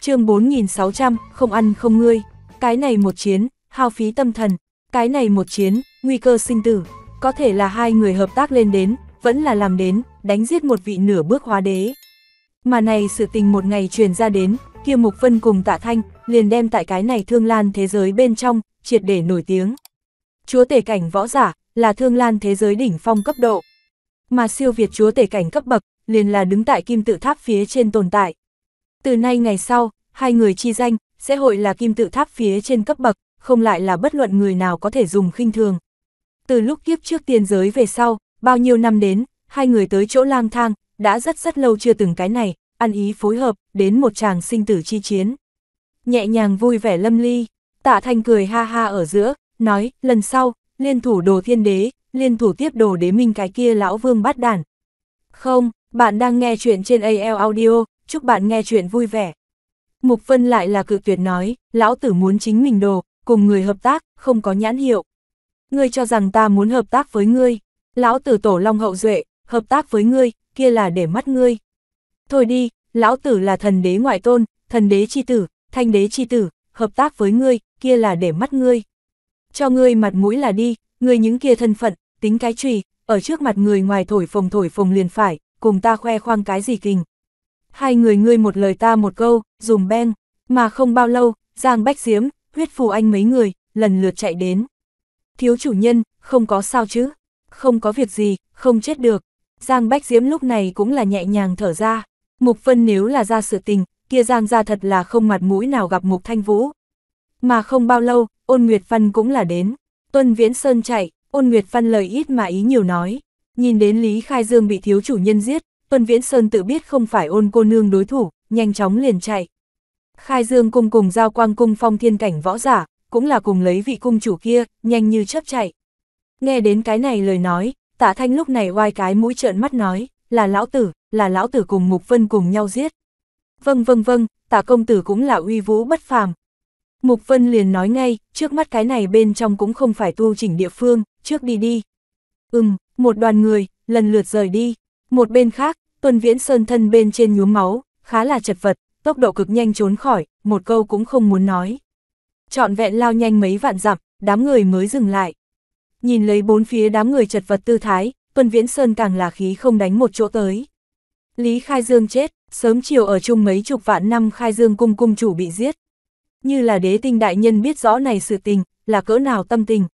chương 4600, không ăn không ngươi. Cái này một chiến, hao phí tâm thần. Cái này một chiến, nguy cơ sinh tử. Có thể là hai người hợp tác lên đến, vẫn là làm đến, đánh giết một vị nửa bước hóa đế. Mà này sự tình một ngày truyền ra đến, kia Mục Vân cùng Tạ Thanh, liền đem tại cái này thương lan thế giới bên trong, triệt để nổi tiếng. Chúa tể cảnh võ giả, là thương lan thế giới đỉnh phong cấp độ. Mà siêu việt chúa tể cảnh cấp bậc, liền là đứng tại kim tự tháp phía trên tồn tại. Từ nay ngày sau, hai người chi danh, sẽ hội là kim tự tháp phía trên cấp bậc, không lại là bất luận người nào có thể dùng khinh thường. Từ lúc kiếp trước tiên giới về sau, bao nhiêu năm đến, hai người tới chỗ lang thang, đã rất rất lâu chưa từng cái này, ăn ý phối hợp, đến một chàng sinh tử chi chiến. Nhẹ nhàng vui vẻ lâm ly, tạ thanh cười ha ha ở giữa, nói, lần sau, liên thủ đồ thiên đế, liên thủ tiếp đồ đế minh cái kia lão vương bát đản. Không, bạn đang nghe chuyện trên AL Audio, chúc bạn nghe chuyện vui vẻ. Mục Vân lại là cự tuyệt nói, lão tử muốn chính mình đồ, cùng người hợp tác, không có nhãn hiệu. Ngươi cho rằng ta muốn hợp tác với ngươi, lão tử tổ long hậu duệ, hợp tác với ngươi, kia là để mắt ngươi. Thôi đi, lão tử là thần đế ngoại tôn, thần đế chi tử, thanh đế chi tử, hợp tác với ngươi, kia là để mắt ngươi. Cho ngươi mặt mũi là đi, ngươi những kia thân phận, tính cái trùy, ở trước mặt người ngoài thổi phồng thổi phồng liền phải, cùng ta khoe khoang cái gì kình hai người ngươi một lời ta một câu, dùm beng, mà không bao lâu, Giang Bách Diếm, huyết phù anh mấy người, lần lượt chạy đến. Thiếu chủ nhân, không có sao chứ, không có việc gì, không chết được. Giang Bách Diếm lúc này cũng là nhẹ nhàng thở ra, Mục vân nếu là ra sự tình, kia Giang ra thật là không mặt mũi nào gặp Mục Thanh Vũ. Mà không bao lâu, ôn Nguyệt Văn cũng là đến. Tuân Viễn Sơn chạy, ôn Nguyệt Văn lời ít mà ý nhiều nói. Nhìn đến Lý Khai Dương bị thiếu chủ nhân giết, Tuân Viễn Sơn tự biết không phải ôn cô nương đối thủ, nhanh chóng liền chạy. Khai Dương cùng cùng giao quang cung phong thiên cảnh võ giả, cũng là cùng lấy vị cung chủ kia, nhanh như chấp chạy. Nghe đến cái này lời nói, tạ thanh lúc này oai cái mũi trợn mắt nói, là lão tử, là lão tử cùng Mục Vân cùng nhau giết. Vâng vâng vâng, tạ công tử cũng là uy vũ bất phàm. Mục Vân liền nói ngay, trước mắt cái này bên trong cũng không phải tu chỉnh địa phương, trước đi đi. Ừm, một đoàn người, lần lượt rời đi. Một bên khác, Tuần Viễn Sơn thân bên trên nhuốm máu, khá là chật vật, tốc độ cực nhanh trốn khỏi, một câu cũng không muốn nói. Chọn vẹn lao nhanh mấy vạn dặm, đám người mới dừng lại. Nhìn lấy bốn phía đám người chật vật tư thái, Tuần Viễn Sơn càng là khí không đánh một chỗ tới. Lý Khai Dương chết, sớm chiều ở chung mấy chục vạn năm Khai Dương cung cung chủ bị giết. Như là đế tinh đại nhân biết rõ này sự tình, là cỡ nào tâm tình.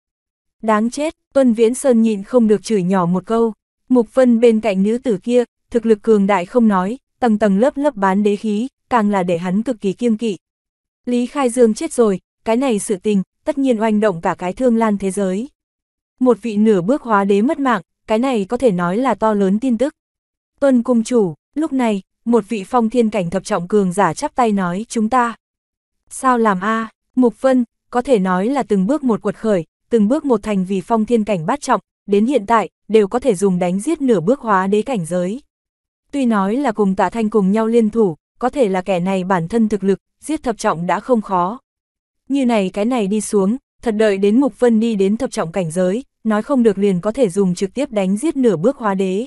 Đáng chết, Tuân Viễn Sơn nhịn không được chửi nhỏ một câu, Mục Vân bên cạnh nữ tử kia, thực lực cường đại không nói, tầng tầng lớp lớp bán đế khí, càng là để hắn cực kỳ kiêng kỵ. Lý Khai Dương chết rồi, cái này sự tình, tất nhiên oanh động cả cái thương lan thế giới. Một vị nửa bước hóa đế mất mạng, cái này có thể nói là to lớn tin tức. Tuân cung chủ, lúc này, một vị phong thiên cảnh thập trọng cường giả chắp tay nói chúng ta. Sao làm a Mục Vân, có thể nói là từng bước một quật khởi, từng bước một thành vì phong thiên cảnh bát trọng, đến hiện tại, đều có thể dùng đánh giết nửa bước hóa đế cảnh giới. Tuy nói là cùng tạ thanh cùng nhau liên thủ, có thể là kẻ này bản thân thực lực, giết thập trọng đã không khó. Như này cái này đi xuống, thật đợi đến Mục Vân đi đến thập trọng cảnh giới, nói không được liền có thể dùng trực tiếp đánh giết nửa bước hóa đế.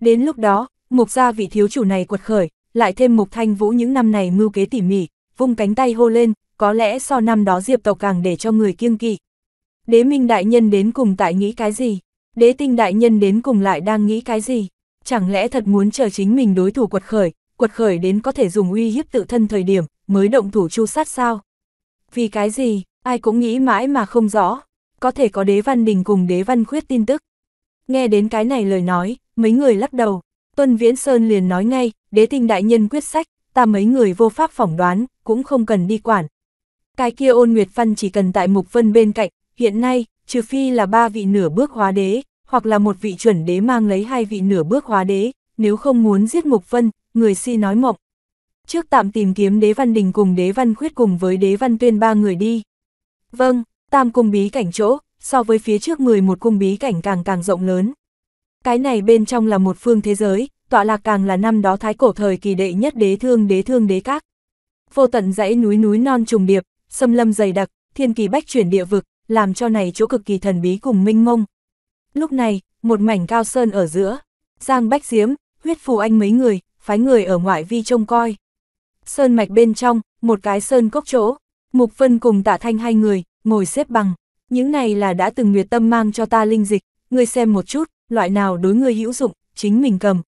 Đến lúc đó, Mục gia vị thiếu chủ này quật khởi, lại thêm Mục Thanh Vũ những năm này mưu kế tỉ mỉ, vung cánh tay hô lên, có lẽ so năm đó Diệp tộc càng để cho người kiêng kỵ. Đế Minh đại nhân đến cùng tại nghĩ cái gì? Đế tinh đại nhân đến cùng lại đang nghĩ cái gì? Chẳng lẽ thật muốn chờ chính mình đối thủ quật khởi, quật khởi đến có thể dùng uy hiếp tự thân thời điểm, mới động thủ chu sát sao? Vì cái gì, ai cũng nghĩ mãi mà không rõ, có thể có đế văn đình cùng đế văn khuyết tin tức. Nghe đến cái này lời nói, mấy người lắc đầu, Tuân Viễn Sơn liền nói ngay, đế tinh đại nhân quyết sách, ta mấy người vô pháp phỏng đoán, cũng không cần đi quản. Cái kia ôn Nguyệt Văn chỉ cần tại Mục Vân bên cạnh, hiện nay, trừ phi là ba vị nửa bước hóa đế, hoặc là một vị chuẩn đế mang lấy hai vị nửa bước hóa đế, nếu không muốn giết Mục Vân, người si nói mộng. Trước tạm tìm kiếm đế văn đình cùng đế văn khuyết cùng với đế văn tuyên ba người đi. Vâng, tam cung bí cảnh chỗ, so với phía trước 11 cung bí cảnh càng càng rộng lớn. Cái này bên trong là một phương thế giới, tọa lạc càng là năm đó thái cổ thời kỳ đệ nhất đế thương đế thương đế các. Vô tận dãy núi núi non trùng điệp, xâm lâm dày đặc, thiên kỳ bách chuyển địa vực, làm cho này chỗ cực kỳ thần bí cùng minh mông. Lúc này, một mảnh cao sơn ở giữa, Giang Bách Diếm, huyết phù anh mấy người, phái người ở ngoại vi trông coi. Sơn mạch bên trong, một cái sơn cốc chỗ, Mục Vân cùng tạ thanh hai người, ngồi xếp bằng. Những này là đã từng nguyệt tâm mang cho ta linh dịch, ngươi xem một chút, loại nào đối ngươi hữu dụng, chính mình cầm.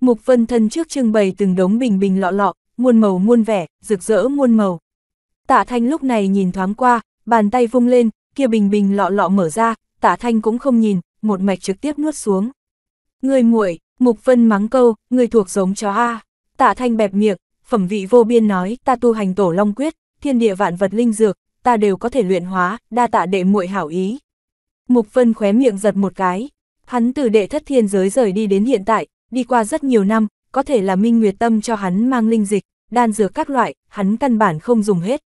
Mục Vân thân trước trưng bày từng đống bình bình lọ lọ, muôn màu muôn vẻ, rực rỡ muôn màu. Tạ Thanh lúc này nhìn thoáng qua, bàn tay vung lên, kia bình bình lọ lọ mở ra, tả thanh cũng không nhìn, một mạch trực tiếp nuốt xuống. Người muội, Mục Vân mắng câu, người thuộc giống chó A. Tả Thanh bẹp miệng, phẩm vị vô biên nói, ta tu hành tổ long quyết, thiên địa vạn vật linh dược, ta đều có thể luyện hóa, đa tạ đệ muội hảo ý. Mục Vân khóe miệng giật một cái, hắn từ đệ thất thiên giới rời đi đến hiện tại, đi qua rất nhiều năm, có thể là minh nguyệt tâm cho hắn mang linh dịch, đan dược các loại, hắn căn bản không dùng hết.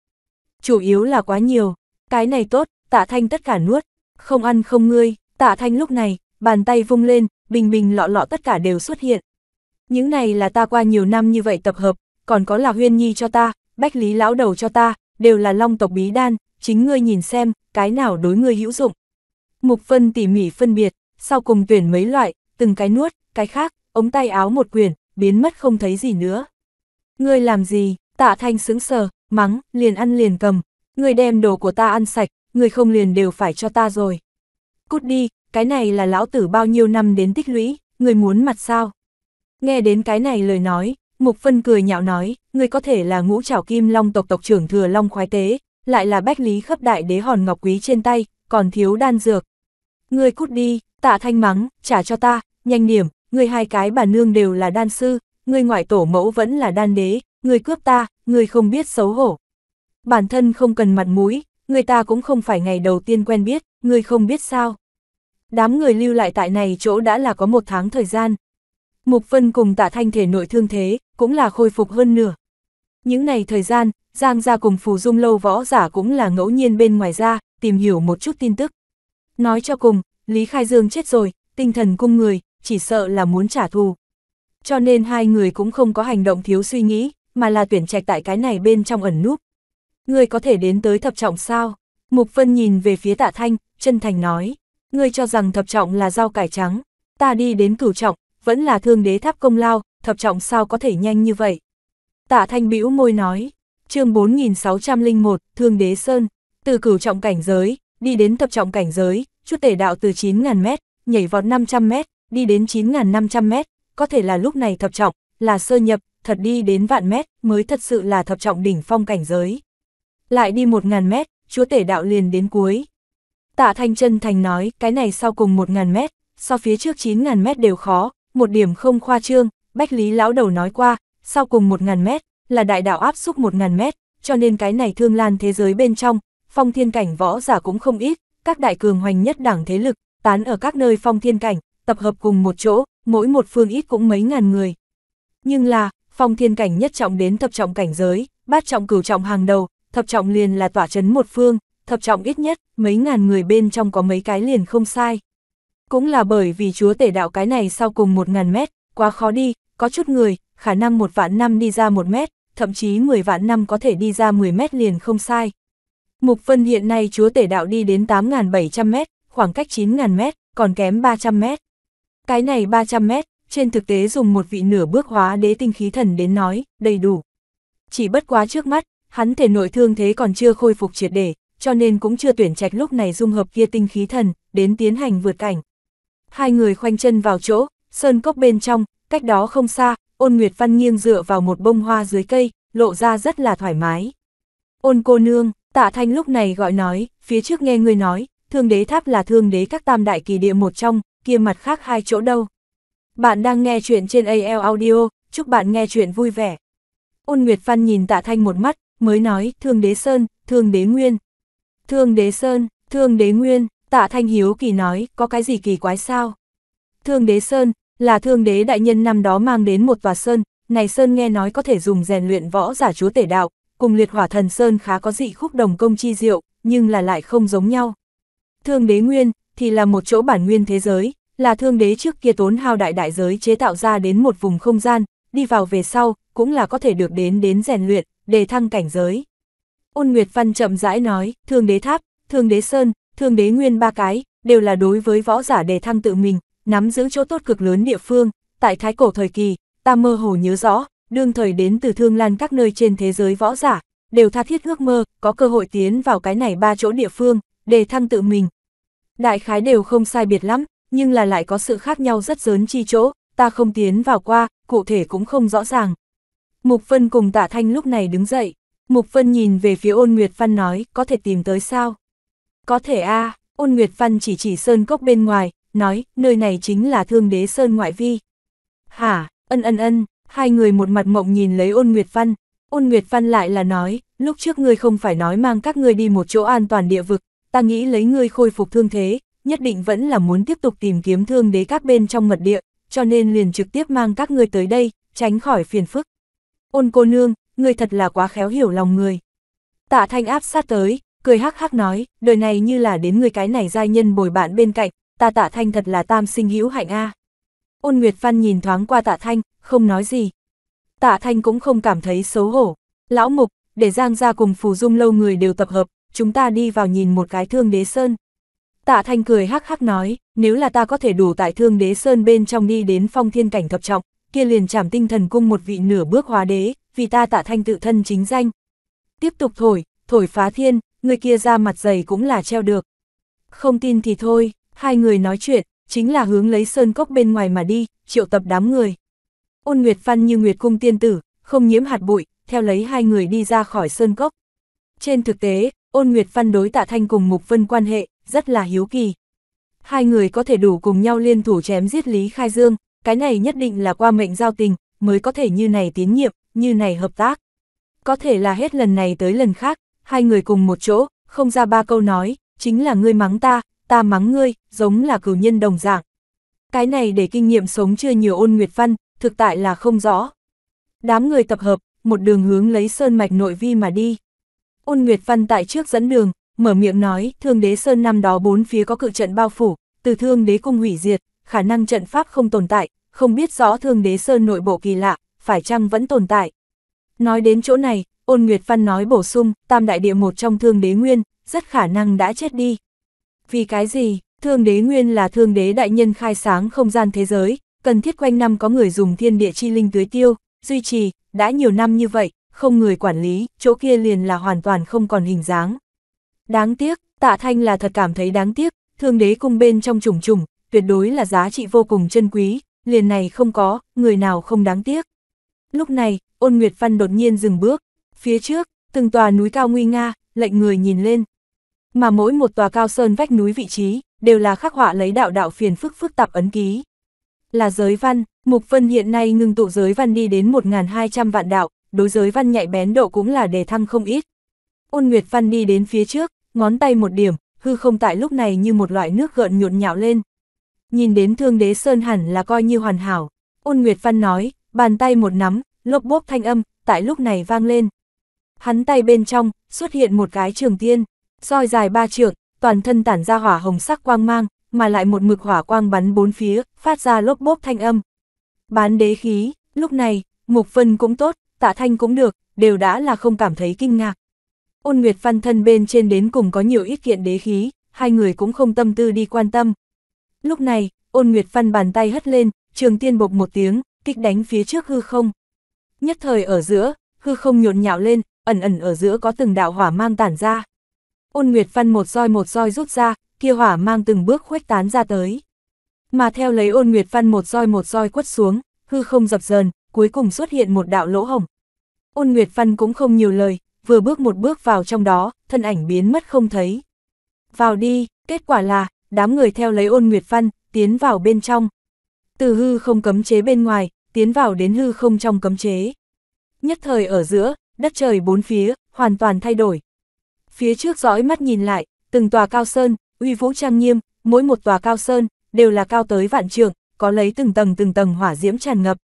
Chủ yếu là quá nhiều, cái này tốt, tạ thanh tất cả nuốt, không ăn không ngươi, tạ thanh lúc này, bàn tay vung lên, bình bình lọ lọ tất cả đều xuất hiện. Những này là ta qua nhiều năm như vậy tập hợp, còn có là huyên nhi cho ta, bách lý lão đầu cho ta, đều là long tộc bí đan, chính ngươi nhìn xem, cái nào đối ngươi hữu dụng. Mục phân tỉ mỉ phân biệt, sau cùng tuyển mấy loại, từng cái nuốt, cái khác, ống tay áo một quyển, biến mất không thấy gì nữa. Ngươi làm gì, tạ thanh sướng sờ, mắng, liền ăn liền cầm, ngươi đem đồ của ta ăn sạch, người không liền đều phải cho ta rồi. Cút đi, cái này là lão tử bao nhiêu năm đến tích lũy, người muốn mặt sao? Nghe đến cái này lời nói, Mục Phân cười nhạo nói, người có thể là ngũ trảo kim long tộc tộc trưởng thừa long khoái tế, lại là bách lý khắp đại đế hòn ngọc quý trên tay, còn thiếu đan dược. Người cút đi, tạ thanh mắng, trả cho ta, nhanh điểm, người hai cái bà nương đều là đan sư, người ngoại tổ mẫu vẫn là đan đế, người cướp ta, người không biết xấu hổ. Bản thân không cần mặt mũi, người ta cũng không phải ngày đầu tiên quen biết, người không biết sao. Đám người lưu lại tại này chỗ đã là có một tháng thời gian. Mục Vân cùng tạ thanh thể nội thương thế, cũng là khôi phục hơn nửa. Những này thời gian, Giang gia cùng phù dung lâu võ giả cũng là ngẫu nhiên bên ngoài ra, tìm hiểu một chút tin tức. Nói cho cùng, Lý Khai Dương chết rồi, tinh thần cung người, chỉ sợ là muốn trả thù. Cho nên hai người cũng không có hành động thiếu suy nghĩ, mà là tuyển trạch tại cái này bên trong ẩn núp, ngươi có thể đến tới thập trọng sao? Mục Vân nhìn về phía tạ thanh, chân thành nói, ngươi cho rằng thập trọng là rau cải trắng, ta đi đến cửu trọng, vẫn là thương đế tháp công lao, thập trọng sao có thể nhanh như vậy? Tạ thanh bĩu môi nói, chương 4601, thương đế sơn, từ cửu trọng cảnh giới, đi đến thập trọng cảnh giới, chút tể đạo từ 9.000m, nhảy vọt 500m, đi đến 9.500m, có thể là lúc này thập trọng, là sơ nhập, thật đi đến vạn mét mới thật sự là thập trọng đỉnh phong cảnh giới lại đi một ngàn mét, chúa tể đạo liền đến cuối. Tạ Thanh chân thành nói, cái này sau cùng một ngàn mét, so phía trước chín ngàn mét đều khó, một điểm không khoa trương, Bách Lý lão đầu nói qua, sau cùng một ngàn mét, là đại đạo áp xúc một ngàn mét, cho nên cái này thương lan thế giới bên trong, phong thiên cảnh võ giả cũng không ít, các đại cường hoành nhất đảng thế lực, tán ở các nơi phong thiên cảnh, tập hợp cùng một chỗ, mỗi một phương ít cũng mấy ngàn người. Nhưng là, phong thiên cảnh nhất trọng đến thập trọng cảnh giới, bát trọng cửu trọng hàng đầu, thập trọng liền là tỏa chấn một phương, thập trọng ít nhất, mấy ngàn người bên trong có mấy cái liền không sai. Cũng là bởi vì chúa tể đạo cái này sau cùng một ngàn mét, quá khó đi, có chút người, khả năng một vạn năm đi ra một mét, thậm chí 10 vạn năm có thể đi ra 10 mét liền không sai. Mục Vân hiện nay chúa tể đạo đi đến 8.700 mét, khoảng cách 9.000 mét, còn kém 300 mét. Cái này 300 mét, trên thực tế dùng một vị nửa bước hóa đế tinh khí thần đến nói, đầy đủ. Chỉ bất quá trước mắt, hắn thể nội thương thế còn chưa khôi phục triệt để, cho nên cũng chưa tuyển trạch lúc này dung hợp kia tinh khí thần, đến tiến hành vượt cảnh. Hai người khoanh chân vào chỗ, sơn cốc bên trong, cách đó không xa, ôn Nguyệt Văn nghiêng dựa vào một bông hoa dưới cây, lộ ra rất là thoải mái. Ôn cô nương, tạ thanh lúc này gọi nói, phía trước nghe người nói, thương đế tháp là thương đế các tam đại kỳ địa một trong, kia mặt khác hai chỗ đâu. Bạn đang nghe chuyện trên AL Audio, chúc bạn nghe chuyện vui vẻ. Ôn Nguyệt Văn nhìn tạ thanh một mắt, mới nói, thương đế sơn, thương đế nguyên. Thương đế sơn, thương đế nguyên, tạ thanh hiếu kỳ nói, có cái gì kỳ quái sao? Thương đế sơn, là thương đế đại nhân năm đó mang đến một và sơn, này sơn nghe nói có thể dùng rèn luyện võ giả chúa tể đạo, cùng liệt hỏa thần sơn khá có dị khúc đồng công chi diệu, nhưng là lại không giống nhau. Thương đế nguyên, thì là một chỗ bản nguyên thế giới, là thương đế trước kia tốn hao đại đại giới chế tạo ra đến một vùng không gian, đi vào về sau, cũng là có thể được đến đến rèn luyện, đề thăng cảnh giới. Ôn Nguyệt Văn chậm rãi nói, thương đế tháp, thương đế sơn, thương đế nguyên ba cái, đều là đối với võ giả đề thăng tự mình, nắm giữ chỗ tốt cực lớn địa phương, tại thái cổ thời kỳ, ta mơ hồ nhớ rõ, đương thời đến từ thương lan các nơi trên thế giới võ giả, đều tha thiết ước mơ, có cơ hội tiến vào cái này ba chỗ địa phương, đề thăng tự mình. Đại khái đều không sai biệt lắm, nhưng là lại có sự khác nhau rất lớn chi chỗ, ta không tiến vào qua, cụ thể cũng không rõ ràng. Mục Vân cùng Tạ Thanh lúc này đứng dậy. Mục Vân nhìn về phía Ôn Nguyệt Văn nói, có thể tìm tới sao? Có thể a à, Ôn Nguyệt Văn chỉ chỉ sơn cốc bên ngoài, nói, nơi này chính là thương đế sơn ngoại vi. Hả, ân ân ân, hai người một mặt mộng nhìn lấy Ôn Nguyệt Văn. Ôn Nguyệt Văn lại là nói, lúc trước ngươi không phải nói mang các ngươi đi một chỗ an toàn địa vực, ta nghĩ lấy ngươi khôi phục thương thế, nhất định vẫn là muốn tiếp tục tìm kiếm thương đế các bên trong mật địa, cho nên liền trực tiếp mang các ngươi tới đây, tránh khỏi phiền phức ôn cô nương, người thật là quá khéo hiểu lòng người. Tạ thanh áp sát tới, cười hắc hắc nói, đời này như là đến người cái này giai nhân bồi bạn bên cạnh, ta tạ thanh thật là tam sinh hữu hạnh a. Ôn Nguyệt Văn nhìn thoáng qua tạ thanh, không nói gì. Tạ thanh cũng không cảm thấy xấu hổ. Lão Mục, để Giang ra cùng Phù Dung lâu người đều tập hợp, chúng ta đi vào nhìn một cái thương đế sơn. Tạ thanh cười hắc hắc nói, nếu là ta có thể đủ tại thương đế sơn bên trong đi đến phong thiên cảnh thập trọng, kia liền chạm tinh thần cung một vị nửa bước hóa đế, vì ta tạ thanh tự thân chính danh. Tiếp tục thổi, thổi phá thiên, người kia ra mặt dày cũng là treo được. Không tin thì thôi, hai người nói chuyện, chính là hướng lấy sơn cốc bên ngoài mà đi, triệu tập đám người. Ôn Nguyệt Văn như Nguyệt Cung tiên tử, không nhiễm hạt bụi, theo lấy hai người đi ra khỏi sơn cốc. Trên thực tế, Ôn Nguyệt Văn đối tạ thanh cùng Mục Vân quan hệ, rất là hiếu kỳ. Hai người có thể đủ cùng nhau liên thủ chém giết Lý Khai Dương, cái này nhất định là qua mệnh giao tình, mới có thể như này tín nhiệm, như này hợp tác. Có thể là hết lần này tới lần khác, hai người cùng một chỗ, không ra ba câu nói, chính là ngươi mắng ta, ta mắng ngươi, giống là cửu nhân đồng dạng. Cái này để kinh nghiệm sống chưa nhiều ôn nguyệt văn, thực tại là không rõ. Đám người tập hợp, một đường hướng lấy sơn mạch nội vi mà đi. Ôn Nguyệt Văn tại trước dẫn đường, mở miệng nói, thương đế sơn năm đó bốn phía có cự trận bao phủ, từ thương đế cung hủy diệt, khả năng trận pháp không tồn tại, không biết rõ thương đế sơn nội bộ kỳ lạ, phải chăng vẫn tồn tại. Nói đến chỗ này, ôn Nguyệt Văn nói bổ sung, tam đại địa một trong thương đế nguyên, rất khả năng đã chết đi. Vì cái gì, thương đế nguyên là thương đế đại nhân khai sáng không gian thế giới, cần thiết quanh năm có người dùng thiên địa chi linh tưới tiêu, duy trì, đã nhiều năm như vậy, không người quản lý, chỗ kia liền là hoàn toàn không còn hình dáng. Đáng tiếc, tạ thanh là thật cảm thấy đáng tiếc, thương đế cung bên trong trùng trùng, tuyệt đối là giá trị vô cùng chân quý, liền này không có, người nào không đáng tiếc. Lúc này, ôn Nguyệt Văn đột nhiên dừng bước, phía trước, từng tòa núi cao nguy nga, lệnh người nhìn lên. Mà mỗi một tòa cao sơn vách núi vị trí, đều là khắc họa lấy đạo đạo phiền phức phức tạp ấn ký. Là giới văn, Mục Vân hiện nay ngưng tụ giới văn đi đến 1.200 vạn đạo, đối giới văn nhạy bén độ cũng là đề thăng không ít. Ôn Nguyệt Văn đi đến phía trước, ngón tay một điểm, hư không tại lúc này như một loại nước gợn nhộn nhạo lên, nhìn đến thương đế sơn hẳn là coi như hoàn hảo. Ôn Nguyệt Văn nói, bàn tay một nắm, lốp bốp thanh âm, tại lúc này vang lên. Hắn tay bên trong, xuất hiện một cái trường tiên, soi dài ba trượng, toàn thân tản ra hỏa hồng sắc quang mang, mà lại một mực hỏa quang bắn bốn phía, phát ra lốp bốp thanh âm. Bán đế khí, lúc này, Mục Vân cũng tốt, Tạ Thanh cũng được, đều đã là không cảm thấy kinh ngạc. Ôn Nguyệt Văn thân bên trên đến cùng có nhiều ít kiện đế khí, hai người cũng không tâm tư đi quan tâm. Lúc này, ôn nguyệt văn bàn tay hất lên, trường tiên bộc một tiếng, kích đánh phía trước hư không. Nhất thời ở giữa, hư không nhộn nhạo lên, ẩn ẩn ở giữa có từng đạo hỏa mang tản ra. Ôn nguyệt văn một roi một roi rút ra, kia hỏa mang từng bước khuếch tán ra tới. Mà theo lấy ôn nguyệt văn một roi một roi quất xuống, hư không dập dờn, cuối cùng xuất hiện một đạo lỗ hồng. Ôn nguyệt văn cũng không nhiều lời, vừa bước một bước vào trong đó, thân ảnh biến mất không thấy. Vào đi, kết quả là, đám người theo lấy ôn nguyệt văn, tiến vào bên trong. Từ hư không cấm chế bên ngoài, tiến vào đến hư không trong cấm chế. Nhất thời ở giữa, đất trời bốn phía, hoàn toàn thay đổi. Phía trước dõi mắt nhìn lại, từng tòa cao sơn, uy vũ trang nghiêm, mỗi một tòa cao sơn, đều là cao tới vạn trường có lấy từng tầng từng tầng hỏa diễm tràn ngập.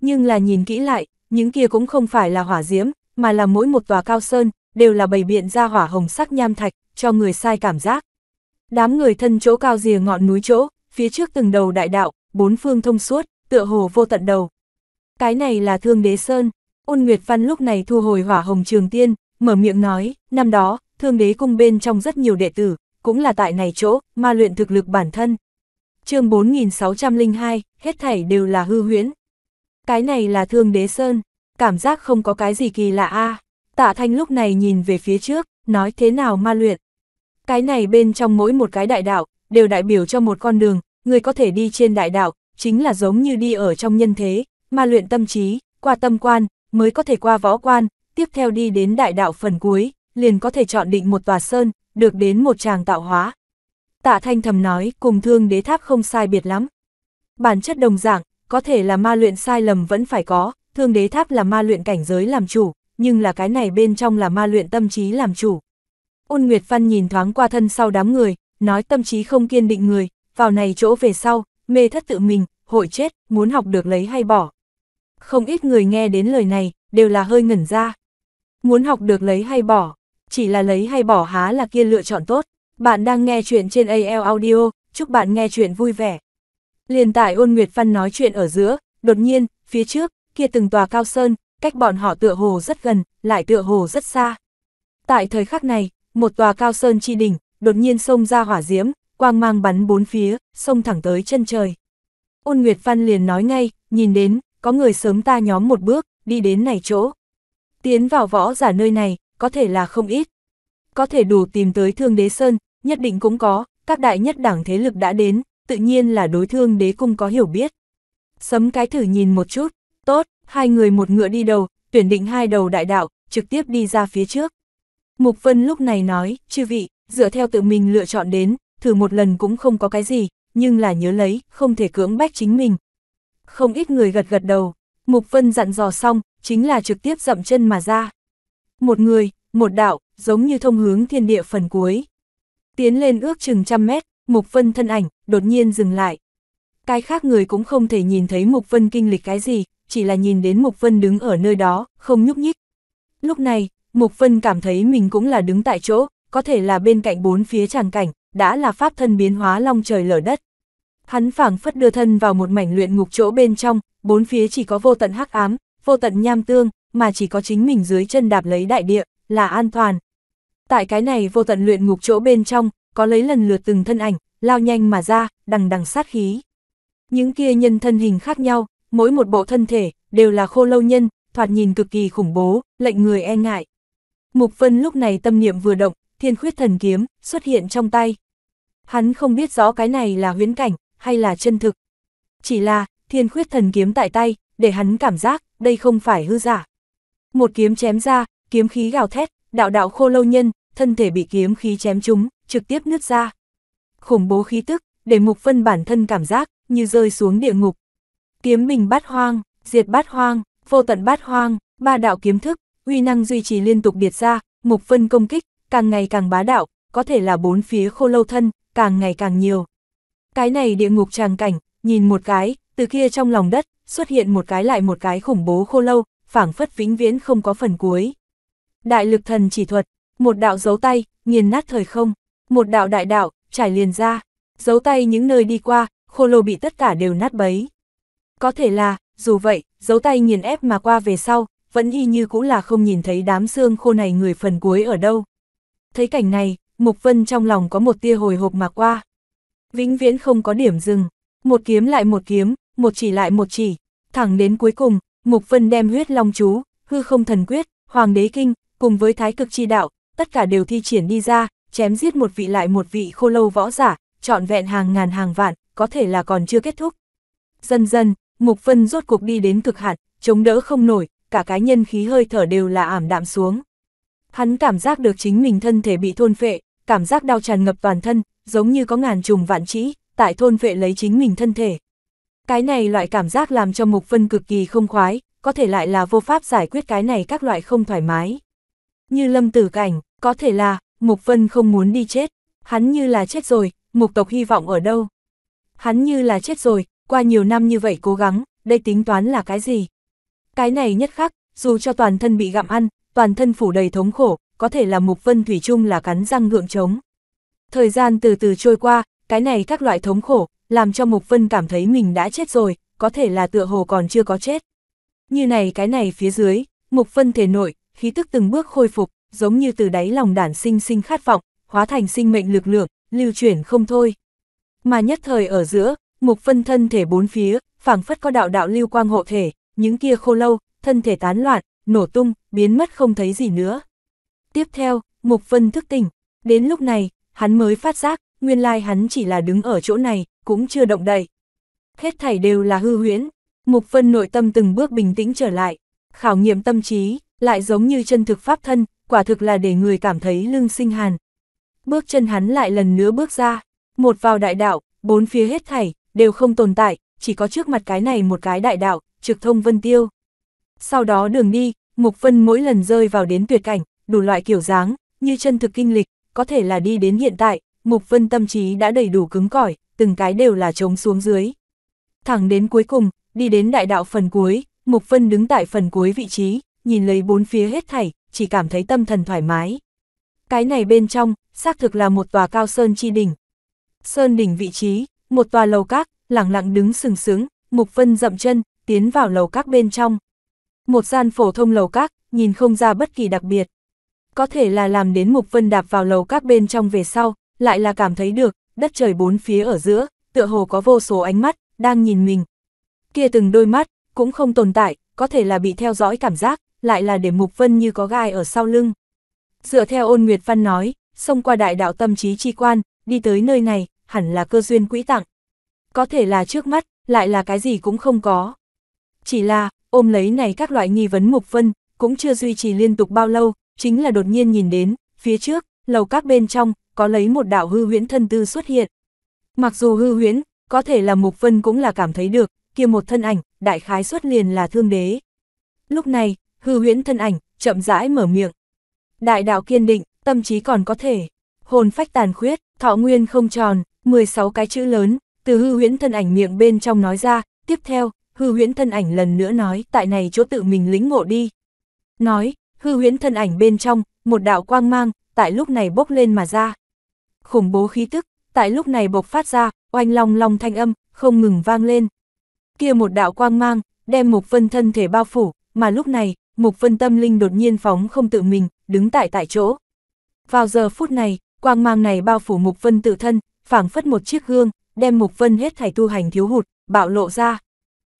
Nhưng là nhìn kỹ lại, những kia cũng không phải là hỏa diễm, mà là mỗi một tòa cao sơn, đều là bầy biện ra hỏa hồng sắc nham thạch, cho người sai cảm giác. Đám người thân chỗ cao rìa ngọn núi chỗ, phía trước từng đầu đại đạo, bốn phương thông suốt, tựa hồ vô tận đầu. Cái này là Thương Đế Sơn, Ôn Nguyệt Văn lúc này thu hồi hỏa hồng trường tiên, mở miệng nói, năm đó, Thương Đế cung bên trong rất nhiều đệ tử, cũng là tại này chỗ, ma luyện thực lực bản thân. chương 4602, hết thảy đều là hư huyễn. Cái này là Thương Đế Sơn, cảm giác không có cái gì kỳ lạ a Tạ Thanh lúc này nhìn về phía trước, nói thế nào ma luyện. Cái này bên trong mỗi một cái đại đạo, đều đại biểu cho một con đường, người có thể đi trên đại đạo, chính là giống như đi ở trong nhân thế, mà luyện tâm trí, qua tâm quan, mới có thể qua võ quan, tiếp theo đi đến đại đạo phần cuối, liền có thể chọn định một tòa sơn, được đến một tràng tạo hóa. Tạ Thanh thầm nói, cùng thương đế tháp không sai biệt lắm. Bản chất đồng dạng, có thể là ma luyện sai lầm vẫn phải có, thương đế tháp là ma luyện cảnh giới làm chủ, nhưng là cái này bên trong là ma luyện tâm trí làm chủ, Ôn Nguyệt Văn nhìn thoáng qua thân sau đám người, nói tâm trí không kiên định người, vào này chỗ về sau, mê thất tự mình, hội chết, muốn học được lấy hay bỏ. Không ít người nghe đến lời này, đều là hơi ngẩn ra. Muốn học được lấy hay bỏ, chỉ là lấy hay bỏ há là kia lựa chọn tốt. Bạn đang nghe chuyện trên AL Audio, chúc bạn nghe chuyện vui vẻ. Liền tại ôn Nguyệt Văn nói chuyện ở giữa, đột nhiên, phía trước, kia từng tòa cao sơn, cách bọn họ tựa hồ rất gần, lại tựa hồ rất xa. Tại thời khắc này, một tòa cao sơn chi đỉnh, đột nhiên xông ra hỏa diễm, quang mang bắn bốn phía, xông thẳng tới chân trời. Ôn Nguyệt Văn liền nói ngay, nhìn đến, có người sớm ta nhóm một bước, đi đến này chỗ. Tiến vào võ giả nơi này, có thể là không ít. Có thể đủ tìm tới thương đế sơn, nhất định cũng có, các đại nhất đảng thế lực đã đến, tự nhiên là đối thương đế cung có hiểu biết. Sấm cái thử nhìn một chút, tốt, hai người một ngựa đi đầu, tuyển định hai đầu đại đạo, trực tiếp đi ra phía trước. Mục Vân lúc này nói, chư vị, dựa theo tự mình lựa chọn đến, thử một lần cũng không có cái gì, nhưng là nhớ lấy, không thể cưỡng bách chính mình. Không ít người gật gật đầu, Mục Vân dặn dò xong, chính là trực tiếp dậm chân mà ra. Một người, một đạo, giống như thông hướng thiên địa phần cuối. Tiến lên ước chừng trăm mét, Mục Vân thân ảnh, đột nhiên dừng lại. Cái khác người cũng không thể nhìn thấy Mục Vân kinh lịch cái gì, chỉ là nhìn đến Mục Vân đứng ở nơi đó, không nhúc nhích. Lúc này, Mục Vân cảm thấy mình cũng là đứng tại chỗ, có thể là bên cạnh bốn phía tràng cảnh, đã là pháp thân biến hóa long trời lở đất. Hắn phảng phất đưa thân vào một mảnh luyện ngục chỗ bên trong, bốn phía chỉ có vô tận hắc ám, vô tận nham tương, mà chỉ có chính mình dưới chân đạp lấy đại địa, là an toàn. Tại cái này vô tận luyện ngục chỗ bên trong, có lấy lần lượt từng thân ảnh, lao nhanh mà ra, đằng đằng sát khí. Những kia nhân thân hình khác nhau, mỗi một bộ thân thể, đều là khô lâu nhân, thoạt nhìn cực kỳ khủng bố, lệnh người e ngại. Mục Vân lúc này tâm niệm vừa động, thiên khuyết thần kiếm xuất hiện trong tay. Hắn không biết rõ cái này là huyễn cảnh hay là chân thực. Chỉ là, thiên khuyết thần kiếm tại tay, để hắn cảm giác đây không phải hư giả. Một kiếm chém ra, kiếm khí gào thét, đạo đạo khô lâu nhân, thân thể bị kiếm khí chém trúng, trực tiếp nứt ra. Khủng bố khí tức, để Mục Vân bản thân cảm giác như rơi xuống địa ngục. Kiếm mình bát hoang, diệt bát hoang, vô tận bát hoang, ba đạo kiếm thức, uy năng duy trì liên tục biệt ra, mục phân công kích, càng ngày càng bá đạo, có thể là bốn phía khô lâu thân, càng ngày càng nhiều. Cái này địa ngục tràng cảnh, nhìn một cái, từ kia trong lòng đất, xuất hiện một cái lại một cái khủng bố khô lâu, phảng phất vĩnh viễn không có phần cuối. Đại lực thần chỉ thuật, một đạo giấu tay, nghiền nát thời không, một đạo đại đạo, trải liền ra, giấu tay những nơi đi qua, khô lâu bị tất cả đều nát bấy. Có thể là, dù vậy, giấu tay nghiền ép mà qua về sau, vẫn y như cũ là không nhìn thấy đám xương khô này người phần cuối ở đâu. Thấy cảnh này, Mục Vân trong lòng có một tia hồi hộp mà qua. Vĩnh viễn không có điểm dừng, một kiếm lại một kiếm, một chỉ lại một chỉ, thẳng đến cuối cùng, Mục Vân đem huyết long chú, hư không thần quyết, hoàng đế kinh, cùng với thái cực chi đạo, tất cả đều thi triển đi ra, chém giết một vị lại một vị khô lâu võ giả, trọn vẹn hàng ngàn hàng vạn, có thể là còn chưa kết thúc. Dần dần, Mục Vân rốt cuộc đi đến cực hạn, chống đỡ không nổi, cả cái nhân khí hơi thở đều là ảm đạm xuống. Hắn cảm giác được chính mình thân thể bị thôn phệ, cảm giác đau tràn ngập toàn thân, giống như có ngàn trùng vạn trĩ, tại thôn phệ lấy chính mình thân thể. Cái này loại cảm giác làm cho Mục phân cực kỳ không khoái, có thể lại là vô pháp giải quyết cái này các loại không thoải mái. Như lâm tử cảnh, có thể là, Mục phân không muốn đi chết, hắn như là chết rồi, Mục tộc hy vọng ở đâu? Hắn như là chết rồi, qua nhiều năm như vậy cố gắng, đây tính toán là cái gì? Cái này nhất khắc, dù cho toàn thân bị gặm ăn, toàn thân phủ đầy thống khổ, có thể là Mục Vân Thủy chung là cắn răng ngượng chống. Thời gian từ từ trôi qua, cái này các loại thống khổ, làm cho Mục Vân cảm thấy mình đã chết rồi, có thể là tựa hồ còn chưa có chết. Như này cái này phía dưới, Mục Vân thể nội, khí tức từng bước khôi phục, giống như từ đáy lòng đản sinh sinh khát vọng, hóa thành sinh mệnh lực lượng, lưu chuyển không thôi. Mà nhất thời ở giữa, Mục Vân thân thể bốn phía, phảng phất có đạo đạo lưu quang hộ thể, những kia khô lâu, thân thể tán loạn, nổ tung, biến mất không thấy gì nữa. Tiếp theo, Mục Vân thức tỉnh, đến lúc này, hắn mới phát giác, nguyên lai hắn chỉ là đứng ở chỗ này, cũng chưa động đậy. Hết thảy đều là hư huyễn, Mục Vân nội tâm từng bước bình tĩnh trở lại, khảo nghiệm tâm trí, lại giống như chân thực pháp thân, quả thực là để người cảm thấy lưng sinh hàn. Bước chân hắn lại lần nữa bước ra, một vào đại đạo, bốn phía hết thảy, đều không tồn tại, chỉ có trước mặt cái này một cái đại đạo, trực thông Vân Tiêu. Sau đó đường đi, Mục Vân mỗi lần rơi vào đến tuyệt cảnh, đủ loại kiểu dáng, như chân thực kinh lịch, có thể là đi đến hiện tại, Mục Vân tâm trí đã đầy đủ cứng cỏi, từng cái đều là trống xuống dưới. Thẳng đến cuối cùng, đi đến đại đạo phần cuối, Mục Vân đứng tại phần cuối vị trí, nhìn lấy bốn phía hết thảy, chỉ cảm thấy tâm thần thoải mái. Cái này bên trong, xác thực là một tòa cao sơn chi đỉnh. Sơn đỉnh vị trí, một tòa lầu các, lặng lặng đứng sừng sướng, Mục Vân dậm chân, tiến vào lầu các bên trong. Một gian phổ thông lầu các, nhìn không ra bất kỳ đặc biệt. Có thể là làm đến Mục Vân đạp vào lầu các bên trong về sau, lại là cảm thấy được, đất trời bốn phía ở giữa, tựa hồ có vô số ánh mắt, đang nhìn mình. Kia từng đôi mắt, cũng không tồn tại, có thể là bị theo dõi cảm giác, lại là để Mục Vân như có gai ở sau lưng. Dựa theo ôn Nguyệt Văn nói, xông qua đại đạo tâm trí chi quan, đi tới nơi này, hẳn là cơ duyên quỹ tặng. Có thể là trước mắt, lại là cái gì cũng không có. Chỉ là, ôm lấy này các loại nghi vấn Mục Vân, cũng chưa duy trì liên tục bao lâu, chính là đột nhiên nhìn đến, phía trước, lầu các bên trong, có lấy một đạo hư huyễn thân tư xuất hiện. Mặc dù hư huyễn, có thể là Mục Vân cũng là cảm thấy được, kia một thân ảnh, đại khái xuất liền là thương đế. Lúc này, hư huyễn thân ảnh, chậm rãi mở miệng. Đại đạo kiên định, tâm trí còn có thể, hồn phách tàn khuyết, thọ nguyên không tròn, 16 cái chữ lớn, từ hư huyễn thân ảnh miệng bên trong nói ra, tiếp theo, hư huyễn thân ảnh lần nữa nói, tại này chỗ tự mình lính ngộ đi. Nói, hư huyễn thân ảnh bên trong, một đạo quang mang, tại lúc này bốc lên mà ra. Khủng bố khí tức, tại lúc này bộc phát ra, oanh long long thanh âm, không ngừng vang lên. Kia một đạo quang mang, đem Mục Vân thân thể bao phủ, mà lúc này, Mục Vân tâm linh đột nhiên phóng không tự mình, đứng tại tại chỗ. Vào giờ phút này, quang mang này bao phủ Mục Vân tự thân, phảng phất một chiếc gương, đem Mục Vân hết thảy tu hành thiếu hụt, bạo lộ ra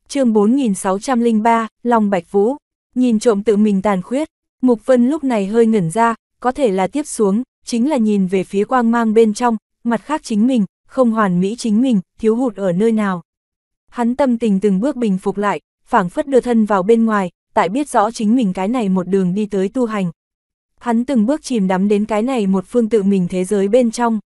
chương 4603, Long Bạch Vũ, nhìn trộm tự mình tàn khuyết, Mục Vân lúc này hơi ngẩn ra, có thể là tiếp xuống, chính là nhìn về phía quang mang bên trong, mặt khác chính mình, không hoàn mỹ chính mình, thiếu hụt ở nơi nào. Hắn tâm tình từng bước bình phục lại, phảng phất đưa thân vào bên ngoài, tại biết rõ chính mình cái này một đường đi tới tu hành. Hắn từng bước chìm đắm đến cái này một phương tự mình thế giới bên trong.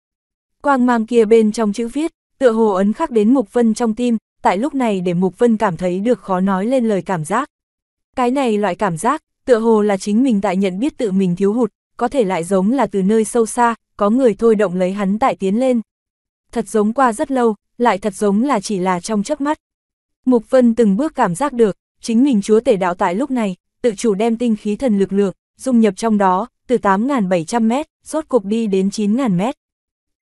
Quang mang kia bên trong chữ viết, tựa hồ ấn khắc đến Mục Vân trong tim, tại lúc này để Mục Vân cảm thấy được khó nói lên lời cảm giác. Cái này loại cảm giác, tựa hồ là chính mình tại nhận biết tự mình thiếu hụt, có thể lại giống là từ nơi sâu xa, có người thôi động lấy hắn tại tiến lên. Thật giống qua rất lâu, lại thật giống là chỉ là trong chớp mắt. Mục Vân từng bước cảm giác được, chính mình chúa tể đạo tại lúc này, tự chủ đem tinh khí thần lực lượng, dung nhập trong đó, từ 8.700m, rốt cục đi đến 9.000m.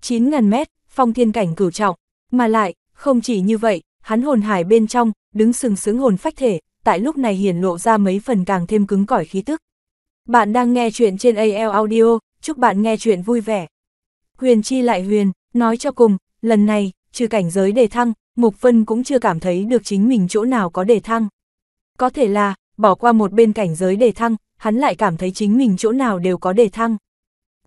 9.000m, phong thiên cảnh cửu trọng, mà lại, không chỉ như vậy, hắn hồn hải bên trong, đứng sừng sững hồn phách thể, tại lúc này hiển lộ ra mấy phần càng thêm cứng cỏi khí tức. Bạn đang nghe chuyện trên AL Audio, chúc bạn nghe chuyện vui vẻ. Huyền chi lại huyền, nói cho cùng, lần này, trừ cảnh giới đề thăng, Mục Vân cũng chưa cảm thấy được chính mình chỗ nào có đề thăng. Có thể là, bỏ qua một bên cảnh giới đề thăng, hắn lại cảm thấy chính mình chỗ nào đều có đề thăng.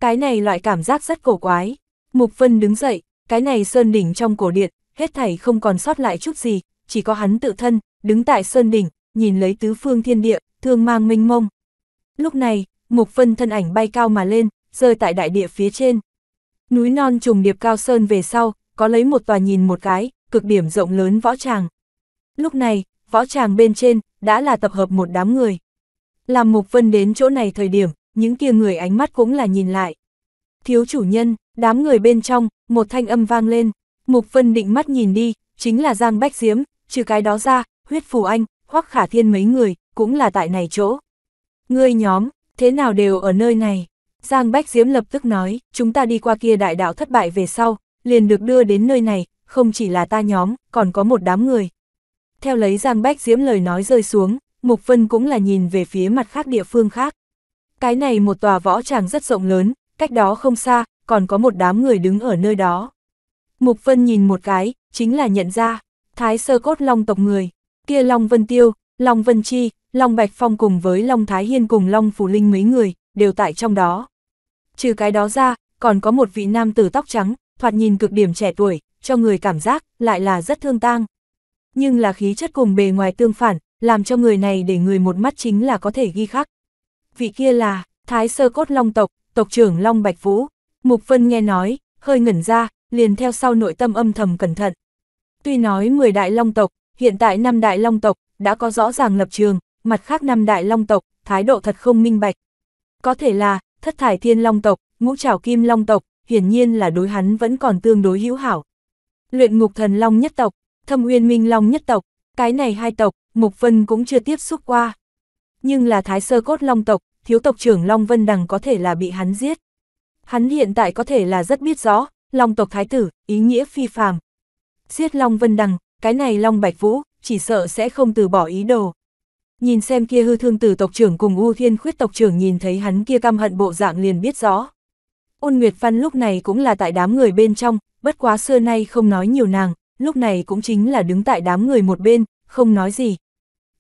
Cái này loại cảm giác rất cổ quái. Mục Vân đứng dậy, cái này sơn đỉnh trong cổ điện, hết thảy không còn sót lại chút gì, chỉ có hắn tự thân, đứng tại sơn đỉnh, nhìn lấy tứ phương thiên địa, thương mang minh mông. Lúc này, Mục Vân thân ảnh bay cao mà lên, rơi tại đại địa phía trên. Núi non trùng điệp cao sơn về sau, có lấy một tòa nhìn một cái, cực điểm rộng lớn võ tràng. Lúc này, võ tràng bên trên, đã là tập hợp một đám người. Làm Mục Vân đến chỗ này thời điểm, những kia người ánh mắt cũng là nhìn lại. Thiếu chủ nhân, đám người bên trong, một thanh âm vang lên. Mục Vân định mắt nhìn đi, chính là Giang Bách Diếm, trừ cái đó ra, huyết phù anh, hoắc khả thiên mấy người, cũng là tại này chỗ. Ngươi nhóm, thế nào đều ở nơi này? Giang Bách Diếm lập tức nói, chúng ta đi qua kia đại đạo thất bại về sau, liền được đưa đến nơi này, không chỉ là ta nhóm, còn có một đám người. Theo lấy Giang Bách Diễm lời nói rơi xuống, Mục Vân cũng là nhìn về phía mặt khác địa phương khác. Cái này một tòa võ tràng rất rộng lớn, cách đó không xa, còn có một đám người đứng ở nơi đó. Mục Vân nhìn một cái, chính là nhận ra, thái sơ cốt long tộc người, kia Long Vân Tiêu, Long Vân Chi, Long Bạch Phong cùng với Long Thái Hiên cùng Long Phủ Linh mấy người, đều tại trong đó. Trừ cái đó ra, còn có một vị nam tử tóc trắng, thoạt nhìn cực điểm trẻ tuổi, cho người cảm giác lại là rất thương tang. Nhưng là khí chất cùng bề ngoài tương phản, làm cho người này để người một mắt chính là có thể ghi khắc. Vị kia là Thái Sơ Cốt Long tộc, tộc trưởng Long Bạch Vũ. Mục Vân nghe nói, hơi ngẩn ra, liền theo sau nội tâm âm thầm cẩn thận. Tuy nói 10 đại long tộc, hiện tại năm đại long tộc đã có rõ ràng lập trường, mặt khác năm đại long tộc, thái độ thật không minh bạch. Có thể là, thất thải thiên long tộc, ngũ trảo kim long tộc, hiển nhiên là đối hắn vẫn còn tương đối hữu hảo. Luyện ngục thần long nhất tộc, thâm uyên minh long nhất tộc, cái này hai tộc, Mục Vân cũng chưa tiếp xúc qua. Nhưng là thái sơ cốt long tộc, thiếu tộc trưởng Long Vân Đằng có thể là bị hắn giết. Hắn hiện tại có thể là rất biết rõ, Long tộc thái tử, ý nghĩa phi phàm. Giết Long Vân Đằng, cái này Long Bạch Vũ, chỉ sợ sẽ không từ bỏ ý đồ. Nhìn xem kia hư thương tử tộc trưởng cùng U Thiên khuyết tộc trưởng nhìn thấy hắn kia căm hận bộ dạng liền biết rõ. Ôn Nguyệt Văn lúc này cũng là tại đám người bên trong, bất quá xưa nay không nói nhiều nàng, lúc này cũng chính là đứng tại đám người một bên, không nói gì.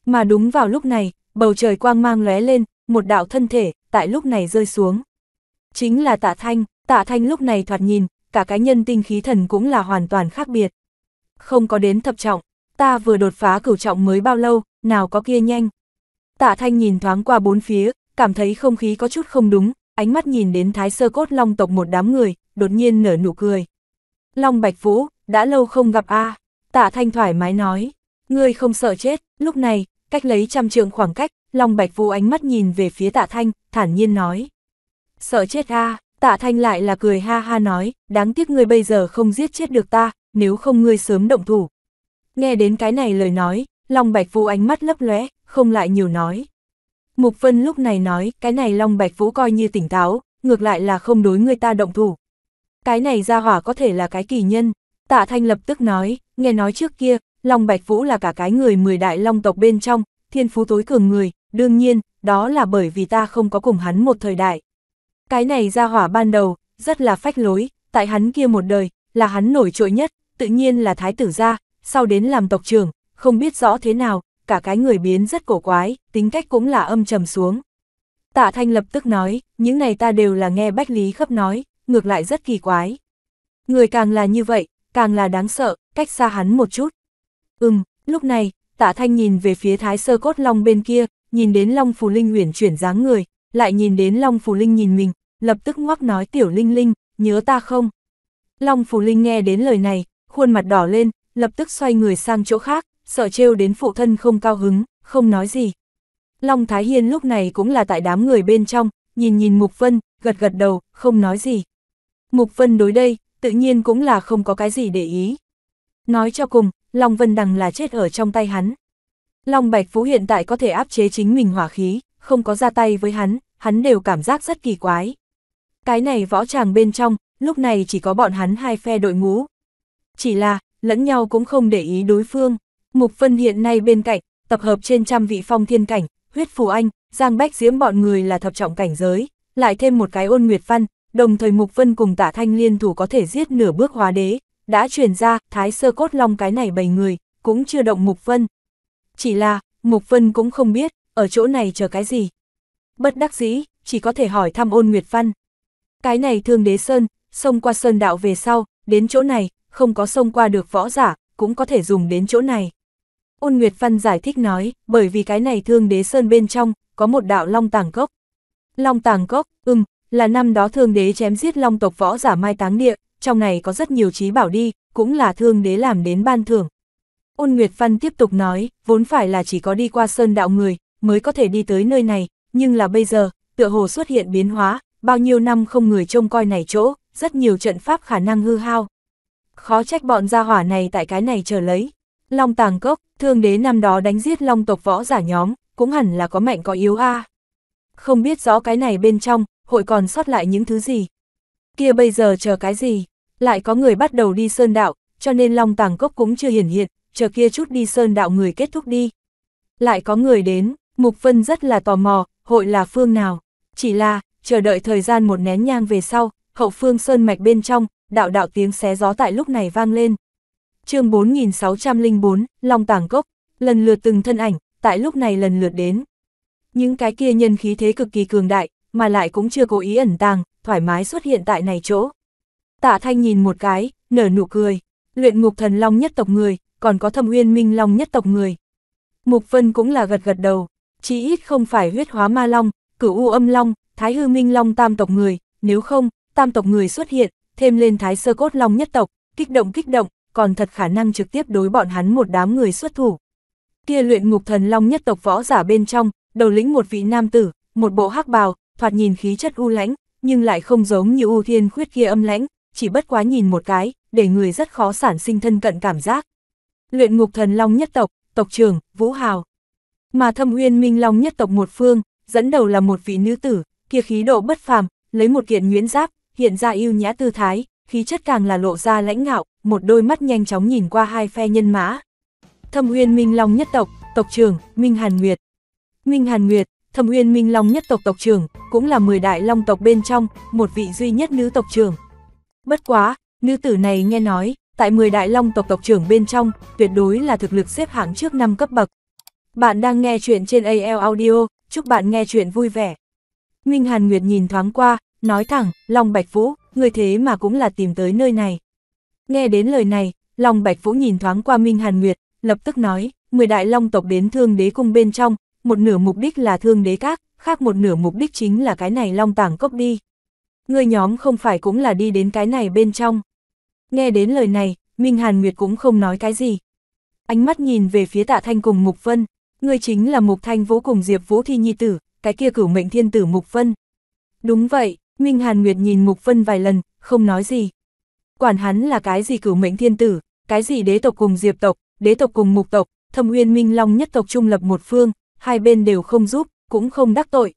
Mà đúng vào lúc này, bầu trời quang mang lóe lên, một đạo thân thể, tại lúc này rơi xuống. Chính là tạ thanh, tạ thanh lúc này thoạt nhìn, cả cái nhân tinh khí thần cũng là hoàn toàn khác biệt. Không có đến thập trọng, ta vừa đột phá cửu trọng mới bao lâu, nào có kia nhanh. Tạ Thanh nhìn thoáng qua bốn phía, cảm thấy không khí có chút không đúng, ánh mắt nhìn đến thái sơ cốt long tộc một đám người, đột nhiên nở nụ cười. Long Bạch Vũ, đã lâu không gặp a Tạ Thanh thoải mái nói, ngươi không sợ chết, lúc này, cách lấy trăm trượng khoảng cách, Long Bạch Vũ ánh mắt nhìn về phía Tạ Thanh, thản nhiên nói. Sợ chết a tạ thanh lại là cười ha ha nói, đáng tiếc ngươi bây giờ không giết chết được ta, nếu không ngươi sớm động thủ. Nghe đến cái này lời nói, Long Bạch Vũ ánh mắt lấp lóe, không lại nhiều nói. Mục Vân lúc này nói, cái này Long Bạch Vũ coi như tỉnh táo, ngược lại là không đối ngươi ta động thủ. Cái này ra hỏa có thể là cái kỳ nhân, tạ thanh lập tức nói, nghe nói trước kia, Long Bạch Vũ là cả cái người mười đại long tộc bên trong, thiên phú tối cường người, đương nhiên, đó là bởi vì ta không có cùng hắn một thời đại. Cái này ra hỏa ban đầu, rất là phách lối, tại hắn kia một đời, là hắn nổi trội nhất, tự nhiên là thái tử gia, sau đến làm tộc trưởng, không biết rõ thế nào, cả cái người biến rất cổ quái, tính cách cũng là âm trầm xuống. Tạ Thanh lập tức nói, những này ta đều là nghe Bách Lý khắp nói, ngược lại rất kỳ quái. Người càng là như vậy, càng là đáng sợ, cách xa hắn một chút. Ừm, lúc này, Tạ Thanh nhìn về phía Thái Sơ Cốt Long bên kia, nhìn đến Long Phù Linh huyền chuyển dáng người, lại nhìn đến Long Phù Linh nhìn mình, lập tức ngoắc nói tiểu linh linh, nhớ ta không? Long Phù Linh nghe đến lời này, khuôn mặt đỏ lên, lập tức xoay người sang chỗ khác, sợ trêu đến phụ thân không cao hứng, không nói gì. Long Thái Hiên lúc này cũng là tại đám người bên trong, nhìn nhìn Mục Vân, gật gật đầu, không nói gì. Mục Vân đối đây, tự nhiên cũng là không có cái gì để ý. Nói cho cùng, Long Vân Đằng là chết ở trong tay hắn. Long Bạch Phú hiện tại có thể áp chế chính mình hỏa khí, không có ra tay với hắn, hắn đều cảm giác rất kỳ quái. Cái này võ tràng bên trong, lúc này chỉ có bọn hắn hai phe đội ngũ. Chỉ là, lẫn nhau cũng không để ý đối phương. Mục Vân hiện nay bên cạnh, tập hợp trên trăm vị phong thiên cảnh, huyết phù anh, giang bách diễm bọn người là thập trọng cảnh giới, lại thêm một cái ôn nguyệt văn, đồng thời Mục Vân cùng tả thanh liên thủ có thể giết nửa bước hóa đế, đã truyền ra thái sơ cốt long cái này bầy người, cũng chưa động Mục Vân. Chỉ là, Mục Vân cũng không biết, ở chỗ này chờ cái gì. Bất đắc dĩ, chỉ có thể hỏi thăm ôn nguyệt văn. Cái này thương đế sơn, sông qua sơn đạo về sau, đến chỗ này, không có sông qua được võ giả, cũng có thể dùng đến chỗ này. Ôn Nguyệt Văn giải thích nói, bởi vì cái này thương đế sơn bên trong, có một đạo long tàng cốc. Long tàng cốc, ừm, là năm đó thương đế chém giết long tộc võ giả mai táng địa, trong này có rất nhiều trí bảo đi, cũng là thương đế làm đến ban thưởng. Ôn Nguyệt Văn tiếp tục nói, vốn phải là chỉ có đi qua sơn đạo người, mới có thể đi tới nơi này, nhưng là bây giờ, tựa hồ xuất hiện biến hóa, bao nhiêu năm không người trông coi này chỗ, rất nhiều trận pháp khả năng hư hao. Khó trách bọn gia hỏa này tại cái này chờ lấy. Long tàng cốc, thương đế năm đó đánh giết long tộc võ giả nhóm, cũng hẳn là có mạnh có yếu a. Không biết rõ cái này bên trong, hội còn sót lại những thứ gì. Kia bây giờ chờ cái gì, lại có người bắt đầu đi sơn đạo, cho nên long tàng cốc cũng chưa hiển hiện, chờ kia chút đi sơn đạo người kết thúc đi. Lại có người đến, Mục Vân rất là tò mò, hội là phương nào, chỉ là, chờ đợi thời gian một nén nhang về sau, hậu phương sơn mạch bên trong, đạo đạo tiếng xé gió tại lúc này vang lên. chương 4604, Long Tảng Cốc, lần lượt từng thân ảnh, tại lúc này lần lượt đến. Những cái kia nhân khí thế cực kỳ cường đại, mà lại cũng chưa cố ý ẩn tàng, thoải mái xuất hiện tại này chỗ. Tạ Thanh nhìn một cái, nở nụ cười, luyện ngục thần long nhất tộc người, còn có thâm uyên minh long nhất tộc người. Mục Vân cũng là gật gật đầu, chí ít không phải huyết hóa ma long, cửu u âm long, Thái Hư Minh Long tam tộc người, nếu không, tam tộc người xuất hiện, thêm lên Thái Sơ Cốt Long nhất tộc, kích động kích động, còn thật khả năng trực tiếp đối bọn hắn một đám người xuất thủ. Kia luyện ngục thần Long nhất tộc võ giả bên trong, đầu lĩnh một vị nam tử, một bộ hắc bào, thoạt nhìn khí chất u lãnh, nhưng lại không giống như U Thiên Khuyết kia âm lãnh, chỉ bất quá nhìn một cái, để người rất khó sản sinh thân cận cảm giác. Luyện ngục thần Long nhất tộc, tộc trưởng, Vũ Hào. Mà thâm Huyên minh Long nhất tộc một phương, dẫn đầu là một vị nữ tử, kia khí độ bất phàm, lấy một kiện nhuyễn giáp, hiện ra ưu nhã tư thái, khí chất càng là lộ ra lãnh ngạo, một đôi mắt nhanh chóng nhìn qua hai phe nhân mã. Thâm Uyên Minh Long nhất tộc, tộc trưởng Minh Hàn Nguyệt. Minh Hàn Nguyệt, Thâm Uyên Minh Long nhất tộc tộc trưởng, cũng là 10 đại long tộc bên trong, một vị duy nhất nữ tộc trưởng. Bất quá, nữ tử này nghe nói, tại 10 đại long tộc tộc trưởng bên trong, tuyệt đối là thực lực xếp hạng trước năm cấp bậc. Bạn đang nghe chuyện trên AL Audio, chúc bạn nghe chuyện vui vẻ. Ninh Hàn Nguyệt nhìn thoáng qua, nói thẳng, Long Bạch Vũ, người thế mà cũng là tìm tới nơi này. Nghe đến lời này, Long Bạch Vũ nhìn thoáng qua Minh Hàn Nguyệt, lập tức nói, 10 đại long tộc đến thương đế cung bên trong, một nửa mục đích là thương đế các, khác một nửa mục đích chính là cái này long tảng cốc đi. Người nhóm không phải cũng là đi đến cái này bên trong. Nghe đến lời này, Minh Hàn Nguyệt cũng không nói cái gì. Ánh mắt nhìn về phía tạ thanh cùng Mục Vân, người chính là Mục Thanh Vũ cùng Diệp Vũ Thi Nhi Tử, cái kia cửu mệnh thiên tử Mục Vân. Đúng vậy, Minh Hàn Nguyệt nhìn Mục Vân vài lần, không nói gì. Quản hắn là cái gì cửu mệnh thiên tử, cái gì đế tộc cùng diệp tộc, đế tộc cùng mục tộc, thâm uyên minh long nhất tộc trung lập một phương, hai bên đều không giúp, cũng không đắc tội.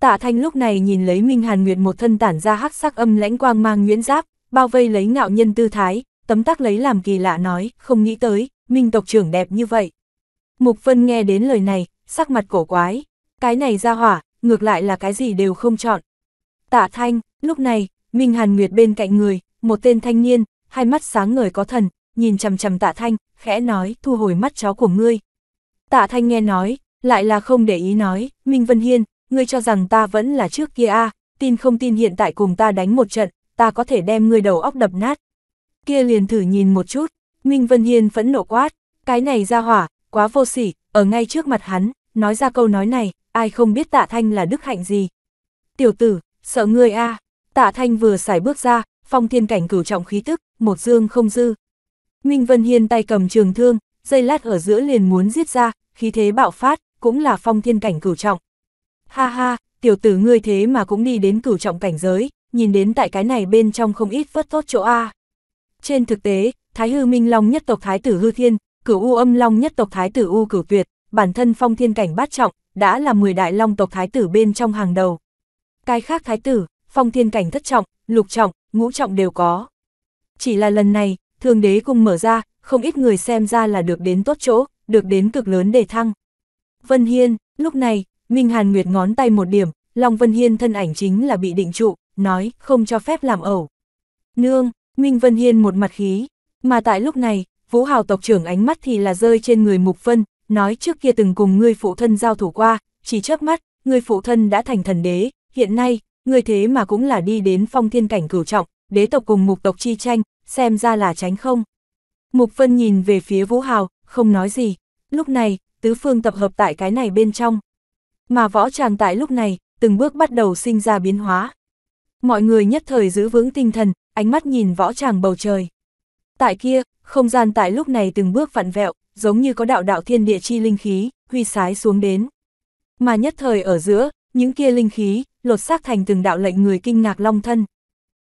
Tạ Thanh lúc này nhìn lấy Minh Hàn Nguyệt một thân tản ra hắc sắc âm lãnh quang mang nguyễn giáp, bao vây lấy ngạo nhân tư thái, tấm tắc lấy làm kỳ lạ nói, không nghĩ tới, Minh tộc trưởng đẹp như vậy. Mục Vân nghe đến lời này, sắc mặt cổ quái. Cái này ra hỏa, ngược lại là cái gì đều không chọn. Tạ Thanh, lúc này, Minh Hàn Nguyệt bên cạnh người, một tên thanh niên, hai mắt sáng ngời có thần, nhìn chầm chầm Tạ Thanh, khẽ nói, thu hồi mắt chó của ngươi. Tạ Thanh nghe nói, lại là không để ý nói, Minh Vân Hiên, ngươi cho rằng ta vẫn là trước kia a à, tin không tin hiện tại cùng ta đánh một trận, ta có thể đem ngươi đầu óc đập nát. Kia liền thử nhìn một chút, Minh Vân Hiên phẫn nộ quát, cái này ra hỏa, quá vô sỉ, ở ngay trước mặt hắn, nói ra câu nói này, ai không biết tạ thanh là đức hạnh gì. Tiểu tử, sợ ngươi a à. tạ thanh vừa xài bước ra, phong thiên cảnh cửu trọng khí tức, một dương không dư. Minh Vân Hiên tay cầm trường thương, dây lát ở giữa liền muốn giết ra, khí thế bạo phát, cũng là phong thiên cảnh cửu trọng. Ha ha, tiểu tử ngươi thế mà cũng đi đến cửu trọng cảnh giới, nhìn đến tại cái này bên trong không ít vất tốt chỗ A. Trên thực tế, Thái Hư Minh Long nhất tộc Thái tử Hư Thiên, cửu U âm Long nhất tộc Thái tử U cửu tuyệt, bản thân phong thiên cảnh bát trọng, đã là 10 đại long tộc thái tử bên trong hàng đầu. Cái khác thái tử, phong thiên cảnh thất trọng, lục trọng, ngũ trọng đều có. Chỉ là lần này, thường đế cùng mở ra, không ít người xem ra là được đến tốt chỗ, được đến cực lớn để thăng. Vân Hiên, lúc này, Minh Hàn Nguyệt ngón tay một điểm, Long Vân Hiên thân ảnh chính là bị định trụ, nói không cho phép làm ẩu. Nương, Minh Vân Hiên một mặt khí, mà tại lúc này, Vũ Hào tộc trưởng ánh mắt thì là rơi trên người Mục Vân, nói trước kia từng cùng ngươi phụ thân giao thủ qua, chỉ chớp mắt, ngươi phụ thân đã thành thần đế, hiện nay, ngươi thế mà cũng là đi đến phong thiên cảnh cửu trọng, đế tộc cùng mục tộc chi tranh, xem ra là tránh không. Mục Vân nhìn về phía Vũ Hào, không nói gì, lúc này, tứ phương tập hợp tại cái này bên trong. Mà võ tràng tại lúc này, từng bước bắt đầu sinh ra biến hóa. Mọi người nhất thời giữ vững tinh thần, ánh mắt nhìn võ tràng bầu trời. Tại kia, không gian tại lúc này từng bước vặn vẹo, giống như có đạo đạo thiên địa chi linh khí, huy sái xuống đến. Mà nhất thời ở giữa, những kia linh khí, lột xác thành từng đạo lệnh người kinh ngạc long thân.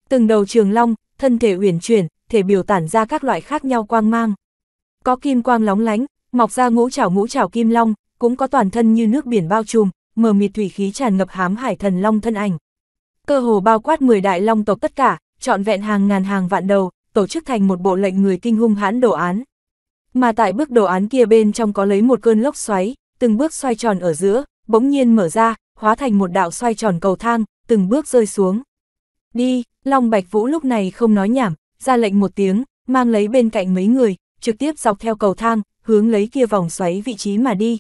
Từng đầu trường long, thân thể uyển chuyển, thể biểu tản ra các loại khác nhau quang mang. Có kim quang lóng lánh, mọc ra ngũ trảo ngũ trảo kim long, cũng có toàn thân như nước biển bao trùm, mờ mịt thủy khí tràn ngập hám hải thần long thân ảnh. Cơ hồ bao quát 10 đại long tộc tất cả, trọn vẹn hàng ngàn hàng vạn đầu, tổ chức thành một bộ lệnh người kinh hung hãn đồ án. Mà tại bước đồ án kia bên trong có lấy một cơn lốc xoáy, từng bước xoay tròn ở giữa, bỗng nhiên mở ra, hóa thành một đạo xoay tròn cầu thang, từng bước rơi xuống. Đi, Long Bạch Vũ lúc này không nói nhảm, ra lệnh một tiếng, mang lấy bên cạnh mấy người, trực tiếp dọc theo cầu thang, hướng lấy kia vòng xoáy vị trí mà đi.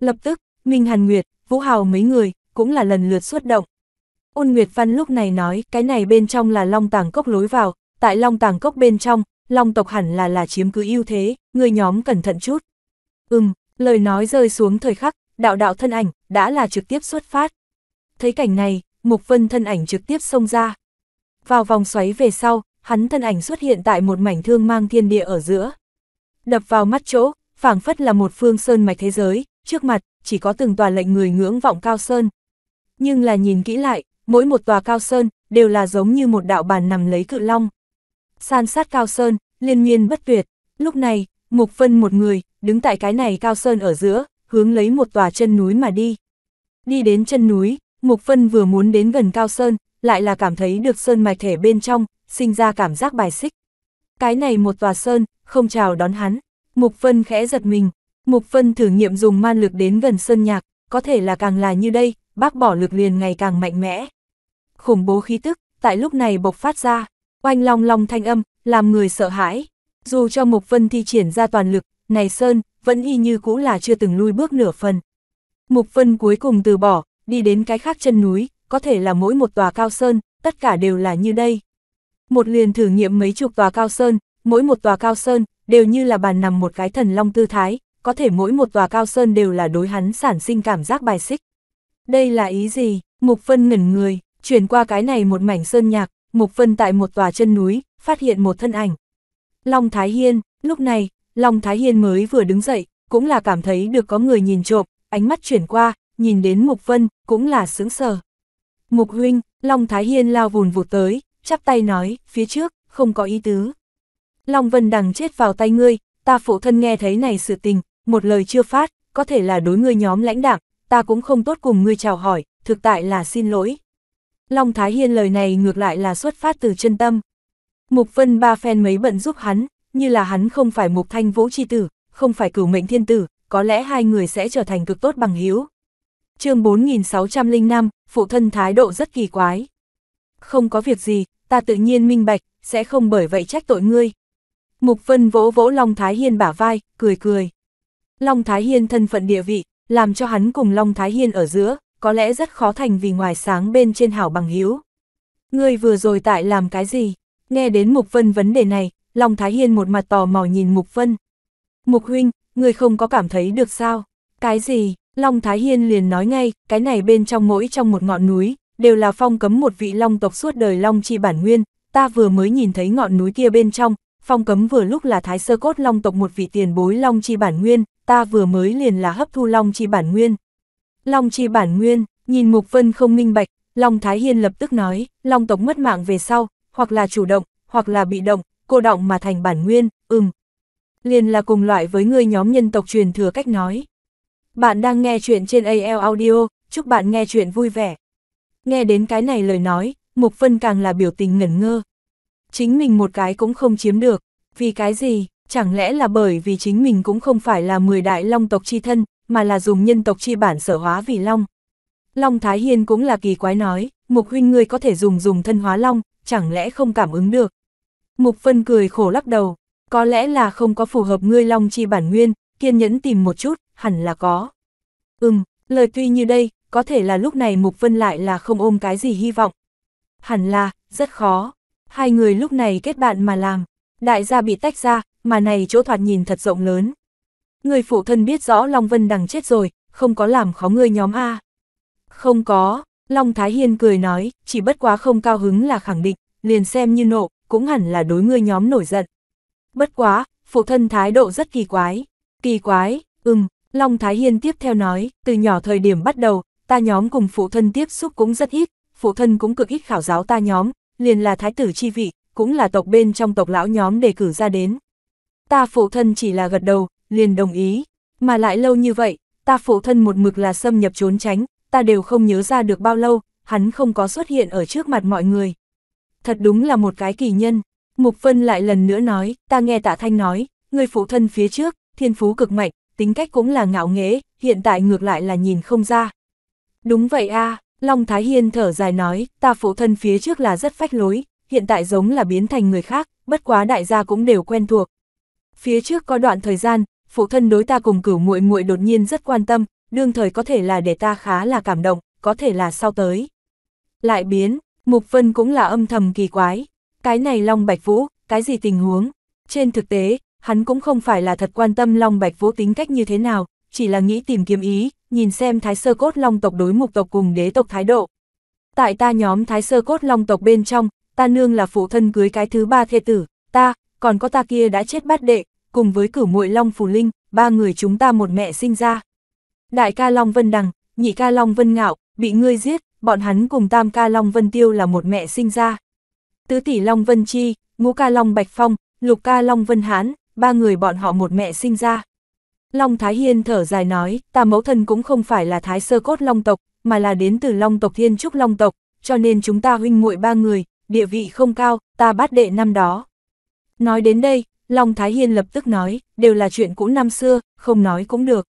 Lập tức, Minh Hàn Nguyệt, Vũ Hào mấy người, cũng là lần lượt xuất động. Ôn Nguyệt Văn lúc này nói, cái này bên trong là long tàng cốc lối vào, tại long tàng cốc bên trong, long tộc hẳn là là chiếm cứ ưu thế, người nhóm cẩn thận chút. Ừm, lời nói rơi xuống thời khắc, đạo đạo thân ảnh, đã là trực tiếp xuất phát. Thấy cảnh này, Mục Vân thân ảnh trực tiếp xông ra. Vào vòng xoáy về sau, hắn thân ảnh xuất hiện tại một mảnh thương mang thiên địa ở giữa. Đập vào mắt chỗ, phảng phất là một phương sơn mạch thế giới, trước mặt, chỉ có từng tòa lệnh người ngưỡng vọng cao sơn. Nhưng là nhìn kỹ lại, mỗi một tòa cao sơn, đều là giống như một đạo bàn nằm lấy cự long san sát cao sơn, liên miên bất tuyệt. Lúc này, Mục Vân một người, đứng tại cái này cao sơn ở giữa, hướng lấy một tòa chân núi mà đi. Đi đến chân núi, Mục Vân vừa muốn đến gần cao sơn, lại là cảm thấy được sơn mạch thể bên trong, sinh ra cảm giác bài xích. Cái này một tòa sơn, không chào đón hắn. Mục Vân khẽ giật mình. Mục Vân thử nghiệm dùng man lực đến gần sơn nhạc, có thể là càng là như đây, bác bỏ lực liền ngày càng mạnh mẽ. Khủng bố khí tức, tại lúc này bộc phát ra, Oanh long long thanh âm, làm người sợ hãi. Dù cho Mục Vân thi triển ra toàn lực, này Sơn, vẫn y như cũ là chưa từng lui bước nửa phần. Mục Vân cuối cùng từ bỏ, đi đến cái khác chân núi, có thể là mỗi một tòa cao sơn, tất cả đều là như đây. Một liền thử nghiệm mấy chục tòa cao sơn, mỗi một tòa cao sơn, đều như là bàn nằm một cái thần long tư thái, có thể mỗi một tòa cao sơn đều là đối hắn sản sinh cảm giác bài xích. Đây là ý gì? Mục Vân ngẩn người, chuyển qua cái này một mảnh sơn nhạc, Mục Vân tại một tòa chân núi, phát hiện một thân ảnh. Long Thái Hiên, lúc này, Long Thái Hiên mới vừa đứng dậy, cũng là cảm thấy được có người nhìn trộm, ánh mắt chuyển qua, nhìn đến Mục Vân, cũng là sướng sờ. Mục huynh, Long Thái Hiên lao vùn vụt tới, chắp tay nói, phía trước, không có ý tứ. Long Vân đằng chết vào tay ngươi, ta phụ thân nghe thấy này sự tình, một lời chưa phát, có thể là đối ngươi nhóm lãnh đảng, ta cũng không tốt cùng ngươi chào hỏi, thực tại là xin lỗi. Long Thái Hiên lời này ngược lại là xuất phát từ chân tâm. Mục Vân ba phen mấy bận giúp hắn, như là hắn không phải Mục Thanh Vũ chi tử, không phải cửu mệnh thiên tử, có lẽ hai người sẽ trở thành cực tốt bằng hiếu. chương 4605, phụ thân thái độ rất kỳ quái. Không có việc gì, ta tự nhiên minh bạch, sẽ không bởi vậy trách tội ngươi. Mục Vân vỗ vỗ Long Thái Hiên bả vai, cười cười. Long Thái Hiên thân phận địa vị, làm cho hắn cùng Long Thái Hiên ở giữa, có lẽ rất khó thành vì ngoài sáng bên trên hảo bằng hiếu. Ngươi vừa rồi tại làm cái gì? Nghe đến Mục Vân vấn đề này, Long Thái Hiên một mặt tò mò nhìn Mục Vân. Mục Huynh, ngươi không có cảm thấy được sao? Cái gì? Long Thái Hiên liền nói ngay, cái này bên trong mỗi trong một ngọn núi, đều là phong cấm một vị long tộc suốt đời long chi bản nguyên, ta vừa mới nhìn thấy ngọn núi kia bên trong, phong cấm vừa lúc là thái sơ cốt long tộc một vị tiền bối long chi bản nguyên, ta vừa mới liền là hấp thu long chi bản nguyên. Long chi bản nguyên, nhìn Mục Vân không minh bạch, Long Thái Hiên lập tức nói, Long tộc mất mạng về sau, hoặc là chủ động, hoặc là bị động, cô động mà thành bản nguyên, ừm. Liền là cùng loại với người nhóm nhân tộc truyền thừa cách nói. Bạn đang nghe chuyện trên AL Audio, chúc bạn nghe chuyện vui vẻ. Nghe đến cái này lời nói, Mục Vân càng là biểu tình ngẩn ngơ. Chính mình một cái cũng không chiếm được, vì cái gì, chẳng lẽ là bởi vì chính mình cũng không phải là 10 đại long tộc chi thân, mà là dùng nhân tộc chi bản sở hóa vì long. Long Thái Hiên cũng là kỳ quái nói, Mục huynh ngươi có thể dùng dùng thân hóa long, chẳng lẽ không cảm ứng được. Mục Phân cười khổ lắc đầu, có lẽ là không có phù hợp ngươi long chi bản nguyên, kiên nhẫn tìm một chút, hẳn là có. Ừm, lời tuy như đây, có thể là lúc này Mục Vân lại là không ôm cái gì hy vọng. Hẳn là, rất khó. Hai người lúc này kết bạn mà làm, đại gia bị tách ra, mà này chỗ thoạt nhìn thật rộng lớn người phụ thân biết rõ Long Vân Đằng chết rồi, không có làm khó ngươi nhóm A. Không có, Long Thái Hiên cười nói, chỉ bất quá không cao hứng là khẳng định, liền xem như nộ, cũng hẳn là đối ngươi nhóm nổi giận. Bất quá, phụ thân thái độ rất kỳ quái. Kỳ quái, ừm, Long Thái Hiên tiếp theo nói, từ nhỏ thời điểm bắt đầu, ta nhóm cùng phụ thân tiếp xúc cũng rất ít, phụ thân cũng cực ít khảo giáo ta nhóm, liền là thái tử chi vị, cũng là tộc bên trong tộc lão nhóm đề cử ra đến. Ta phụ thân chỉ là gật đầu, liền đồng ý. Mà lại lâu như vậy, ta phụ thân một mực là xâm nhập trốn tránh, ta đều không nhớ ra được bao lâu, hắn không có xuất hiện ở trước mặt mọi người. Thật đúng là một cái kỳ nhân. Mục Vân lại lần nữa nói, ta nghe tạ thanh nói, người phụ thân phía trước, thiên phú cực mạnh, tính cách cũng là ngạo nghễ, hiện tại ngược lại là nhìn không ra. Đúng vậy a Long Thái Hiên thở dài nói, ta phụ thân phía trước là rất phách lối, hiện tại giống là biến thành người khác, bất quá đại gia cũng đều quen thuộc. Phía trước có đoạn thời gian, phụ thân đối ta cùng cửu muội muội đột nhiên rất quan tâm, đương thời có thể là để ta khá là cảm động, có thể là sau tới. Lại biến, Mục Vân cũng là âm thầm kỳ quái, cái này Long Bạch Vũ, cái gì tình huống? Trên thực tế, hắn cũng không phải là thật quan tâm Long Bạch Vũ tính cách như thế nào, chỉ là nghĩ tìm kiếm ý, nhìn xem Thái Sơ Cốt Long tộc đối mục tộc cùng đế tộc thái độ. Tại ta nhóm Thái Sơ Cốt Long tộc bên trong, ta nương là phụ thân cưới cái thứ ba thê tử, ta, còn có ta kia đã chết bát đệ, cùng với cửu muội Long Phù Linh, ba người chúng ta một mẹ sinh ra. Đại ca Long Vân Đằng, nhị ca Long Vân Ngạo, bị ngươi giết, bọn hắn cùng tam ca Long Vân Tiêu là một mẹ sinh ra. Tứ tỷ Long Vân Chi, ngũ ca Long Bạch Phong, lục ca Long Vân Hán, ba người bọn họ một mẹ sinh ra. Long Thái Hiên thở dài nói, ta mẫu thân cũng không phải là thái sơ cốt Long tộc, mà là đến từ Long tộc Thiên Trúc Long tộc, cho nên chúng ta huynh muội ba người, địa vị không cao, ta bắt đệ năm đó. Nói đến đây, Long Thái Hiên lập tức nói, đều là chuyện cũ năm xưa, không nói cũng được.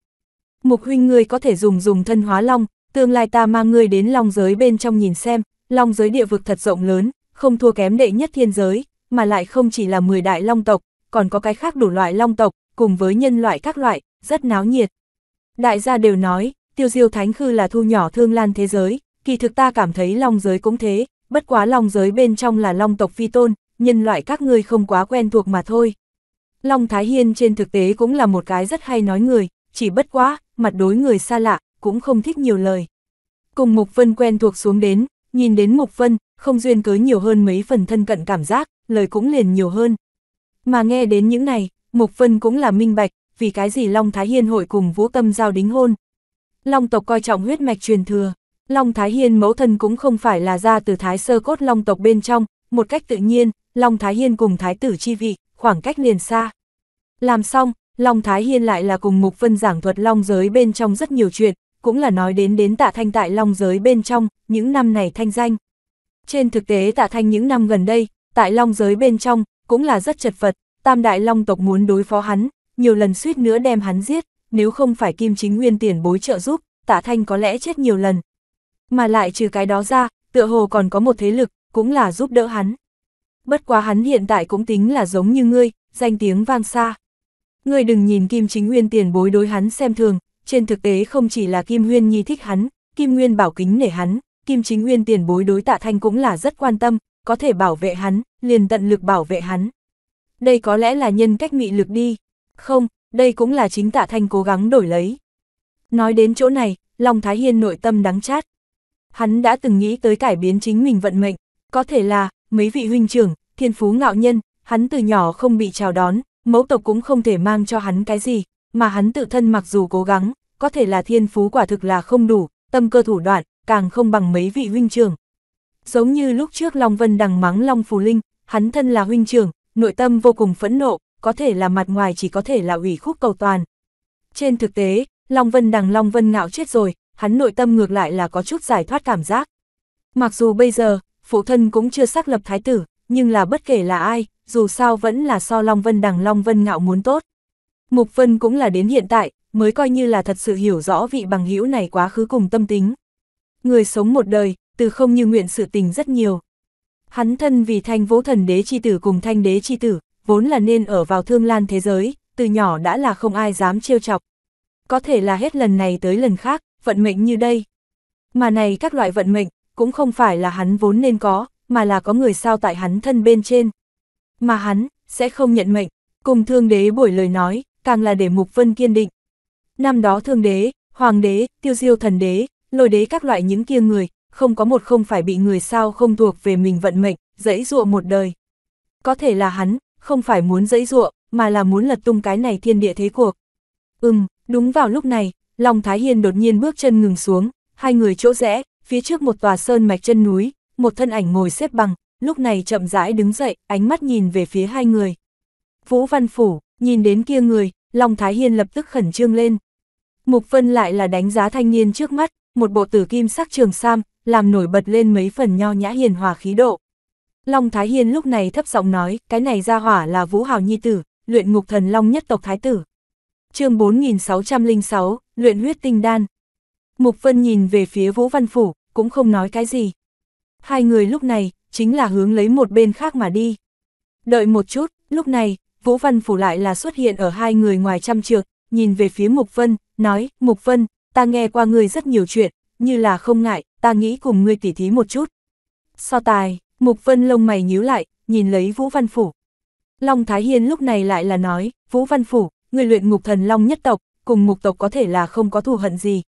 Mục huynh ngươi có thể dùng dùng thân hóa long, tương lai ta mang ngươi đến long giới bên trong nhìn xem, long giới địa vực thật rộng lớn, không thua kém đệ nhất thiên giới, mà lại không chỉ là 10 đại long tộc, còn có cái khác đủ loại long tộc, cùng với nhân loại các loại, rất náo nhiệt. Đại gia đều nói, tiêu diêu thánh khư là thu nhỏ thương lan thế giới, kỳ thực ta cảm thấy long giới cũng thế, bất quá long giới bên trong là long tộc phi tôn, nhân loại các ngươi không quá quen thuộc mà thôi. Long Thái Hiên trên thực tế cũng là một cái rất hay nói người, chỉ bất quá, mặt đối người xa lạ, cũng không thích nhiều lời. Cùng Mục Vân quen thuộc xuống đến, nhìn đến Mục Vân, không duyên cớ nhiều hơn mấy phần thân cận cảm giác, lời cũng liền nhiều hơn. Mà nghe đến những này, Mục Vân cũng là minh bạch, vì cái gì Long Thái Hiên hội cùng Vũ Tâm giao đính hôn. Long tộc coi trọng huyết mạch truyền thừa, Long Thái Hiên mẫu thân cũng không phải là ra từ thái sơ cốt Long tộc bên trong, một cách tự nhiên, Long Thái Hiên cùng thái tử chi vị, khoảng cách liền xa. Làm xong, Long Thái Hiên lại là cùng Mục Vân giảng thuật Long giới bên trong rất nhiều chuyện, cũng là nói đến đến tạ thanh tại Long giới bên trong, những năm này thanh danh. Trên thực tế tạ thanh những năm gần đây, tại Long giới bên trong, cũng là rất chật vật, tam đại Long tộc muốn đối phó hắn, nhiều lần suýt nữa đem hắn giết, nếu không phải Kim Chính Nguyên tiền bối trợ giúp, tạ thanh có lẽ chết nhiều lần. Mà lại trừ cái đó ra, tựa hồ còn có một thế lực, cũng là giúp đỡ hắn bất quá hắn hiện tại cũng tính là giống như ngươi, danh tiếng vang xa. Ngươi đừng nhìn Kim Chính Nguyên tiền bối đối hắn xem thường, trên thực tế không chỉ là Kim nguyên Nhi thích hắn, Kim Nguyên bảo kính nể hắn, Kim Chính Nguyên tiền bối đối tạ thanh cũng là rất quan tâm, có thể bảo vệ hắn, liền tận lực bảo vệ hắn. Đây có lẽ là nhân cách mị lực đi, không, đây cũng là chính tạ thanh cố gắng đổi lấy. Nói đến chỗ này, Long Thái Hiên nội tâm đắng chát. Hắn đã từng nghĩ tới cải biến chính mình vận mệnh, có thể là, mấy vị huynh trưởng, thiên phú ngạo nhân, hắn từ nhỏ không bị chào đón, mẫu tộc cũng không thể mang cho hắn cái gì, mà hắn tự thân mặc dù cố gắng, có thể là thiên phú quả thực là không đủ, tâm cơ thủ đoạn, càng không bằng mấy vị huynh trưởng. Giống như lúc trước Long Vân đằng mắng Long Phù Linh, hắn thân là huynh trưởng, nội tâm vô cùng phẫn nộ, có thể là mặt ngoài chỉ có thể là ủy khúc cầu toàn. Trên thực tế, Long Vân đằng Long Vân ngạo chết rồi, hắn nội tâm ngược lại là có chút giải thoát cảm giác. Mặc dù bây giờ, phụ thân cũng chưa xác lập thái tử, nhưng là bất kể là ai, dù sao vẫn là so Long Vân đằng Long Vân ngạo muốn tốt. Mục Vân cũng là đến hiện tại, mới coi như là thật sự hiểu rõ vị bằng hữu này quá khứ cùng tâm tính. Người sống một đời, từ không như nguyện sự tình rất nhiều. Hắn thân vì thanh vỗ thần đế chi tử cùng thanh đế chi tử, vốn là nên ở vào thương lan thế giới, từ nhỏ đã là không ai dám trêu chọc. Có thể là hết lần này tới lần khác, vận mệnh như đây. Mà này các loại vận mệnh, cũng không phải là hắn vốn nên có, mà là có người sao tại hắn thân bên trên. Mà hắn, sẽ không nhận mệnh, cùng thương đế buổi lời nói, càng là để Mục Vân kiên định. Năm đó thương đế, hoàng đế, tiêu diêu thần đế, lôi đế các loại những kia người, không có một không phải bị người sao không thuộc về mình vận mệnh, dẫy dụa một đời. Có thể là hắn, không phải muốn dẫy dụa, mà là muốn lật tung cái này thiên địa thế cuộc. Ừm, đúng vào lúc này, Long Thái Hiên đột nhiên bước chân ngừng xuống, hai người chỗ rẽ, phía trước một tòa sơn mạch chân núi, một thân ảnh ngồi xếp bằng, lúc này chậm rãi đứng dậy, ánh mắt nhìn về phía hai người. Vũ Văn Phủ, nhìn đến kia người, Long Thái Hiên lập tức khẩn trương lên. Mục Vân lại là đánh giá thanh niên trước mắt, một bộ tử kim sắc trường sam, làm nổi bật lên mấy phần nho nhã hiền hòa khí độ. Long Thái Hiên lúc này thấp giọng nói, cái này ra hỏa là Vũ Hào Nhi Tử, luyện ngục thần Long nhất tộc Thái Tử. chương 4606, luyện huyết tinh đan. Mục Vân nhìn về phía Vũ Văn Phủ, cũng không nói cái gì. Hai người lúc này, chính là hướng lấy một bên khác mà đi. Đợi một chút, lúc này, Vũ Văn Phủ lại là xuất hiện ở hai người ngoài trăm trượt, nhìn về phía Mục Vân, nói, Mục Vân, ta nghe qua người rất nhiều chuyện, như là không ngại, ta nghĩ cùng ngươi tỉ thí một chút. So tài, Mục Vân lông mày nhíu lại, nhìn lấy Vũ Văn Phủ. Long Thái Hiên lúc này lại là nói, Vũ Văn Phủ, người luyện ngục thần Long nhất tộc, cùng mục tộc có thể là không có thù hận gì,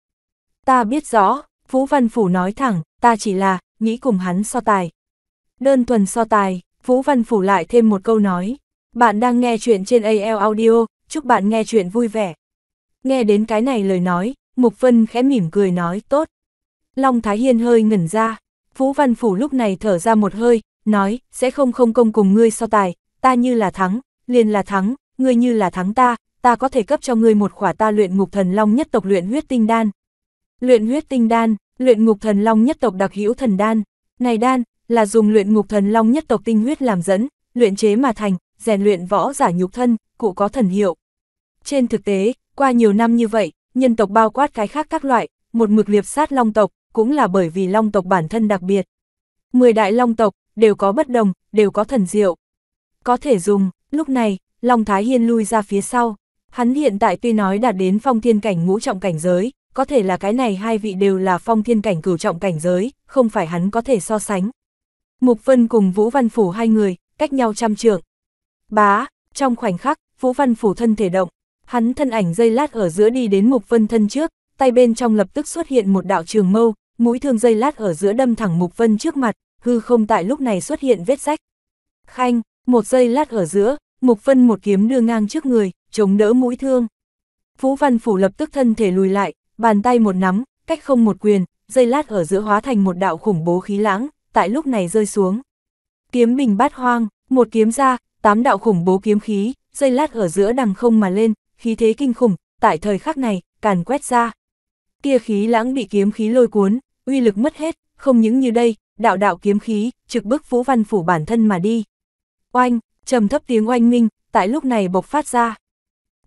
Ta biết rõ, Vũ Văn Phủ nói thẳng, ta chỉ là, nghĩ cùng hắn so tài. Đơn thuần so tài, Vũ Văn Phủ lại thêm một câu nói. Bạn đang nghe chuyện trên AL Audio, chúc bạn nghe chuyện vui vẻ. Nghe đến cái này lời nói, Mục Vân khẽ mỉm cười nói tốt. Long Thái Hiên hơi ngẩn ra, Vũ Văn Phủ lúc này thở ra một hơi, nói, sẽ không không công cùng ngươi so tài, ta như là thắng, liền là thắng, ngươi như là thắng ta, ta có thể cấp cho ngươi một khỏa ta luyện ngục thần long nhất tộc luyện huyết tinh đan, Luyện huyết tinh đan, luyện ngục thần long nhất tộc đặc hữu thần đan. Này đan, là dùng luyện ngục thần long nhất tộc tinh huyết làm dẫn, luyện chế mà thành, rèn luyện võ giả nhục thân, cụ có thần hiệu. Trên thực tế, qua nhiều năm như vậy, nhân tộc bao quát cái khác các loại, một mực liệp sát long tộc, cũng là bởi vì long tộc bản thân đặc biệt. Mười đại long tộc, đều có bất đồng, đều có thần diệu. Có thể dùng, lúc này, Long Thái Hiên lui ra phía sau. Hắn hiện tại tuy nói đạt đến phong thiên cảnh ngũ trọng cảnh giới, có thể là cái này hai vị đều là phong thiên cảnh cửu trọng cảnh giới, không phải hắn có thể so sánh. Mục Vân cùng Vũ Văn Phủ hai người, cách nhau trăm trượng. Bá, trong khoảnh khắc, Vũ Văn Phủ thân thể động, hắn thân ảnh dây lát ở giữa đi đến Mục Vân thân trước, tay bên trong lập tức xuất hiện một đạo trường mâu, mũi thương dây lát ở giữa đâm thẳng Mục Vân trước mặt, hư không tại lúc này xuất hiện vết rách. Khanh, một dây lát ở giữa, Mục Vân một kiếm đưa ngang trước người, chống đỡ mũi thương. Vũ Văn Phủ lập tức thân thể lùi lại, bàn tay một nắm, cách không một quyền, dây lát ở giữa hóa thành một đạo khủng bố khí lãng, tại lúc này rơi xuống. Kiếm bình bát hoang, một kiếm ra, tám đạo khủng bố kiếm khí, dây lát ở giữa đằng không mà lên, khí thế kinh khủng, tại thời khắc này, càn quét ra. Kia khí lãng bị kiếm khí lôi cuốn, uy lực mất hết, không những như đây, đạo đạo kiếm khí, trực bức Vũ Văn Phủ bản thân mà đi. Oanh, trầm thấp tiếng oanh minh, tại lúc này bộc phát ra.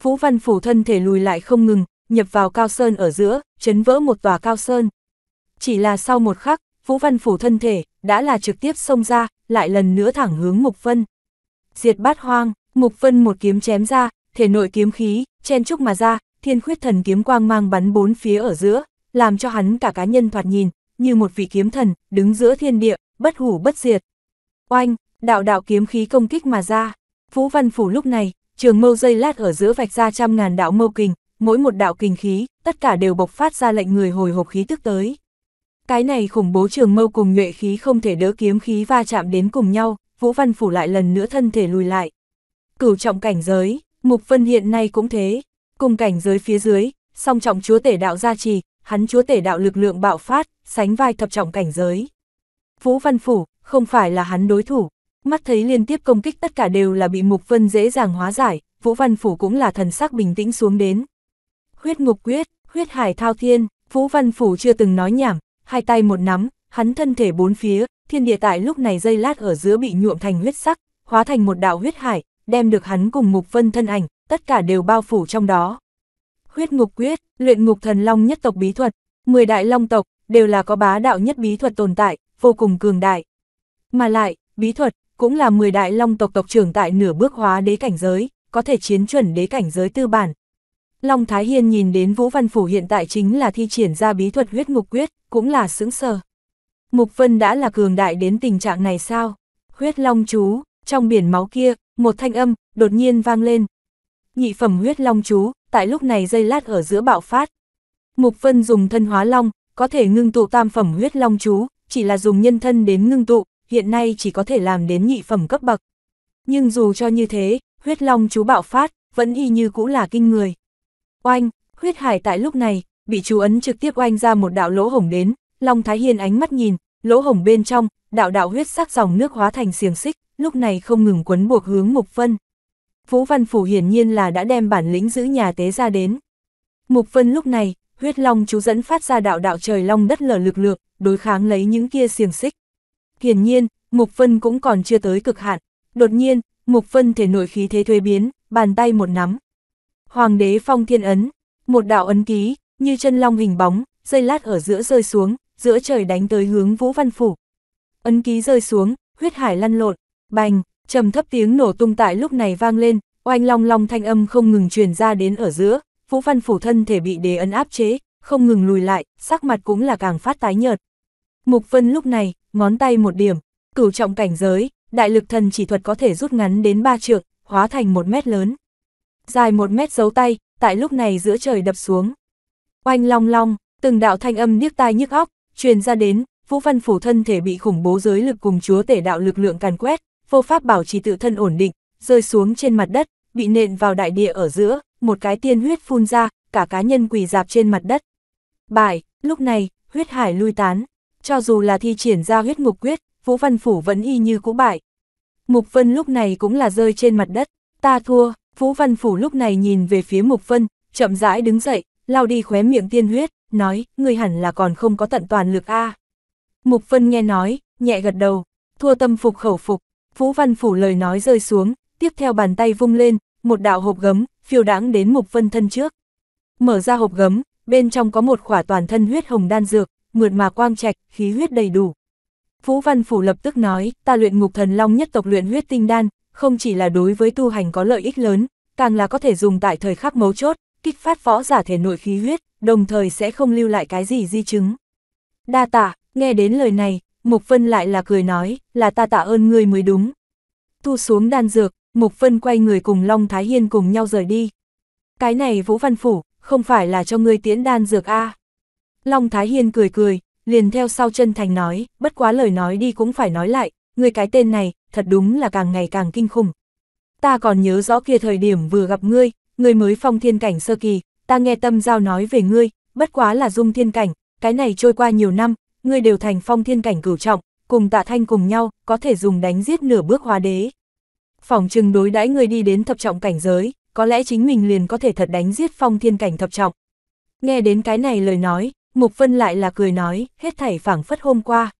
Vũ Văn Phủ thân thể lùi lại không ngừng, nhập vào cao sơn ở giữa, chấn vỡ một tòa cao sơn. Chỉ là sau một khắc, Vũ Văn Phủ thân thể, đã là trực tiếp xông ra, lại lần nữa thẳng hướng Mục Vân. Diệt bát hoang, Mục Vân một kiếm chém ra, thể nội kiếm khí, chen trúc mà ra, thiên khuyết thần kiếm quang mang bắn bốn phía ở giữa, làm cho hắn cả cá nhân thoạt nhìn, như một vị kiếm thần, đứng giữa thiên địa, bất hủ bất diệt. Oanh, đạo đạo kiếm khí công kích mà ra. Vũ Văn Phủ lúc này, trường mâu dây lát ở giữa vạch ra trăm ngàn đạo mâu kình, mỗi một đạo kinh khí, tất cả đều bộc phát ra lệnh người hồi hộp khí tức tới. Cái này khủng bố trường mâu cùng nhuệ khí không thể đỡ kiếm khí va chạm đến cùng nhau, Vũ Văn Phủ lại lần nữa thân thể lùi lại. Cửu trọng cảnh giới, Mục Vân hiện nay cũng thế, cùng cảnh giới phía dưới, song trọng chúa tể đạo gia trì, hắn chúa tể đạo lực lượng bạo phát, sánh vai thập trọng cảnh giới. Vũ Văn Phủ, không phải là hắn đối thủ, mắt thấy liên tiếp công kích tất cả đều là bị Mục Vân dễ dàng hóa giải, Vũ Văn Phủ cũng là thần sắc bình tĩnh xuống đến huyết ngục quyết, huyết hải thao thiên, Vũ Văn Phủ chưa từng nói nhảm, hai tay một nắm, hắn thân thể bốn phía, thiên địa tại lúc này dây lát ở giữa bị nhuộm thành huyết sắc, hóa thành một đạo huyết hải, đem được hắn cùng Mục Vân thân ảnh, tất cả đều bao phủ trong đó. Huyết ngục quyết, luyện ngục thần long nhất tộc bí thuật, 10 đại long tộc đều là có bá đạo nhất bí thuật tồn tại, vô cùng cường đại. Mà lại, bí thuật cũng là 10 đại long tộc tộc trưởng tại nửa bước hóa đế cảnh giới, có thể chiến chuẩn đế cảnh giới tư bản, Long Thái Hiên nhìn đến Vũ Văn Phủ hiện tại chính là thi triển ra bí thuật huyết ngục quyết, cũng là sững sờ. Mục Vân đã là cường đại đến tình trạng này sao? Huyết Long chú, trong biển máu kia, một thanh âm, đột nhiên vang lên. Nhị phẩm huyết Long chú, tại lúc này dây lát ở giữa bạo phát. Mục Vân dùng thân hóa Long, có thể ngưng tụ tam phẩm huyết Long chú, chỉ là dùng nhân thân đến ngưng tụ, hiện nay chỉ có thể làm đến nhị phẩm cấp bậc. Nhưng dù cho như thế, huyết Long chú bạo phát, vẫn y như cũ là kinh người. Oanh, huyết hải tại lúc này, bị chú ấn trực tiếp oanh ra một đạo lỗ hổng đến, Long Thái Hiên ánh mắt nhìn, lỗ hổng bên trong, đạo đạo huyết sắc dòng nước hóa thành xiềng xích, lúc này không ngừng quấn buộc hướng Mục Vân. Vũ Văn Phủ hiển nhiên là đã đem bản lĩnh giữ nhà tế ra đến. Mục Vân lúc này, huyết long chú dẫn phát ra đạo đạo trời long đất lở lực lượng, đối kháng lấy những kia xiềng xích. Hiển nhiên, Mục Vân cũng còn chưa tới cực hạn, đột nhiên, Mục Vân thể nội khí thế thuế biến, bàn tay một nắm, Hoàng đế phong thiên ấn, một đạo ấn ký, như chân long hình bóng, dây lát ở giữa rơi xuống, giữa trời đánh tới hướng Vũ Văn Phủ. Ấn ký rơi xuống, huyết hải lăn lộn, bành, trầm thấp tiếng nổ tung tại lúc này vang lên, oanh long long thanh âm không ngừng truyền ra đến ở giữa, Vũ Văn Phủ thân thể bị đế ấn áp chế, không ngừng lùi lại, sắc mặt cũng là càng phát tái nhợt. Mục Vân lúc này, ngón tay một điểm, cửu trọng cảnh giới, đại lực thần chỉ thuật có thể rút ngắn đến 3 trượng, hóa thành một mét lớn dài một mét dấu tay, tại lúc này giữa trời đập xuống. Oanh long long, từng đạo thanh âm niếc tai nhức óc, truyền ra đến, Vũ Văn Phủ thân thể bị khủng bố giới lực cùng chúa tể đạo lực lượng càn quét, vô pháp bảo trì tự thân ổn định, rơi xuống trên mặt đất, bị nện vào đại địa ở giữa, một cái tiên huyết phun ra, cả cá nhân quỳ dạp trên mặt đất. Bài, lúc này, huyết hải lui tán, cho dù là thi triển ra huyết mục quyết, Vũ Văn Phủ vẫn y như cũ bại. Mục Vân lúc này cũng là rơi trên mặt đất, ta thua, Vũ Văn Phủ lúc này nhìn về phía Mục Vân, chậm rãi đứng dậy, lao đi khóe miệng tiên huyết, nói, người hẳn là còn không có tận toàn lực A. Mục Vân nghe nói, nhẹ gật đầu, thua tâm phục khẩu phục, Vũ Văn Phủ lời nói rơi xuống, tiếp theo bàn tay vung lên, một đạo hộp gấm, phiêu đáng đến Mục Vân thân trước. Mở ra hộp gấm, bên trong có một khỏa toàn thân huyết hồng đan dược, mượt mà quang trạch, khí huyết đầy đủ. Vũ Văn Phủ lập tức nói, ta luyện ngục thần long nhất tộc luyện huyết tinh đan, không chỉ là đối với tu hành có lợi ích lớn, càng là có thể dùng tại thời khắc mấu chốt, kích phát võ giả thể nội khí huyết, đồng thời sẽ không lưu lại cái gì di chứng. Đa tạ, nghe đến lời này, Mục Vân lại là cười nói, là ta tạ ơn ngươi mới đúng. Tu xuống đan dược, Mục Vân quay người cùng Long Thái Hiên cùng nhau rời đi. Cái này Vũ Văn Phủ, không phải là cho ngươi tiễn đan dược a Long Thái Hiên cười cười, liền theo sau chân thành nói, bất quá lời nói đi cũng phải nói lại, ngươi cái tên này, thật đúng là càng ngày càng kinh khủng. Ta còn nhớ rõ kia thời điểm vừa gặp ngươi, ngươi mới phong thiên cảnh sơ kỳ, ta nghe tâm giao nói về ngươi, bất quá là dung thiên cảnh, cái này trôi qua nhiều năm, ngươi đều thành phong thiên cảnh cửu trọng, cùng tạ thanh cùng nhau, có thể dùng đánh giết nửa bước hóa đế. Phòng trừng đối đãi ngươi đi đến thập trọng cảnh giới, có lẽ chính mình liền có thể thật đánh giết phong thiên cảnh thập trọng. Nghe đến cái này lời nói, Mục Vân lại là cười nói, hết thảy phảng phất hôm qua.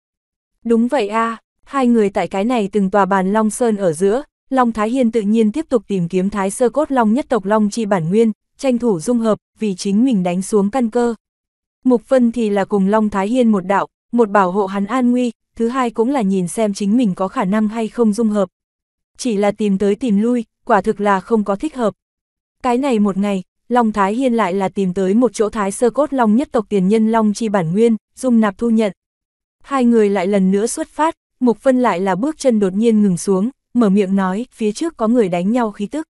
Đúng vậy a hai người tại cái này từng tòa bàn Long Sơn ở giữa, Long Thái Hiên tự nhiên tiếp tục tìm kiếm Thái Sơ Cốt Long nhất tộc Long Chi bản nguyên, tranh thủ dung hợp, vì chính mình đánh xuống căn cơ. Mục Vân thì là cùng Long Thái Hiên một đạo, một bảo hộ hắn an nguy, thứ hai cũng là nhìn xem chính mình có khả năng hay không dung hợp. Chỉ là tìm tới tìm lui, quả thực là không có thích hợp. Cái này một ngày, Long Thái Hiên lại là tìm tới một chỗ Thái Sơ Cốt Long nhất tộc tiền nhân Long Chi bản nguyên, dung nạp thu nhận. Hai người lại lần nữa xuất phát, Mục Vân lại là bước chân đột nhiên ngừng xuống, mở miệng nói, phía trước có người đánh nhau khí tức.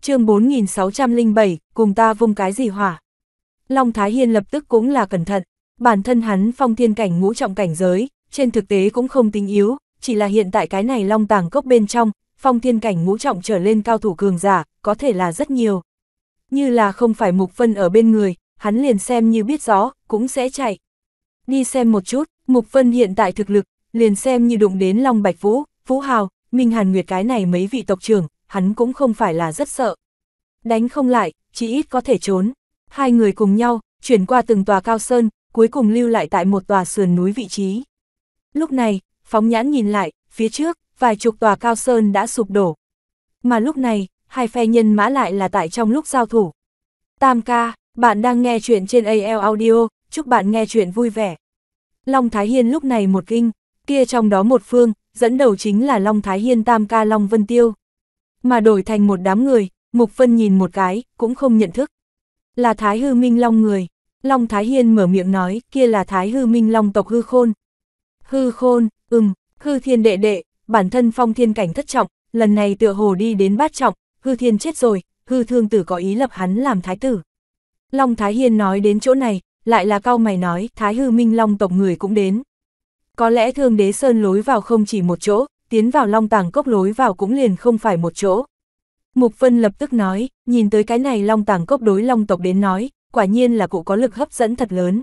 chương 4607, cùng ta vung cái gì hỏa. Long Thái Hiên lập tức cũng là cẩn thận, bản thân hắn phong thiên cảnh ngũ trọng cảnh giới, trên thực tế cũng không tính yếu, chỉ là hiện tại cái này long tàng cốc bên trong, phong thiên cảnh ngũ trọng trở lên cao thủ cường giả, có thể là rất nhiều. Như là không phải Mục Vân ở bên người, hắn liền xem như biết rõ, cũng sẽ chạy. Đi xem một chút, Mục Vân hiện tại thực lực liền xem như đụng đến Long Bạch Vũ, Vũ Hào, Minh Hàn Nguyệt cái này mấy vị tộc trưởng, hắn cũng không phải là rất sợ. Đánh không lại, chỉ ít có thể trốn. Hai người cùng nhau, chuyển qua từng tòa cao sơn, cuối cùng lưu lại tại một tòa sườn núi vị trí. Lúc này, phóng nhãn nhìn lại, phía trước, vài chục tòa cao sơn đã sụp đổ. Mà lúc này, hai phe nhân mã lại là tại trong lúc giao thủ. Tam ca, bạn đang nghe chuyện trên AL Audio, chúc bạn nghe chuyện vui vẻ. Long Thái Hiên lúc này một kinh, kia trong đó một phương, dẫn đầu chính là Long Thái Hiên Tam Ca Long Vân Tiêu. Mà đổi thành một đám người, Mục Phân nhìn một cái, cũng không nhận thức. Là Thái Hư Minh Long người, Long Thái Hiên mở miệng nói, kia là Thái Hư Minh Long tộc Hư Khôn. Hư Khôn, ừm, Hư Thiên đệ đệ, bản thân phong thiên cảnh thất trọng, lần này tựa hồ đi đến bát trọng, Hư Thiên chết rồi, Hư Thương Tử có ý lập hắn làm thái tử. Long Thái Hiên nói đến chỗ này, lại là cao mày nói, Thái Hư Minh Long tộc người cũng đến. Có lẽ thương đế sơn lối vào không chỉ một chỗ, tiến vào long tàng cốc lối vào cũng liền không phải một chỗ. Mục Vân lập tức nói, nhìn tới cái này long tàng cốc đối long tộc đến nói, quả nhiên là cụ có lực hấp dẫn thật lớn.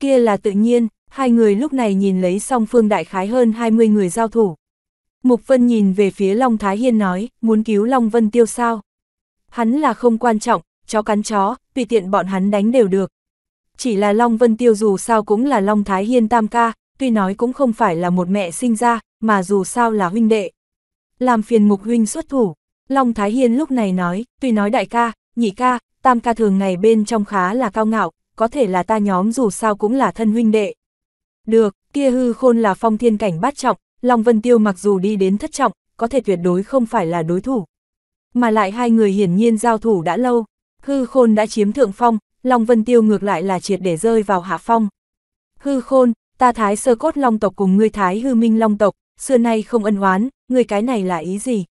Kia là tự nhiên, hai người lúc này nhìn lấy song phương đại khái hơn 20 người giao thủ. Mục Vân nhìn về phía Long Thái Hiên nói, muốn cứu Long Vân Tiêu sao? Hắn là không quan trọng, chó cắn chó, tùy tiện bọn hắn đánh đều được. Chỉ là Long Vân Tiêu dù sao cũng là Long Thái Hiên tam ca, tuy nói cũng không phải là một mẹ sinh ra, mà dù sao là huynh đệ. Làm phiền mục huynh xuất thủ, Long Thái Hiên lúc này nói, tuy nói đại ca, nhị ca, tam ca thường ngày bên trong khá là cao ngạo, có thể là ta nhóm dù sao cũng là thân huynh đệ. Được, kia hư khôn là phong thiên cảnh bát trọng, Long Vân Tiêu mặc dù đi đến thất trọng, có thể tuyệt đối không phải là đối thủ. Mà lại hai người hiển nhiên giao thủ đã lâu, hư khôn đã chiếm thượng phong, Long Vân Tiêu ngược lại là triệt để rơi vào hạ phong. Hư khôn, ta thái sơ cốt long tộc cùng ngươi thái hư minh long tộc, xưa nay không ân oán, ngươi cái này là ý gì?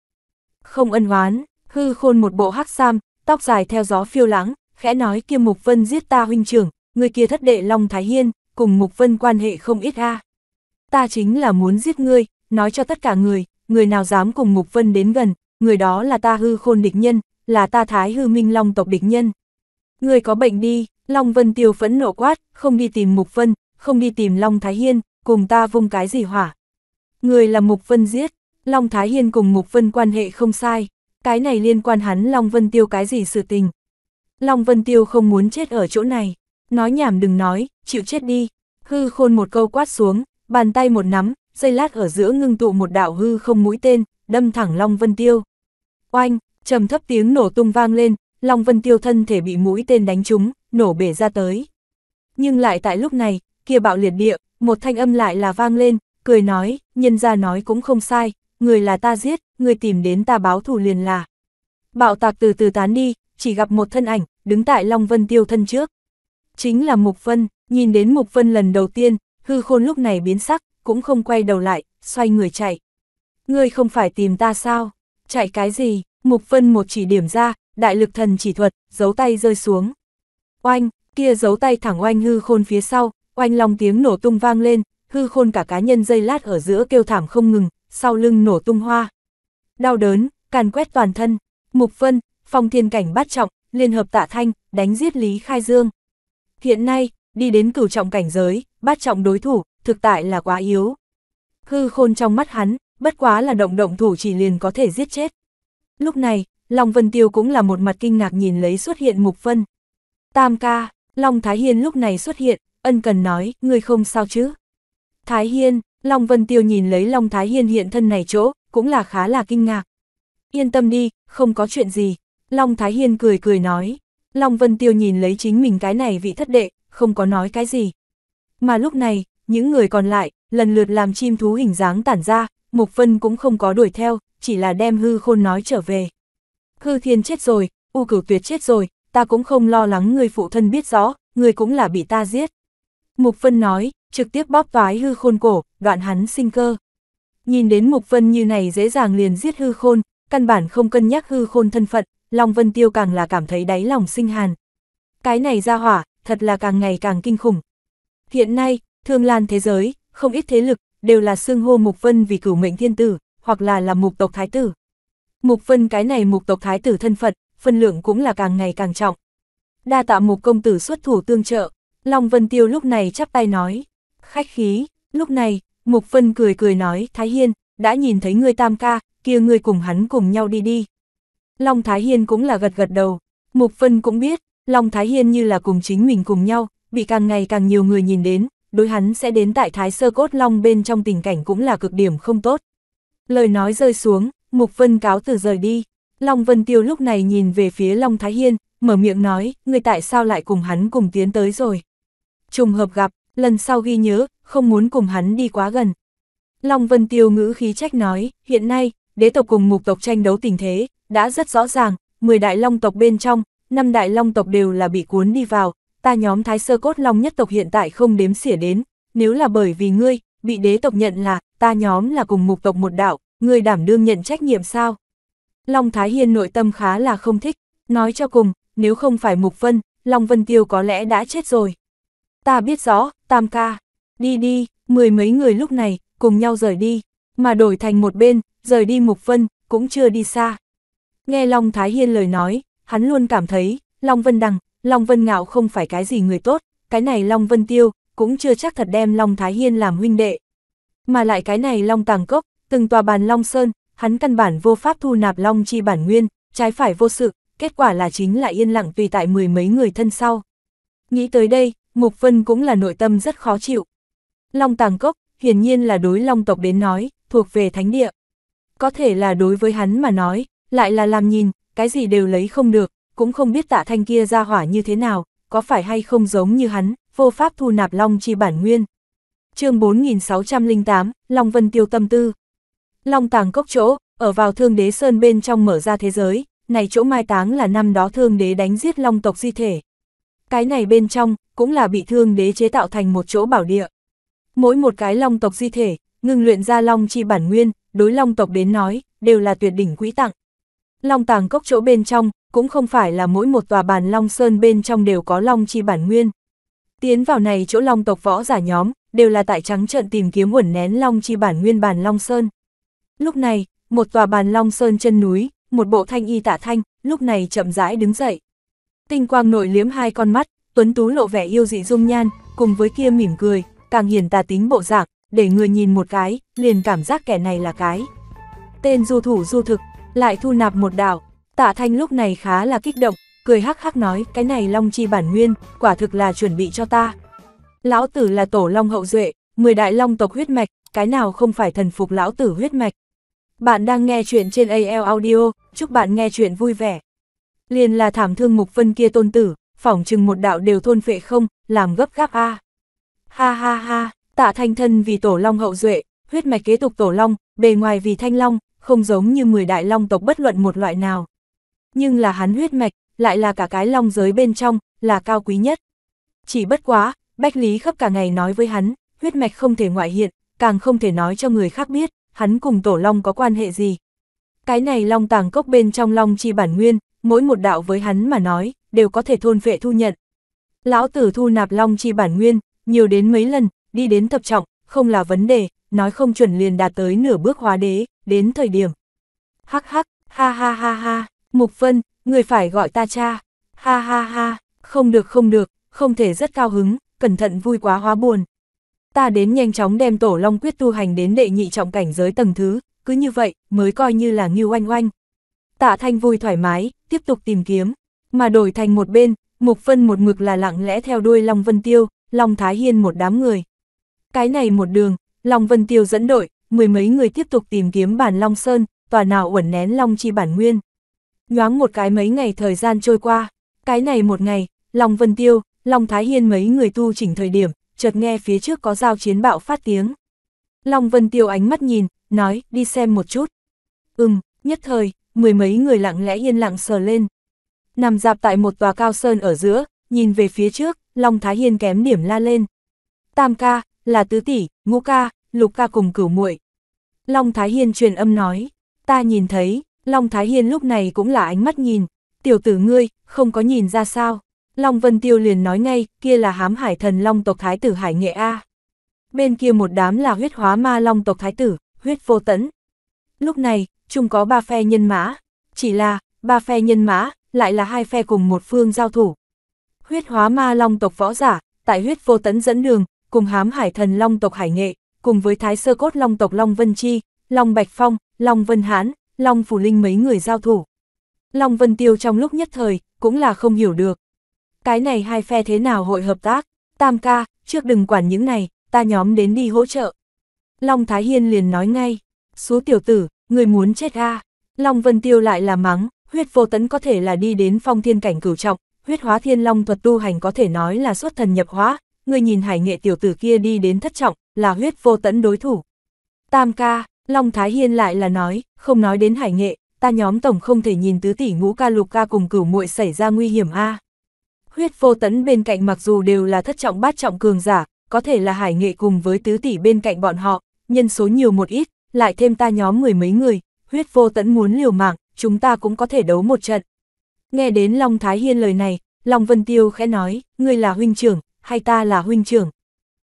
Không ân oán, hư khôn một bộ hắc sam, tóc dài theo gió phiêu lãng, khẽ nói kia Mục Vân giết ta huynh trưởng, người kia thất đệ Long Thái Hiên, cùng Mục Vân quan hệ không ít a. Ta chính là muốn giết ngươi, nói cho tất cả người, người nào dám cùng Mục Vân đến gần, người đó là ta hư khôn địch nhân, là ta thái hư minh long tộc địch nhân. Ngươi có bệnh đi, Long Vân Tiêu phẫn nộ quát, không đi tìm Mục Vân, không đi tìm Long Thái Hiên, cùng ta vung cái gì hỏa. Người là Mục Vân giết, Long Thái Hiên cùng Mục Vân quan hệ không sai, cái này liên quan hắn Long Vân Tiêu cái gì sự tình. Long Vân Tiêu không muốn chết ở chỗ này, nói nhảm đừng nói, chịu chết đi. Hư khôn một câu quát xuống, bàn tay một nắm, dây lát ở giữa ngưng tụ một đạo hư không mũi tên, đâm thẳng Long Vân Tiêu. Oanh, trầm thấp tiếng nổ tung vang lên, Long Vân Tiêu thân thể bị mũi tên đánh trúng, nổ bể ra tới. Nhưng lại tại lúc này, kia bạo liệt địa, một thanh âm lại là vang lên, cười nói, nhân ra nói cũng không sai, người là ta giết, người tìm đến ta báo thù liền là. Bạo tạc từ từ tán đi, chỉ gặp một thân ảnh, đứng tại Long Vân Tiêu thân trước. Chính là Mục Vân, nhìn đến Mục Vân lần đầu tiên, hư khôn lúc này biến sắc, cũng không quay đầu lại, xoay người chạy. Ngươi không phải tìm ta sao? Chạy cái gì? Mục Vân một chỉ điểm ra, đại lực thần chỉ thuật, giấu tay rơi xuống. Oanh, kia giấu tay thẳng oanh hư khôn phía sau, oanh long tiếng nổ tung vang lên, hư khôn cả cá nhân dây lát ở giữa kêu thảm không ngừng, sau lưng nổ tung hoa. Đau đớn, càn quét toàn thân, mục vân, phong thiên cảnh bắt trọng, liên hợp tạ thanh, đánh giết Lý Khai Dương. Hiện nay, đi đến cửu trọng cảnh giới, bắt trọng đối thủ, thực tại là quá yếu. Hư khôn trong mắt hắn, bất quá là động động thủ chỉ liền có thể giết chết. Lúc này, Long Vân Tiêu cũng là một mặt kinh ngạc nhìn lấy xuất hiện Mục Vân. Tam ca, Long Thái Hiên lúc này xuất hiện, ân cần nói, người không sao chứ. Thái Hiên, Long Vân Tiêu nhìn lấy Long Thái Hiên hiện thân này chỗ, cũng là khá là kinh ngạc. Yên tâm đi, không có chuyện gì. Long Thái Hiên cười cười nói. Long Vân Tiêu nhìn lấy chính mình cái này vị thất đệ, không có nói cái gì. Mà lúc này, những người còn lại, lần lượt làm chim thú hình dáng tản ra, Mục Vân cũng không có đuổi theo, chỉ là đem hư khôn nói trở về. Hư thiên chết rồi, u cửu tuyệt chết rồi, ta cũng không lo lắng người phụ thân biết rõ, người cũng là bị ta giết. Mục Vân nói, trực tiếp bóp toái hư khôn cổ, đoạn hắn sinh cơ. Nhìn đến Mục Vân như này dễ dàng liền giết hư khôn, căn bản không cân nhắc hư khôn thân phận, Long Vân Tiêu càng là cảm thấy đáy lòng sinh hàn. Cái này ra hỏa, thật là càng ngày càng kinh khủng. Hiện nay, thương lan thế giới, không ít thế lực, đều là xương hô Mục Vân vì cửu mệnh thiên tử, hoặc là là mục tộc thái tử. Mục Vân cái này mục tộc thái tử thân phận, phân lượng cũng là càng ngày càng trọng. Đa tạ mục công tử xuất thủ tương trợ. Long Vân Tiêu lúc này chắp tay nói, khách khí, lúc này, Mục Vân cười cười nói, Thái Hiên, đã nhìn thấy người tam ca, kia người cùng hắn cùng nhau đi đi. Long Thái Hiên cũng là gật gật đầu, Mục Vân cũng biết, Long Thái Hiên như là cùng chính mình cùng nhau, bị càng ngày càng nhiều người nhìn đến, đối hắn sẽ đến tại Thái Sơ Cốt Long bên trong tình cảnh cũng là cực điểm không tốt. Lời nói rơi xuống, Mục Vân cáo từ rời đi, Long Vân Tiêu lúc này nhìn về phía Long Thái Hiên, mở miệng nói, người tại sao lại cùng hắn cùng tiến tới rồi trùng hợp gặp, lần sau ghi nhớ, không muốn cùng hắn đi quá gần. Long Vân Tiêu ngữ khí trách nói, hiện nay, đế tộc cùng mục tộc tranh đấu tình thế, đã rất rõ ràng, 10 đại long tộc bên trong, năm đại long tộc đều là bị cuốn đi vào, ta nhóm thái sơ cốt long nhất tộc hiện tại không đếm xỉa đến, nếu là bởi vì ngươi, bị đế tộc nhận là, ta nhóm là cùng mục tộc một đạo, ngươi đảm đương nhận trách nhiệm sao? Long Thái Hiên nội tâm khá là không thích, nói cho cùng, nếu không phải mục vân, Long Vân Tiêu có lẽ đã chết rồi. Ta biết rõ, tam ca. Đi đi, mười mấy người lúc này, cùng nhau rời đi. Mà đổi thành một bên, rời đi Mục Vân, cũng chưa đi xa. Nghe Long Thái Hiên lời nói, hắn luôn cảm thấy, Long Vân Đằng, Long Vân Ngạo không phải cái gì người tốt, cái này Long Vân Tiêu, cũng chưa chắc thật đem Long Thái Hiên làm huynh đệ. Mà lại cái này Long Tàng Cốc, từng tòa bàn Long Sơn, hắn căn bản vô pháp thu nạp Long chi bản nguyên, trái phải vô sự, kết quả là chính là yên lặng tùy tại mười mấy người thân sau. Nghĩ tới đây, Mục Vân cũng là nội tâm rất khó chịu. Long Tàng Cốc, hiển nhiên là đối Long tộc đến nói, thuộc về thánh địa. Có thể là đối với hắn mà nói, lại là làm nhìn, cái gì đều lấy không được, cũng không biết tạ thanh kia ra hỏa như thế nào, có phải hay không giống như hắn, vô pháp thu nạp Long chi bản nguyên. chương 4608, Long Vân Tiêu Tâm Tư Long Tàng Cốc chỗ, ở vào Thương Đế Sơn bên trong mở ra thế giới, này chỗ mai táng là năm đó Thương Đế đánh giết Long tộc di thể cái này bên trong, cũng là bị thương đế chế tạo thành một chỗ bảo địa. Mỗi một cái long tộc di thể, ngưng luyện ra long chi bản nguyên, đối long tộc đến nói, đều là tuyệt đỉnh quý tặng. Long tàng cốc chỗ bên trong, cũng không phải là mỗi một tòa bàn long sơn bên trong đều có long chi bản nguyên. Tiến vào này chỗ long tộc võ giả nhóm, đều là tại trắng trận tìm kiếm uẩn nén long chi bản nguyên bàn long sơn. Lúc này, một tòa bàn long sơn chân núi, một bộ thanh y tạ thanh, lúc này chậm rãi đứng dậy. Tinh quang nội liếm hai con mắt, Tuấn Tú lộ vẻ yêu dị dung nhan, cùng với kia mỉm cười, càng hiển tà tính bộ dạng, để người nhìn một cái, liền cảm giác kẻ này là cái. Tên du thủ du thực, lại thu nạp một đạo, tạ thanh lúc này khá là kích động, cười hắc hắc nói, cái này long chi bản nguyên, quả thực là chuẩn bị cho ta. Lão tử là tổ long hậu duệ, mười đại long tộc huyết mạch, cái nào không phải thần phục lão tử huyết mạch. Bạn đang nghe chuyện trên AL Audio, chúc bạn nghe chuyện vui vẻ liền là thảm thương mục vân kia tôn tử, phỏng chừng một đạo đều thôn phệ không, làm gấp gáp a. Ha ha ha, tạ thanh thân vì tổ long hậu duệ, huyết mạch kế tục tổ long, bề ngoài vì thanh long, không giống như 10 đại long tộc bất luận một loại nào. Nhưng là hắn huyết mạch, lại là cả cái long giới bên trong, là cao quý nhất. Chỉ bất quá, Bách Lý khắp cả ngày nói với hắn, huyết mạch không thể ngoại hiện, càng không thể nói cho người khác biết, hắn cùng tổ long có quan hệ gì. Cái này long tàng cốc bên trong long chi bản nguyên, mỗi một đạo với hắn mà nói, đều có thể thôn vệ thu nhận. Lão tử thu nạp long chi bản nguyên, nhiều đến mấy lần, đi đến thập trọng, không là vấn đề, nói không chuẩn liền đạt tới nửa bước hóa đế, đến thời điểm. Hắc hắc, ha ha ha ha, Mục Vân, người phải gọi ta cha, ha ha ha, không được không được, không thể rất cao hứng, cẩn thận vui quá hóa buồn. Ta đến nhanh chóng đem tổ long quyết tu hành đến đệ nhị trọng cảnh giới tầng thứ, cứ như vậy mới coi như là nghiêu oanh oanh tạ thanh vui thoải mái, tiếp tục tìm kiếm, mà đổi thành một bên, Mục vân một mực là lặng lẽ theo đuôi Long Vân Tiêu, Long Thái Hiên một đám người. Cái này một đường, Long Vân Tiêu dẫn đội, mười mấy người tiếp tục tìm kiếm bản Long Sơn, tòa nào uẩn nén Long chi bản nguyên. Nhoáng một cái mấy ngày thời gian trôi qua, cái này một ngày, Long Vân Tiêu, Long Thái Hiên mấy người tu chỉnh thời điểm, chợt nghe phía trước có giao chiến bạo phát tiếng. Long Vân Tiêu ánh mắt nhìn, nói, đi xem một chút. Ừm, nhất thời, mười mấy người lặng lẽ yên lặng sờ lên. Nằm dạp tại một tòa cao sơn ở giữa, nhìn về phía trước, Long Thái Hiên kém điểm la lên. Tam ca, là tứ tỷ, ngũ ca, lục ca cùng cửu muội. Long Thái Hiên truyền âm nói, ta nhìn thấy, Long Thái Hiên lúc này cũng là ánh mắt nhìn, tiểu tử ngươi, không có nhìn ra sao. Long Vân Tiêu liền nói ngay, kia là hám hải thần Long tộc Thái tử Hải Nghệ A. Bên kia một đám là huyết hóa ma Long tộc Thái tử, huyết vô tẫn. Lúc này, chung có ba phe nhân mã, chỉ là, ba phe nhân mã, lại là hai phe cùng một phương giao thủ. Huyết hóa ma long tộc võ giả, tại huyết vô tấn dẫn đường, cùng hám hải thần long tộc hải nghệ, cùng với thái sơ cốt long tộc long vân chi, long bạch phong, long vân hán, long phủ linh mấy người giao thủ. Long vân tiêu trong lúc nhất thời, cũng là không hiểu được. Cái này hai phe thế nào hội hợp tác, tam ca, trước đừng quản những này, ta nhóm đến đi hỗ trợ. Long Thái Hiên liền nói ngay, số tiểu tử, người muốn chết a à? Long Vân Tiêu lại là mắng, huyết vô tấn có thể là đi đến phong thiên cảnh cửu trọng, huyết hóa thiên long thuật tu hành có thể nói là xuất thần nhập hóa, người nhìn hải nghệ tiểu tử kia đi đến thất trọng, là huyết vô tấn đối thủ. Tam ca, Long Thái Hiên lại là nói, không nói đến hải nghệ, ta nhóm tổng không thể nhìn tứ tỷ ngũ ca lục ca cùng cửu muội xảy ra nguy hiểm a. À? Huyết vô tấn bên cạnh mặc dù đều là thất trọng bát trọng cường giả, có thể là hải nghệ cùng với tứ tỷ bên cạnh bọn họ, nhân số nhiều một ít, lại thêm ta nhóm mười mấy người, huyết vô tẫn muốn liều mạng, chúng ta cũng có thể đấu một trận. Nghe đến Long Thái Hiên lời này, Long Vân Tiêu khẽ nói, ngươi là huynh trưởng, hay ta là huynh trưởng.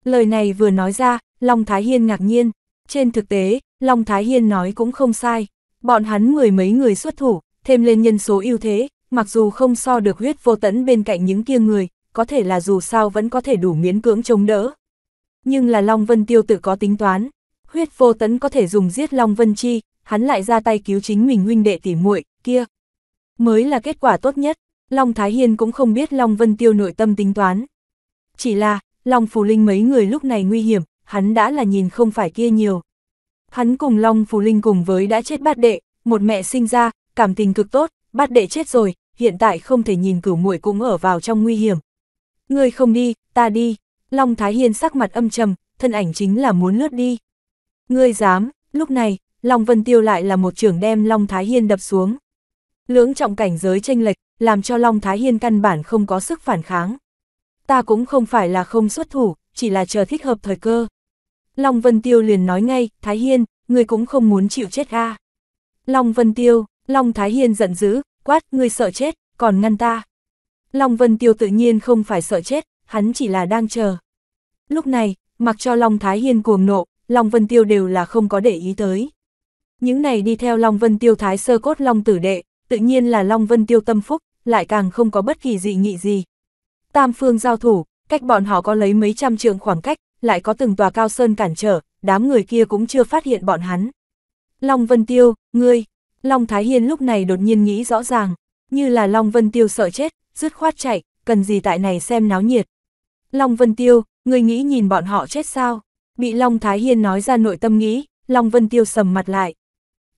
Lời này vừa nói ra, Long Thái Hiên ngạc nhiên. Trên thực tế, Long Thái Hiên nói cũng không sai. Bọn hắn mười mấy người xuất thủ, thêm lên nhân số ưu thế, mặc dù không so được huyết vô tẫn bên cạnh những kia người, có thể là dù sao vẫn có thể đủ miễn cưỡng chống đỡ. Nhưng là Long Vân Tiêu tự có tính toán, huyết vô tấn có thể dùng giết Long Vân Chi, hắn lại ra tay cứu chính mình huynh đệ tỉ muội kia. Mới là kết quả tốt nhất, Long Thái Hiên cũng không biết Long Vân Tiêu nội tâm tính toán. Chỉ là, Long Phù Linh mấy người lúc này nguy hiểm, hắn đã là nhìn không phải kia nhiều. Hắn cùng Long Phù Linh cùng với đã chết bát đệ, một mẹ sinh ra, cảm tình cực tốt, bát đệ chết rồi, hiện tại không thể nhìn cửu muội cũng ở vào trong nguy hiểm. Ngươi không đi, ta đi, Long Thái Hiên sắc mặt âm trầm, thân ảnh chính là muốn lướt đi. Ngươi dám, lúc này, Long Vân Tiêu lại là một trưởng đem Long Thái Hiên đập xuống. Lưỡng trọng cảnh giới tranh lệch, làm cho Long Thái Hiên căn bản không có sức phản kháng. Ta cũng không phải là không xuất thủ, chỉ là chờ thích hợp thời cơ. Long Vân Tiêu liền nói ngay, Thái Hiên, ngươi cũng không muốn chịu chết ga. Long Vân Tiêu, Long Thái Hiên giận dữ, quát, ngươi sợ chết, còn ngăn ta. Long Vân Tiêu tự nhiên không phải sợ chết, hắn chỉ là đang chờ. Lúc này, mặc cho Long Thái Hiên cuồng nộ, Long Vân Tiêu đều là không có để ý tới. Những này đi theo Long Vân Tiêu thái sơ cốt Long tử đệ, tự nhiên là Long Vân Tiêu tâm phúc, lại càng không có bất kỳ dị nghị gì. Tam phương giao thủ, cách bọn họ có lấy mấy trăm trượng khoảng cách, lại có từng tòa cao sơn cản trở, đám người kia cũng chưa phát hiện bọn hắn. Long Vân Tiêu, ngươi, Long Thái Hiên lúc này đột nhiên nghĩ rõ ràng, như là Long Vân Tiêu sợ chết, dứt khoát chạy, cần gì tại này xem náo nhiệt. Long Vân Tiêu, ngươi nghĩ nhìn bọn họ chết sao? Bị Long Thái Hiên nói ra nội tâm nghĩ, Long Vân Tiêu sầm mặt lại.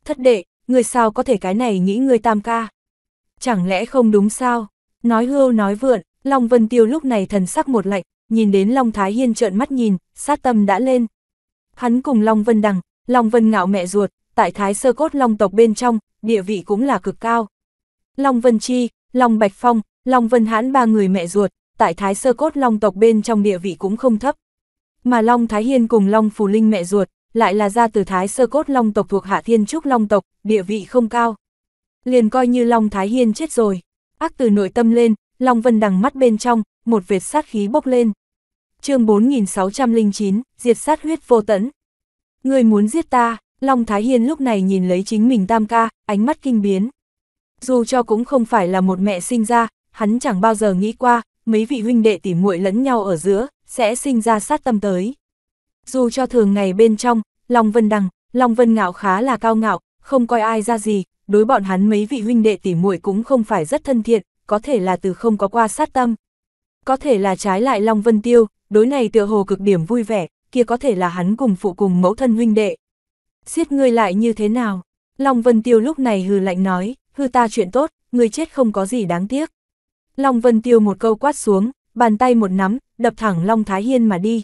Thất đệ, người sao có thể cái này nghĩ người tam ca? Chẳng lẽ không đúng sao? Nói hưu nói vượn, Long Vân Tiêu lúc này thần sắc một lạnh, nhìn đến Long Thái Hiên trợn mắt nhìn, sát tâm đã lên. Hắn cùng Long Vân Đằng, Long Vân ngạo mẹ ruột, tại Thái Sơ Cốt Long tộc bên trong, địa vị cũng là cực cao. Long Vân Chi, Long Bạch Phong, Long Vân Hãn ba người mẹ ruột, tại Thái Sơ Cốt Long tộc bên trong địa vị cũng không thấp mà Long Thái Hiên cùng Long Phù Linh mẹ ruột, lại là ra từ Thái Sơ Cốt Long tộc thuộc Hạ Thiên Trúc Long tộc, địa vị không cao. Liền coi như Long Thái Hiên chết rồi, ác từ nội tâm lên, Long Vân đằng mắt bên trong, một vệt sát khí bốc lên. chương 4609, diệt sát huyết vô tẫn. Người muốn giết ta, Long Thái Hiên lúc này nhìn lấy chính mình tam ca, ánh mắt kinh biến. Dù cho cũng không phải là một mẹ sinh ra, hắn chẳng bao giờ nghĩ qua, mấy vị huynh đệ tỉ muội lẫn nhau ở giữa, sẽ sinh ra sát tâm tới. Dù cho thường ngày bên trong, Long Vân Đằng, Long Vân Ngạo khá là cao ngạo, không coi ai ra gì, đối bọn hắn mấy vị huynh đệ tỉ muội cũng không phải rất thân thiện, có thể là từ không có qua sát tâm. Có thể là trái lại Long Vân Tiêu, đối này tựa hồ cực điểm vui vẻ, kia có thể là hắn cùng phụ cùng mẫu thân huynh đệ. xiết ngươi lại như thế nào? Long Vân Tiêu lúc này hừ lạnh nói, hư ta chuyện tốt, ngươi chết không có gì đáng tiếc. Long Vân Tiêu một câu quát xuống, bàn tay một nắm, đập thẳng Long Thái Hiên mà đi.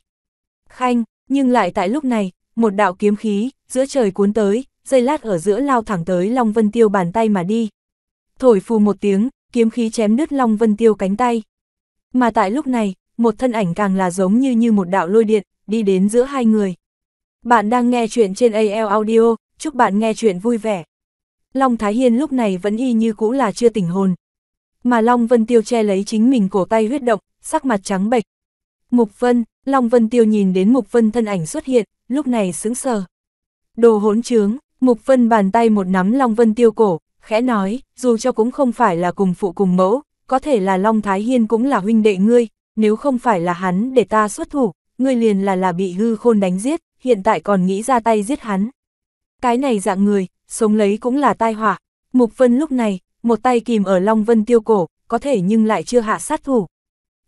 Khanh, nhưng lại tại lúc này, một đạo kiếm khí, giữa trời cuốn tới, dây lát ở giữa lao thẳng tới Long Vân Tiêu bàn tay mà đi. Thổi phù một tiếng, kiếm khí chém đứt Long Vân Tiêu cánh tay. Mà tại lúc này, một thân ảnh càng là giống như như một đạo lôi điện, đi đến giữa hai người. Bạn đang nghe chuyện trên AL Audio, chúc bạn nghe chuyện vui vẻ. Long Thái Hiên lúc này vẫn y như cũ là chưa tỉnh hồn, mà Long Vân Tiêu che lấy chính mình cổ tay huyết động, sắc mặt trắng bệch. Mục Vân, Long Vân Tiêu nhìn đến Mục Vân thân ảnh xuất hiện, lúc này sững sờ. Đồ hỗn trướng, Mục Vân bàn tay một nắm Long Vân Tiêu cổ, khẽ nói, dù cho cũng không phải là cùng phụ cùng mẫu, có thể là Long Thái Hiên cũng là huynh đệ ngươi, nếu không phải là hắn để ta xuất thủ, ngươi liền là là bị hư khôn đánh giết, hiện tại còn nghĩ ra tay giết hắn. Cái này dạng người, sống lấy cũng là tai họa. Mục Vân lúc này, một tay kìm ở Long Vân Tiêu cổ, có thể nhưng lại chưa hạ sát thủ.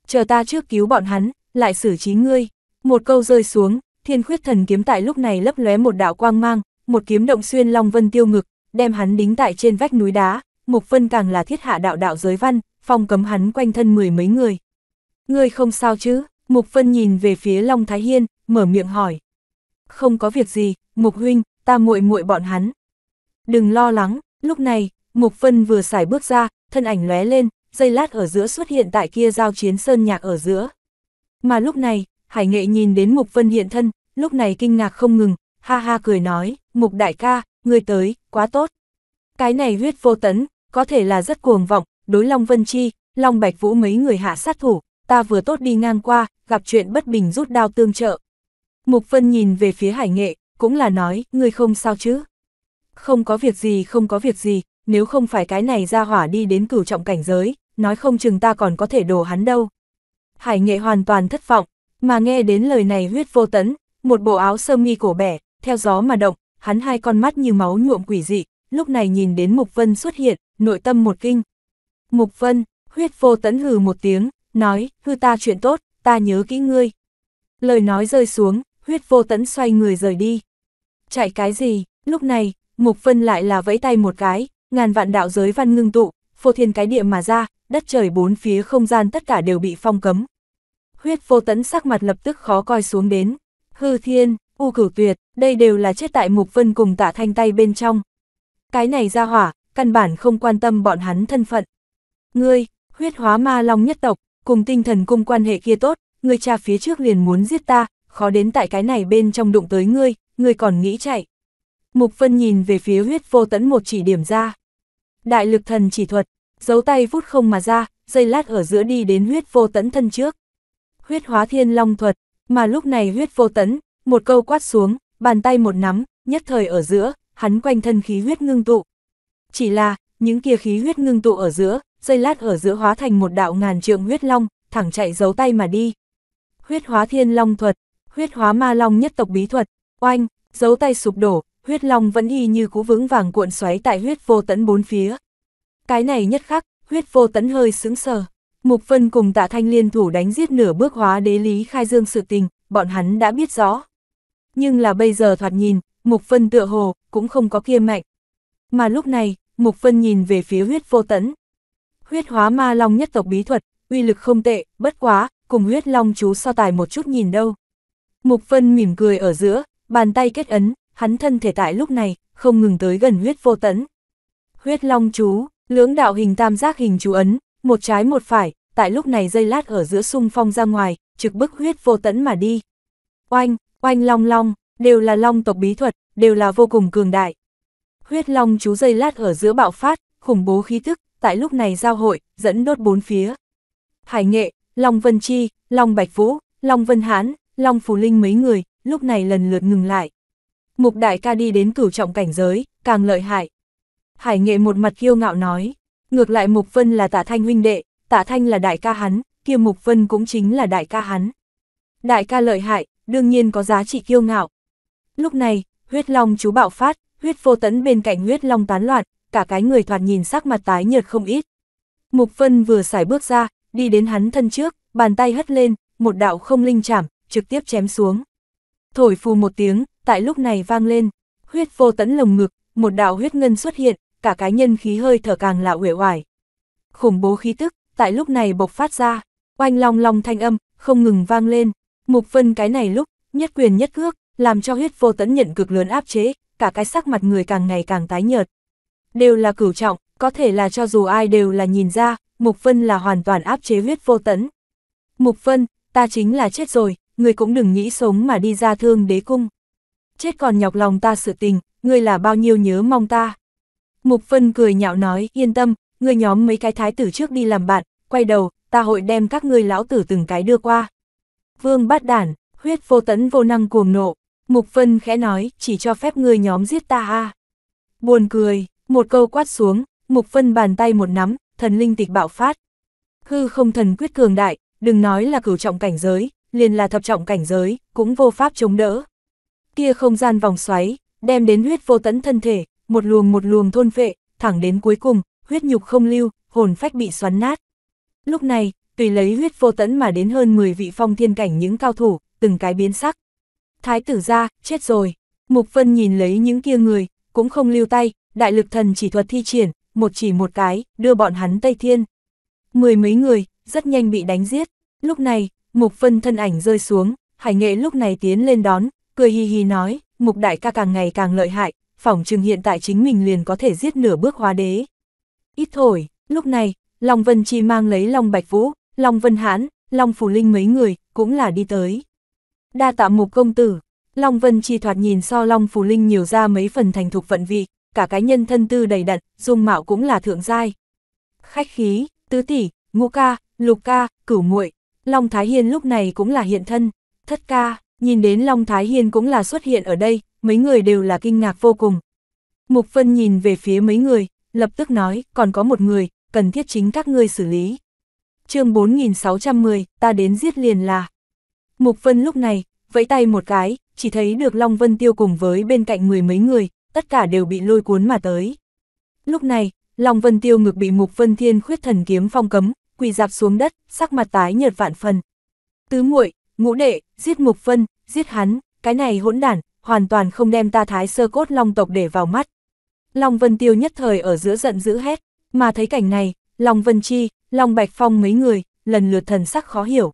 Chờ ta trước cứu bọn hắn, lại xử trí ngươi. Một câu rơi xuống, thiên khuyết thần kiếm tại lúc này lấp lóe một đạo quang mang, một kiếm động xuyên Long Vân Tiêu ngực, đem hắn đính tại trên vách núi đá, Mục Vân càng là thiết hạ đạo đạo giới văn, phong cấm hắn quanh thân mười mấy người. Ngươi không sao chứ? Mục Vân nhìn về phía Long Thái Hiên, mở miệng hỏi. Không có việc gì, Mục huynh, ta muội muội bọn hắn. Đừng lo lắng, lúc này, Mục Vân vừa xài bước ra, thân ảnh lóe lên, dây lát ở giữa xuất hiện tại kia giao chiến sơn nhạc ở giữa. Mà lúc này, Hải Nghệ nhìn đến Mục Vân hiện thân, lúc này kinh ngạc không ngừng, ha ha cười nói, Mục đại ca, người tới, quá tốt. Cái này huyết vô tấn, có thể là rất cuồng vọng, đối Long Vân Chi, Long Bạch Vũ mấy người hạ sát thủ, ta vừa tốt đi ngang qua, gặp chuyện bất bình rút đao tương trợ. Mục Vân nhìn về phía Hải Nghệ, cũng là nói, người không sao chứ. Không có việc gì, không có việc gì, nếu không phải cái này ra hỏa đi đến cửu trọng cảnh giới, nói không chừng ta còn có thể đổ hắn đâu. Hải nghệ hoàn toàn thất vọng, mà nghe đến lời này huyết vô tấn, một bộ áo sơ mi cổ bẻ, theo gió mà động, hắn hai con mắt như máu nhuộm quỷ dị, lúc này nhìn đến Mục Vân xuất hiện, nội tâm một kinh. Mục Vân, huyết vô tấn hừ một tiếng, nói, hư ta chuyện tốt, ta nhớ kỹ ngươi. Lời nói rơi xuống, huyết vô tấn xoay người rời đi. Chạy cái gì, lúc này, Mục Vân lại là vẫy tay một cái, ngàn vạn đạo giới văn ngưng tụ, phô thiên cái địa mà ra, đất trời bốn phía không gian tất cả đều bị phong cấm. Huyết vô tẫn sắc mặt lập tức khó coi xuống đến. Hư thiên, u cửu tuyệt, đây đều là chết tại mục vân cùng tạ thanh tay bên trong. Cái này ra hỏa, căn bản không quan tâm bọn hắn thân phận. Ngươi, huyết hóa ma long nhất tộc, cùng tinh thần cung quan hệ kia tốt, ngươi cha phía trước liền muốn giết ta, khó đến tại cái này bên trong đụng tới ngươi, ngươi còn nghĩ chạy. Mục Vân nhìn về phía huyết vô tẫn một chỉ điểm ra. Đại lực thần chỉ thuật, giấu tay vút không mà ra, dây lát ở giữa đi đến huyết vô tấn thân trước. Huyết hóa thiên long thuật, mà lúc này huyết vô tấn, một câu quát xuống, bàn tay một nắm, nhất thời ở giữa, hắn quanh thân khí huyết ngưng tụ. Chỉ là, những kia khí huyết ngưng tụ ở giữa, dây lát ở giữa hóa thành một đạo ngàn trượng huyết long, thẳng chạy giấu tay mà đi. Huyết hóa thiên long thuật, huyết hóa ma long nhất tộc bí thuật, oanh, giấu tay sụp đổ, huyết long vẫn y như cú vững vàng cuộn xoáy tại huyết vô tẫn bốn phía. Cái này nhất khắc, huyết vô tẫn hơi sướng sờ. Mục Vân cùng tạ thanh liên thủ đánh giết nửa bước hóa đế lý khai dương sự tình, bọn hắn đã biết rõ. Nhưng là bây giờ thoạt nhìn, Mục Vân tựa hồ, cũng không có kia mạnh. Mà lúc này, Mục Vân nhìn về phía huyết vô tẫn. Huyết hóa ma long nhất tộc bí thuật, uy lực không tệ, bất quá, cùng huyết long chú so tài một chút nhìn đâu. Mục Vân mỉm cười ở giữa, bàn tay kết ấn, hắn thân thể tại lúc này, không ngừng tới gần huyết vô tẫn. Huyết long chú, lưỡng đạo hình tam giác hình chú ấn, một trái một phải, tại lúc này dây lát ở giữa sung phong ra ngoài, trực bức huyết vô tẫn mà đi. Oanh, oanh long long, đều là long tộc bí thuật, đều là vô cùng cường đại. Huyết long chú dây lát ở giữa bạo phát, khủng bố khí tức, tại lúc này giao hội, dẫn đốt bốn phía. Hải nghệ, Long Vân Chi, Long Bạch Vũ, Long Vân Hán, Long Phù Linh mấy người, lúc này lần lượt ngừng lại. Mục đại ca đi đến cửu trọng cảnh giới, càng lợi hại. Hải nghệ một mặt kiêu ngạo nói, ngược lại Mục Vân là tả thanh huynh đệ, tả thanh là đại ca hắn, kia Mục Vân cũng chính là đại ca hắn. Đại ca lợi hại, đương nhiên có giá trị kiêu ngạo. Lúc này, huyết long chú bạo phát, huyết vô tấn bên cạnh huyết long tán loạn, cả cái người thoạt nhìn sắc mặt tái nhợt không ít. Mục Vân vừa xài bước ra, đi đến hắn thân trước, bàn tay hất lên, một đạo không linh chảm, trực tiếp chém xuống. Thổi phù một tiếng, tại lúc này vang lên, huyết vô tẫn lồng ngực, một đạo huyết ngân xuất hiện, cả cái nhân khí hơi thở càng lạ uể oải. Khủng bố khí tức, tại lúc này bộc phát ra, oanh long long thanh âm, không ngừng vang lên, mục vân cái này lúc, nhất quyền nhất cước, làm cho huyết vô tẫn nhận cực lớn áp chế, cả cái sắc mặt người càng ngày càng tái nhợt. Đều là cửu trọng, có thể là cho dù ai đều là nhìn ra, Mục Vân là hoàn toàn áp chế huyết vô tẫn. Mục Vân, ta chính là chết rồi, người cũng đừng nghĩ sống mà đi ra thương đế cung chết còn nhọc lòng ta sự tình, ngươi là bao nhiêu nhớ mong ta. Mục Vân cười nhạo nói, yên tâm, ngươi nhóm mấy cái thái tử trước đi làm bạn, quay đầu, ta hội đem các ngươi lão tử từng cái đưa qua. Vương bát đản, huyết vô tấn vô năng cuồng nộ, Mục Vân khẽ nói, chỉ cho phép ngươi nhóm giết ta a. Buồn cười, một câu quát xuống, Mục Vân bàn tay một nắm, thần linh tịch bạo phát. Hư không thần quyết cường đại, đừng nói là cửu trọng cảnh giới, liền là thập trọng cảnh giới, cũng vô pháp chống đỡ kia không gian vòng xoáy, đem đến huyết vô tẫn thân thể, một luồng một luồng thôn phệ, thẳng đến cuối cùng, huyết nhục không lưu, hồn phách bị xoắn nát. Lúc này, tùy lấy huyết vô tẫn mà đến hơn 10 vị phong thiên cảnh những cao thủ, từng cái biến sắc. Thái tử ra, chết rồi. Mục Vân nhìn lấy những kia người, cũng không lưu tay, đại lực thần chỉ thuật thi triển, một chỉ một cái, đưa bọn hắn Tây Thiên. Mười mấy người, rất nhanh bị đánh giết. Lúc này, Mục Vân thân ảnh rơi xuống, Hải Nghệ lúc này tiến lên đón, cười hì hì nói, mục đại ca càng ngày càng lợi hại, phỏng chừng hiện tại chính mình liền có thể giết nửa bước hóa đế. Ít thổi, lúc này, Long Vân Chi mang lấy Long Bạch Vũ, Long Vân Hãn, Long Phù Linh mấy người, cũng là đi tới. Đa tạ mục công tử, Long Vân Chi thoạt nhìn so Long Phù Linh nhiều ra mấy phần thành thục vận vị, cả cái nhân thân tư đầy đặn, dung mạo cũng là thượng giai. Khách khí, tứ tỷ, ngũ ca, lục ca, cửu muội, Long Thái Hiên lúc này cũng là hiện thân, thất ca, Nhìn đến Long Thái Hiên cũng là xuất hiện ở đây, mấy người đều là kinh ngạc vô cùng. Mục Vân nhìn về phía mấy người, lập tức nói, còn có một người, cần thiết chính các ngươi xử lý. chương 4610, ta đến giết liền là. Mục Vân lúc này, vẫy tay một cái, chỉ thấy được Long Vân Tiêu cùng với bên cạnh người mấy người, tất cả đều bị lôi cuốn mà tới. Lúc này, Long Vân Tiêu ngực bị Mục Vân Thiên khuyết thần kiếm phong cấm, quỳ dạp xuống đất, sắc mặt tái nhợt vạn phần. Tứ muội ngũ đệ, giết Mục Vân, giết hắn, cái này hỗn đản, hoàn toàn không đem ta thái sơ cốt long tộc để vào mắt. Long Vân Tiêu nhất thời ở giữa giận dữ hét, mà thấy cảnh này, Long Vân Chi, Long Bạch Phong mấy người, lần lượt thần sắc khó hiểu.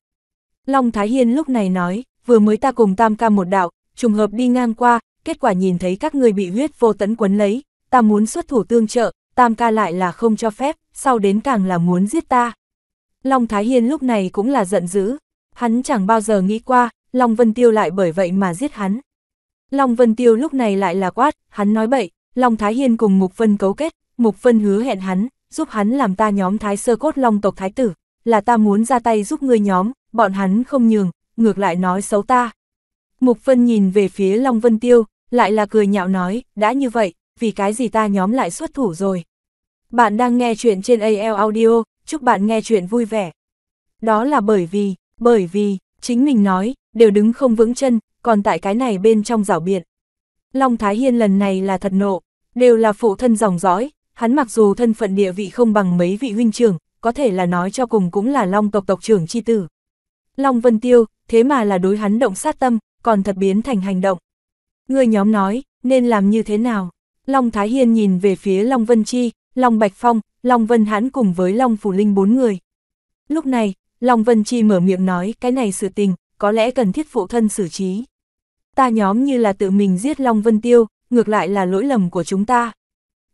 Long Thái Hiên lúc này nói, vừa mới ta cùng tam ca một đạo, trùng hợp đi ngang qua, kết quả nhìn thấy các người bị huyết vô tấn quấn lấy, ta muốn xuất thủ tương trợ, tam ca lại là không cho phép, sau đến càng là muốn giết ta. Long Thái Hiên lúc này cũng là giận dữ, Hắn chẳng bao giờ nghĩ qua, Long Vân Tiêu lại bởi vậy mà giết hắn. Long Vân Tiêu lúc này lại là quát, hắn nói bậy, Long Thái Hiên cùng Mục Vân cấu kết, Mục Vân hứa hẹn hắn, giúp hắn làm ta nhóm thái sơ cốt Long tộc thái tử, là ta muốn ra tay giúp ngươi nhóm, bọn hắn không nhường, ngược lại nói xấu ta. Mục Vân nhìn về phía Long Vân Tiêu, lại là cười nhạo nói, đã như vậy, vì cái gì ta nhóm lại xuất thủ rồi. Bạn đang nghe chuyện trên AL Audio, chúc bạn nghe chuyện vui vẻ. Đó là bởi vì, bởi vì, chính mình nói, đều đứng không vững chân, còn tại cái này bên trong rảo biện. Long Thái Hiên lần này là thật nộ, đều là phụ thân dòng dõi, hắn mặc dù thân phận địa vị không bằng mấy vị huynh trưởng, có thể là nói cho cùng cũng là Long tộc tộc trưởng chi tử. Long Vân Tiêu, thế mà là đối hắn động sát tâm, còn thật biến thành hành động. Người nhóm nói, nên làm như thế nào? Long Thái Hiên nhìn về phía Long Vân Chi, Long Bạch Phong, Long Vân Hãn cùng với Long Phủ Linh bốn người. Lúc này, Long Vân Chi mở miệng nói cái này sự tình, có lẽ cần thiết phụ thân xử trí. Ta nhóm như là tự mình giết Long Vân Tiêu, ngược lại là lỗi lầm của chúng ta.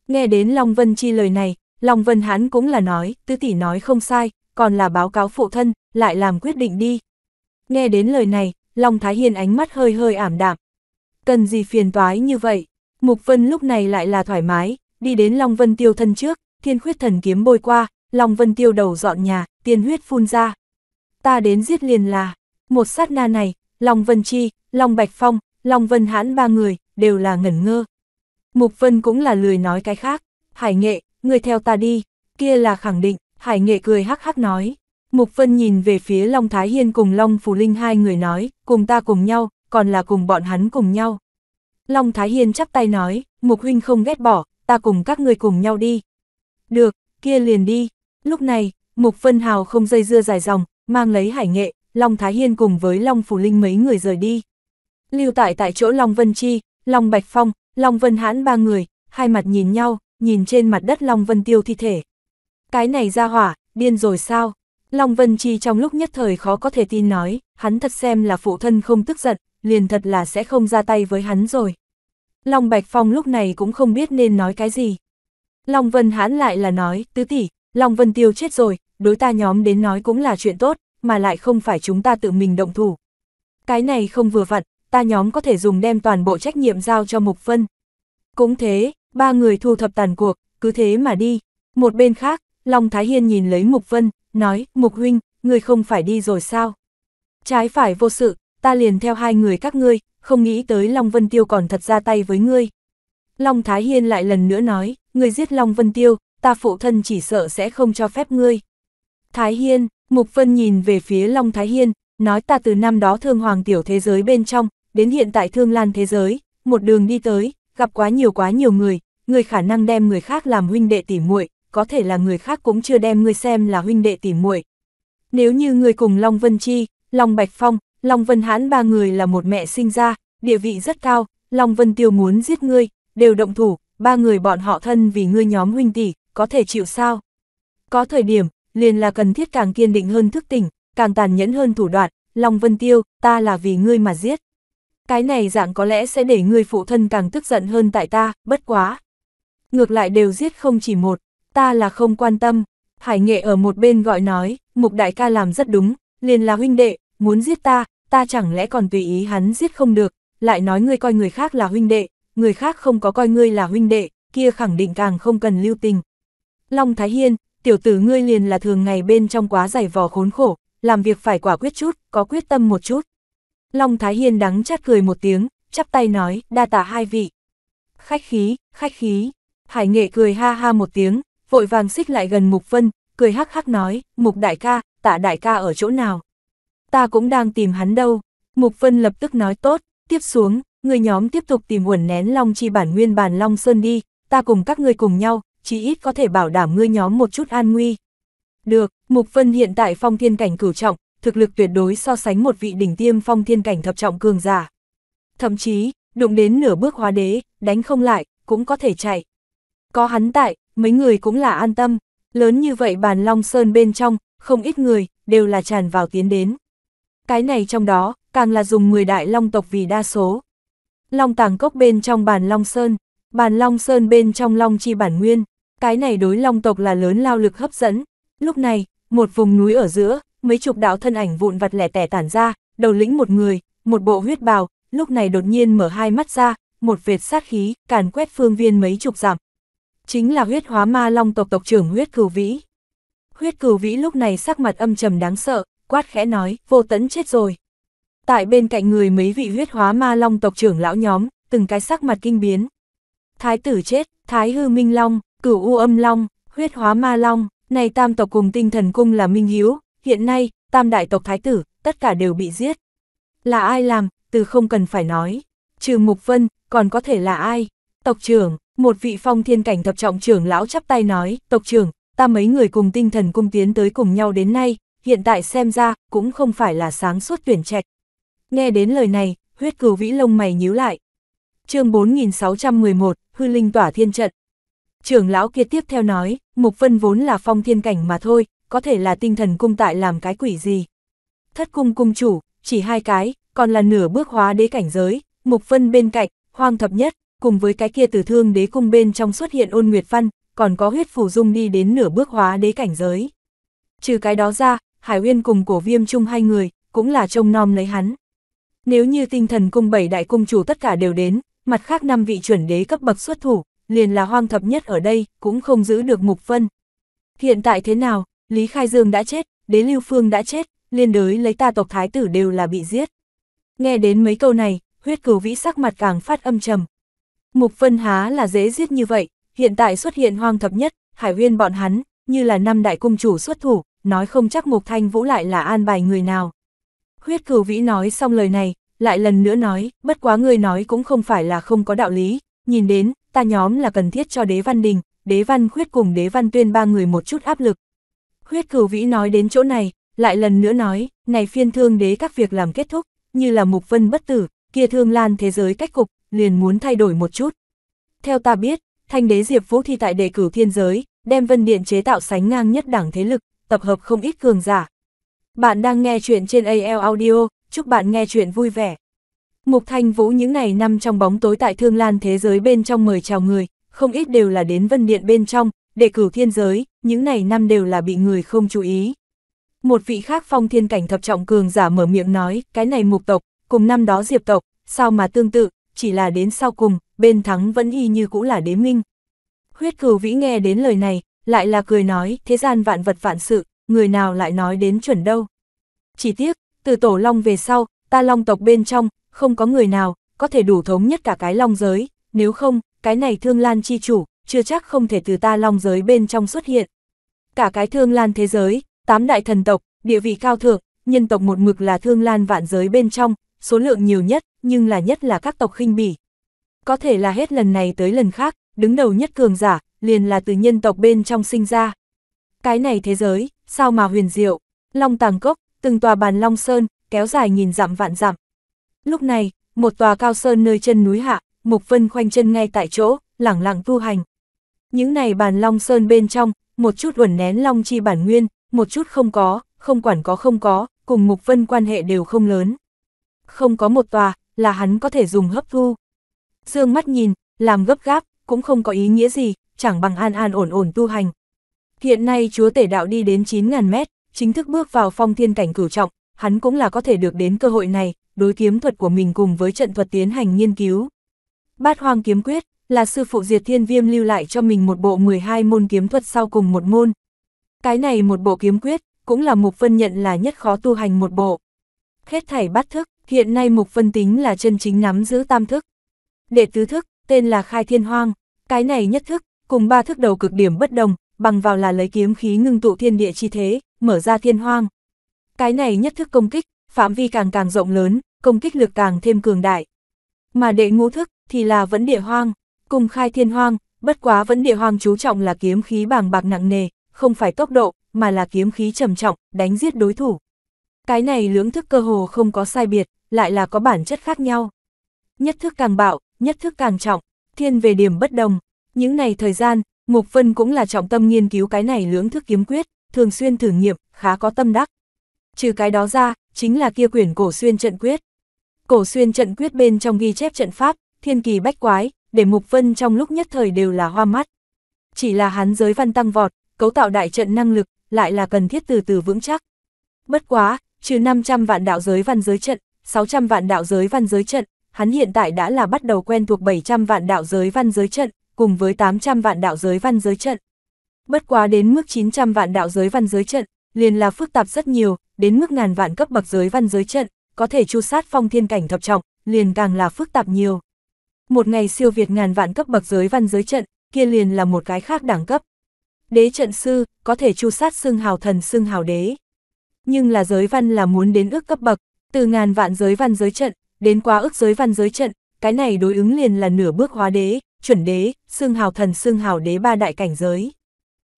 Nghe đến Long Vân Chi lời này, Long Vân Hán cũng là nói, tứ tỷ nói không sai, còn là báo cáo phụ thân, lại làm quyết định đi. Nghe đến lời này, Long Thái Hiên ánh mắt hơi hơi ảm đạm. Cần gì phiền toái như vậy? Mục Vân lúc này lại là thoải mái, đi đến Long Vân Tiêu thân trước, thiên khuyết thần kiếm bôi qua, Long Vân Tiêu đầu dọn nhà, tiên huyết phun ra. Ta đến giết liền là, một sát na này, Long Vân Chi, Long Bạch Phong, Long Vân Hãn ba người, đều là ngẩn ngơ. Mục Vân cũng là lười nói cái khác, Hải Nghệ, người theo ta đi, kia là khẳng định, Hải Nghệ cười hắc hắc nói. Mục Vân nhìn về phía Long Thái Hiên cùng Long Phù Linh hai người nói, cùng ta cùng nhau, còn là cùng bọn hắn cùng nhau. Long Thái Hiên chắp tay nói, Mục Huynh không ghét bỏ, ta cùng các người cùng nhau đi. Được, kia liền đi, Lúc này, Mục Vân Hào không dây dưa dài dòng, mang lấy hải nghệ, Long Thái Hiên cùng với Long Phủ Linh mấy người rời đi. Lưu tại tại chỗ Long Vân Chi, Long Bạch Phong, Long Vân Hãn ba người, hai mặt nhìn nhau, nhìn trên mặt đất Long Vân Tiêu thi thể. Cái này ra hỏa, điên rồi sao? Long Vân Chi trong lúc nhất thời khó có thể tin nói, hắn thật xem là phụ thân không tức giận, liền thật là sẽ không ra tay với hắn rồi. Long Bạch Phong lúc này cũng không biết nên nói cái gì. Long Vân Hãn lại là nói, tứ tỷ, Long Vân Tiêu chết rồi, đối ta nhóm đến nói cũng là chuyện tốt, mà lại không phải chúng ta tự mình động thủ. Cái này không vừa vặn, ta nhóm có thể dùng đem toàn bộ trách nhiệm giao cho Mục Vân. Cũng thế, ba người thu thập tàn cuộc, cứ thế mà đi. Một bên khác, Long Thái Hiên nhìn lấy Mục Vân, nói, Mục Huynh, người không phải đi rồi sao? Trái phải vô sự, ta liền theo hai người các ngươi, không nghĩ tới Long Vân Tiêu còn thật ra tay với ngươi. Long Thái Hiên lại lần nữa nói, ngươi giết Long Vân Tiêu, ta phụ thân chỉ sợ sẽ không cho phép ngươi. Thái Hiên, Mục Vân nhìn về phía Long Thái Hiên, nói ta từ năm đó thương hoàng tiểu thế giới bên trong, đến hiện tại thương lan thế giới, một đường đi tới, gặp quá nhiều quá nhiều người, người khả năng đem người khác làm huynh đệ tỉ muội, có thể là người khác cũng chưa đem ngươi xem là huynh đệ tỉ muội. Nếu như người cùng Long Vân Chi, Long Bạch Phong, Long Vân Hãn ba người là một mẹ sinh ra, địa vị rất cao, Long Vân Tiêu muốn giết ngươi, đều động thủ, ba người bọn họ thân vì ngươi nhóm huynh tỷ, có thể chịu sao? Có thời điểm, liền là cần thiết càng kiên định hơn thức tỉnh, càng tàn nhẫn hơn thủ đoạn, Long Vân Tiêu, ta là vì ngươi mà giết. Cái này dạng có lẽ sẽ để ngươi phụ thân càng tức giận hơn tại ta, bất quá. Ngược lại đều giết không chỉ một, ta là không quan tâm. Hải nghệ ở một bên gọi nói, mục đại ca làm rất đúng, liền là huynh đệ, muốn giết ta, ta chẳng lẽ còn tùy ý hắn giết không được, lại nói ngươi coi người khác là huynh đệ, người khác không có coi ngươi là huynh đệ, kia khẳng định càng không cần lưu tình, Long Thái Hiên, tiểu tử ngươi liền là thường ngày bên trong quá dày vò khốn khổ, làm việc phải quả quyết chút, có quyết tâm một chút. Long Thái Hiên đắng chát cười một tiếng, chắp tay nói, đa tạ hai vị. Khách khí, khách khí. Hải nghệ cười ha ha một tiếng, vội vàng xích lại gần Mục Vân, cười hắc hắc nói, Mục đại ca, Tả đại ca ở chỗ nào? Ta cũng đang tìm hắn đâu. Mục Vân lập tức nói tốt, tiếp xuống, người nhóm tiếp tục tìm uẩn nén Long Chi bản nguyên bản Long Sơn đi, ta cùng các ngươi cùng nhau, chí ít có thể bảo đảm ngươi nhóm một chút an nguy. Được, Mục Vân hiện tại phong thiên cảnh cửu trọng, thực lực tuyệt đối so sánh một vị đỉnh tiêm phong thiên cảnh thập trọng cường giả. Thậm chí, đụng đến nửa bước hóa đế, đánh không lại, cũng có thể chạy. Có hắn tại, mấy người cũng là an tâm, lớn như vậy bàn Long Sơn bên trong, không ít người, đều là tràn vào tiến đến. Cái này trong đó, càng là dùng 10 đại long tộc vì đa số. Long tàng cốc bên trong bàn Long Sơn, bàn Long Sơn bên trong Long chi bản nguyên, cái này đối long tộc là lớn lao lực hấp dẫn. Lúc này, một vùng núi ở giữa, mấy chục đạo thân ảnh vụn vặt lẻ tẻ tản ra, đầu lĩnh một người, một bộ huyết bào, lúc này đột nhiên mở hai mắt ra, một vệt sát khí, càn quét phương viên mấy chục dặm. Chính là huyết hóa ma long tộc tộc trưởng huyết cửu vĩ. Huyết cửu vĩ lúc này sắc mặt âm trầm đáng sợ, quát khẽ nói, vô tấn chết rồi. Tại bên cạnh người mấy vị huyết hóa ma long tộc trưởng lão nhóm, từng cái sắc mặt kinh biến. Thái tử chết, thái hư minh long, cửu u âm long, huyết hóa ma long, này tam tộc cùng tinh thần cung là minh hiếu, hiện nay, tam đại tộc thái tử, tất cả đều bị giết. Là ai làm, từ không cần phải nói, trừ Mục Vân, còn có thể là ai? Tộc trưởng, một vị phong thiên cảnh thập trọng trưởng lão chắp tay nói, tộc trưởng, ta mấy người cùng tinh thần cung tiến tới cùng nhau đến nay, hiện tại xem ra, cũng không phải là sáng suốt tuyển trạch. Nghe đến lời này, huyết cửu vĩ lông mày nhíu lại. chương 4611, hư linh tỏa thiên trận. Trưởng lão kia tiếp theo nói, Mục Vân vốn là phong thiên cảnh mà thôi, có thể là tinh thần cung tại làm cái quỷ gì. Thất cung cung chủ, chỉ hai cái, còn là nửa bước hóa đế cảnh giới, Mục Vân bên cạnh, hoang thập nhất, cùng với cái kia tử thương đế cung bên trong xuất hiện ôn nguyệt văn, còn có huyết phủ dung đi đến nửa bước hóa đế cảnh giới. Trừ cái đó ra, Hải Uyên cùng cổ viêm chung hai người, cũng là trông nom lấy hắn. Nếu như tinh thần cung bảy đại cung chủ tất cả đều đến, mặt khác năm vị chuẩn đế cấp bậc xuất thủ, liền là hoang thập nhất ở đây, cũng không giữ được Mục Vân. Hiện tại thế nào, Lý Khai Dương đã chết, Đế Lưu Phương đã chết, liên đới lấy ta tộc thái tử đều là bị giết. Nghe đến mấy câu này, huyết cửu vĩ sắc mặt càng phát âm trầm. Mục Vân há là dễ giết như vậy, hiện tại xuất hiện hoang thập nhất, hải huyên bọn hắn, như là năm đại cung chủ xuất thủ, nói không chắc Mục Thanh Vũ lại là an bài người nào. Huyết cửu vĩ nói xong lời này, lại lần nữa nói, bất quá người nói cũng không phải là không có đạo lý, nhìn đến, ta nhóm là cần thiết cho đế văn đình, đế văn khuyết cùng đế văn tuyên ba người một chút áp lực. Khuyết cửu vĩ nói đến chỗ này, lại lần nữa nói, này phiên thương đế các việc làm kết thúc, như là mục vân bất tử, kia thương lan thế giới cách cục, liền muốn thay đổi một chút. Theo ta biết, thanh đế Diệp Vũ thì tại đề cử thiên giới, đem vân điện chế tạo sánh ngang nhất đảng thế lực, tập hợp không ít cường giả. Bạn đang nghe chuyện trên AL Audio, chúc bạn nghe chuyện vui vẻ. Mục Thanh Vũ những ngày năm trong bóng tối tại Thương Lan thế giới bên trong mời chào người, không ít đều là đến Vân Điện bên trong, để cử thiên giới, những ngày năm đều là bị người không chú ý. Một vị khác phong thiên cảnh thập trọng cường giả mở miệng nói, cái này mục tộc, cùng năm đó diệp tộc, sao mà tương tự, chỉ là đến sau cùng, bên thắng vẫn y như cũ là đế minh. Huyết cửu vĩ nghe đến lời này, lại là cười nói, thế gian vạn vật vạn sự, người nào lại nói đến chuẩn đâu. Chỉ tiếc, từ tổ long về sau, ta long tộc bên trong, không có người nào có thể đủ thống nhất cả cái long giới, nếu không, cái này thương lan chi chủ, chưa chắc không thể từ ta long giới bên trong xuất hiện. Cả cái thương lan thế giới, tám đại thần tộc, địa vị cao thượng, nhân tộc một mực là thương lan vạn giới bên trong, số lượng nhiều nhất, nhưng là nhất là các tộc khinh bỉ. Có thể là hết lần này tới lần khác, đứng đầu nhất cường giả, liền là từ nhân tộc bên trong sinh ra. Cái này thế giới, sao mà huyền diệu, long tàng cốc, từng tòa bàn long sơn, kéo dài nghìn dặm vạn dặm. Lúc này, một tòa cao sơn nơi chân núi hạ, Mục Vân khoanh chân ngay tại chỗ, lẳng lặng tu hành. Những này bàn long sơn bên trong, một chút uẩn nén long chi bản nguyên, một chút không có, không quản có không có, cùng Mục Vân quan hệ đều không lớn. Không có một tòa, là hắn có thể dùng hấp thu. Dương mắt nhìn, làm gấp gáp, cũng không có ý nghĩa gì, chẳng bằng an an ổn ổn tu hành. Hiện nay chúa tể đạo đi đến 9.000 mét, chính thức bước vào phong thiên cảnh cửu trọng, hắn cũng là có thể được đến cơ hội này, đối kiếm thuật của mình cùng với trận thuật tiến hành nghiên cứu. Bát hoang kiếm quyết là sư phụ diệt thiên viêm lưu lại cho mình một bộ 12 môn kiếm thuật sau cùng một môn. Cái này một bộ kiếm quyết, cũng là mục phân nhận là nhất khó tu hành một bộ. Hết thảy bát thức, hiện nay mục phân tính là chân chính nắm giữ tam thức. Đệ tứ thức, tên là khai thiên hoang, cái này nhất thức, cùng ba thức đầu cực điểm bất đồng, bằng vào là lấy kiếm khí ngưng tụ thiên địa chi thế, mở ra thiên hoang. Cái này nhất thức công kích, phạm vi càng càng rộng lớn, công kích lực càng thêm cường đại. Mà đệ ngũ thức thì là vẫn địa hoang, cùng khai thiên hoang, bất quá vẫn địa hoang chú trọng là kiếm khí bàng bạc nặng nề, không phải tốc độ, mà là kiếm khí trầm trọng, đánh giết đối thủ. Cái này lưỡng thức cơ hồ không có sai biệt, lại là có bản chất khác nhau. Nhất thức càng bạo, nhất thức càng trọng, thiên về điểm bất đồng. Những này thời gian, Mục Vân cũng là trọng tâm nghiên cứu cái này lưỡng thức kiếm quyết, thường xuyên thử nghiệm, khá có tâm đắc trừ cái đó ra, chính là kia quyển cổ xuyên trận quyết. Cổ xuyên trận quyết bên trong ghi chép trận pháp, thiên kỳ bách quái, để Mục Vân trong lúc nhất thời đều là hoa mắt. Chỉ là hắn giới văn tăng vọt, cấu tạo đại trận năng lực, lại là cần thiết từ từ vững chắc. Bất quá, trừ 500 vạn đạo giới văn giới trận, 600 vạn đạo giới văn giới trận, hắn hiện tại đã là bắt đầu quen thuộc 700 vạn đạo giới văn giới trận, cùng với 800 vạn đạo giới văn giới trận. Bất quá đến mức 900 vạn đạo giới văn giới trận, liền là phức tạp rất nhiều, đến mức ngàn vạn cấp bậc giới văn giới trận, có thể chu sát phong thiên cảnh thập trọng, liền càng là phức tạp nhiều. Một ngày siêu việt ngàn vạn cấp bậc giới văn giới trận, kia liền là một cái khác đẳng cấp. Đế trận sư, có thể chu sát xương hào thần xương hào đế. Nhưng là giới văn là muốn đến ước cấp bậc, từ ngàn vạn giới văn giới trận, đến quá ước giới văn giới trận, cái này đối ứng liền là nửa bước hóa đế, chuẩn đế, xương hào thần xương hào đế ba đại cảnh giới.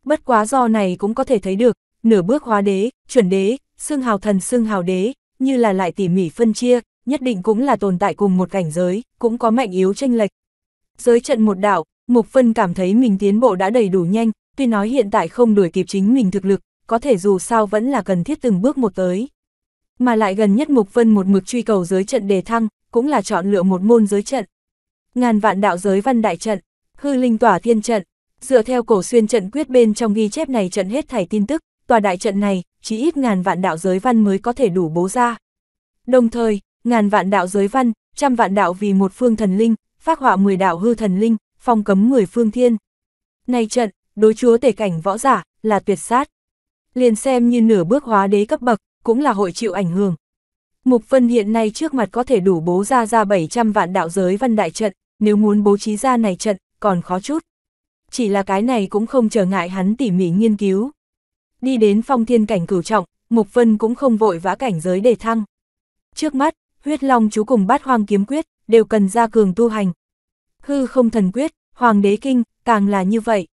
Bất quá do này cũng có thể thấy được, nửa bước hóa đế, chuẩn đế, xương hào thần xương hào đế, như là lại tỉ mỉ phân chia, nhất định cũng là tồn tại cùng một cảnh giới, cũng có mạnh yếu tranh lệch. Giới trận một đảo, Mục Phân cảm thấy mình tiến bộ đã đầy đủ nhanh, tuy nói hiện tại không đuổi kịp chính mình thực lực, có thể dù sao vẫn là cần thiết từng bước một tới. Mà lại gần nhất Mục Phân một mực truy cầu giới trận đề thăng, cũng là chọn lựa một môn giới trận. Ngàn vạn đạo giới văn đại trận, hư linh tỏa thiên trận, dựa theo cổ xuyên trận quyết bên trong ghi chép này trận hết thảy tin tức, tòa đại trận này chỉ ít ngàn vạn đạo giới văn mới có thể đủ bố ra. Đồng thời, ngàn vạn đạo giới văn, trăm vạn đạo vì một phương thần linh, phát họa 10 đạo hư thần linh, phong cấm 10 phương thiên. nay trận, đối chúa tể cảnh võ giả, là tuyệt sát. Liền xem như nửa bước hóa đế cấp bậc, cũng là hội chịu ảnh hưởng. Mục Vân hiện nay trước mặt có thể đủ bố ra ra 700 vạn đạo giới văn đại trận, nếu muốn bố trí ra này trận, còn khó chút. Chỉ là cái này cũng không trở ngại hắn tỉ mỉ nghiên cứu đi đến phong thiên cảnh cửu trọng, Mục Vân cũng không vội vã cảnh giới đề thăng. Trước mắt, huyết long chú cùng bát hoang kiếm quyết, đều cần ra cường tu hành. Hư không thần quyết, hoàng đế kinh, càng là như vậy.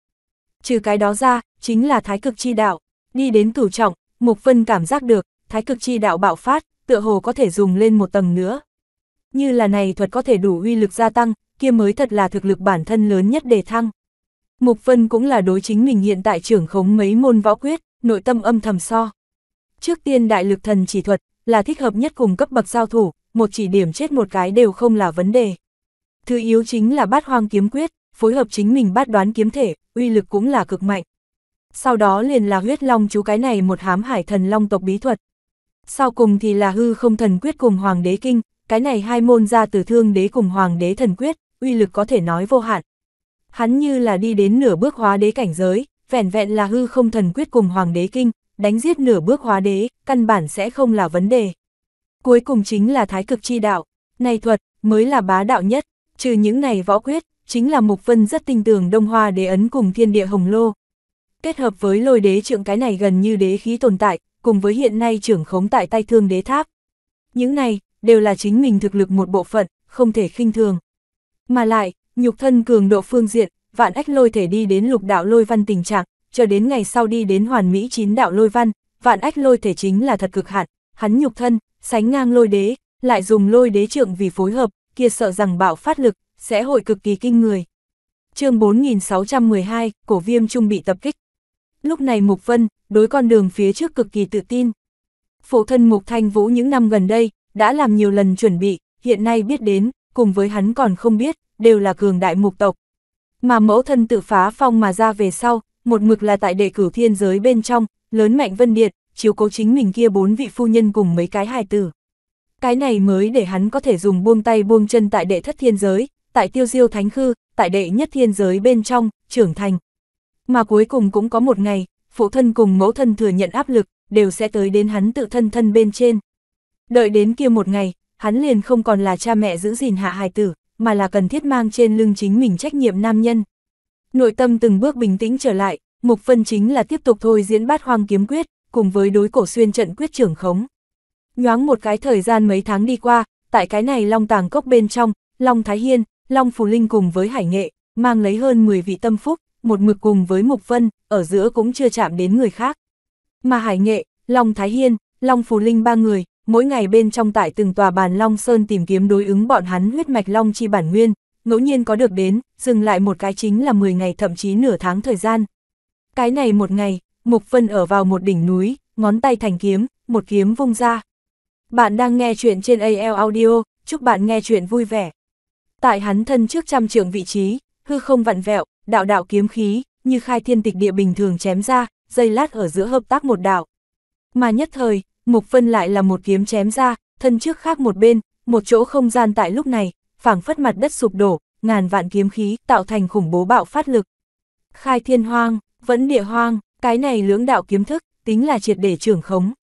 Trừ cái đó ra, chính là thái cực chi đạo. Đi đến cửu trọng, Mục Vân cảm giác được, thái cực chi đạo bạo phát, tựa hồ có thể dùng lên một tầng nữa. Như là này thuật có thể đủ uy lực gia tăng, kia mới thật là thực lực bản thân lớn nhất đề thăng. Mục Vân cũng là đối chính mình hiện tại trưởng khống mấy môn võ quyết, nội tâm âm thầm so. Trước tiên đại lực thần chỉ thuật, là thích hợp nhất cùng cấp bậc giao thủ, một chỉ điểm chết một cái đều không là vấn đề. Thứ yếu chính là bát hoang kiếm quyết, phối hợp chính mình bát đoán kiếm thể, uy lực cũng là cực mạnh. Sau đó liền là huyết long chú cái này một hám hải thần long tộc bí thuật. Sau cùng thì là hư không thần quyết cùng hoàng đế kinh, cái này hai môn ra từ thương đế cùng hoàng đế thần quyết, uy lực có thể nói vô hạn. Hắn như là đi đến nửa bước hóa đế cảnh giới, vẻn vẹn là hư không thần quyết cùng hoàng đế kinh, đánh giết nửa bước hóa đế, căn bản sẽ không là vấn đề. Cuối cùng chính là thái cực chi đạo, này thuật, mới là bá đạo nhất, trừ những này võ quyết, chính là Mục Vân rất tinh tường Đông Hoa đế ấn cùng thiên địa hồng lô. Kết hợp với lôi đế trưởng cái này gần như đế khí tồn tại, cùng với hiện nay trưởng khống tại tay thương đế tháp. Những này, đều là chính mình thực lực một bộ phận, không thể khinh thường. Mà lại, nhục thân cường độ phương diện, vạn ách lôi thể đi đến lục đạo lôi văn tình trạng, chờ đến ngày sau đi đến hoàn mỹ chín đạo lôi văn, vạn ách lôi thể chính là thật cực hạn, hắn nhục thân, sánh ngang lôi đế, lại dùng lôi đế trượng vì phối hợp, kia sợ rằng bạo phát lực, sẽ hội cực kỳ kinh người. chương 4612, cổ viêm trung bị tập kích. Lúc này Mục Vân, đối con đường phía trước cực kỳ tự tin. Phụ thân Mục Thanh Vũ những năm gần đây, đã làm nhiều lần chuẩn bị, hiện nay biết đến, cùng với hắn còn không biết, đều là cường đại mục tộc, mà mẫu thân tự phá phong mà ra về sau, một mực là tại đệ cửu thiên giới bên trong, lớn mạnh vân điện, chiếu cố chính mình kia bốn vị phu nhân cùng mấy cái hài tử. Cái này mới để hắn có thể dùng buông tay buông chân tại đệ thất thiên giới, tại tiêu diêu thánh khư, tại đệ nhất thiên giới bên trong, trưởng thành. Mà cuối cùng cũng có một ngày, phụ thân cùng mẫu thân thừa nhận áp lực, đều sẽ tới đến hắn tự thân thân bên trên. Đợi đến kia một ngày, hắn liền không còn là cha mẹ giữ gìn hạ hài tử, mà là cần thiết mang trên lưng chính mình trách nhiệm nam nhân. Nội tâm từng bước bình tĩnh trở lại, mục phân chính là tiếp tục thôi diễn bát hoang kiếm quyết, cùng với đối cổ xuyên trận quyết trưởng khống. Nhoáng một cái thời gian mấy tháng đi qua, tại cái này long tàng cốc bên trong, long thái hiên, long phù linh cùng với hải nghệ, mang lấy hơn 10 vị tâm phúc, một mực cùng với mục vân ở giữa cũng chưa chạm đến người khác. Mà hải nghệ, long thái hiên, long phù linh ba người, mỗi ngày bên trong tại từng tòa bàn Long Sơn tìm kiếm đối ứng bọn hắn huyết mạch Long chi bản nguyên, ngẫu nhiên có được đến, dừng lại một cái chính là 10 ngày thậm chí nửa tháng thời gian. Cái này một ngày, Mục Vân ở vào một đỉnh núi, ngón tay thành kiếm, một kiếm vung ra. Bạn đang nghe chuyện trên AL Audio, chúc bạn nghe chuyện vui vẻ. Tại hắn thân trước trăm trường vị trí, hư không vặn vẹo, đạo đạo kiếm khí, như khai thiên tịch địa bình thường chém ra, dây lát ở giữa hợp tác một đạo. Mà nhất thời, Mục Vân lại là một kiếm chém ra, thân trước khác một bên, một chỗ không gian tại lúc này, phảng phất mặt đất sụp đổ, ngàn vạn kiếm khí tạo thành khủng bố bạo phát lực. Khai thiên hoang, vẫn địa hoang, cái này lưỡng đạo kiếm thức, tính là triệt để trưởng khống.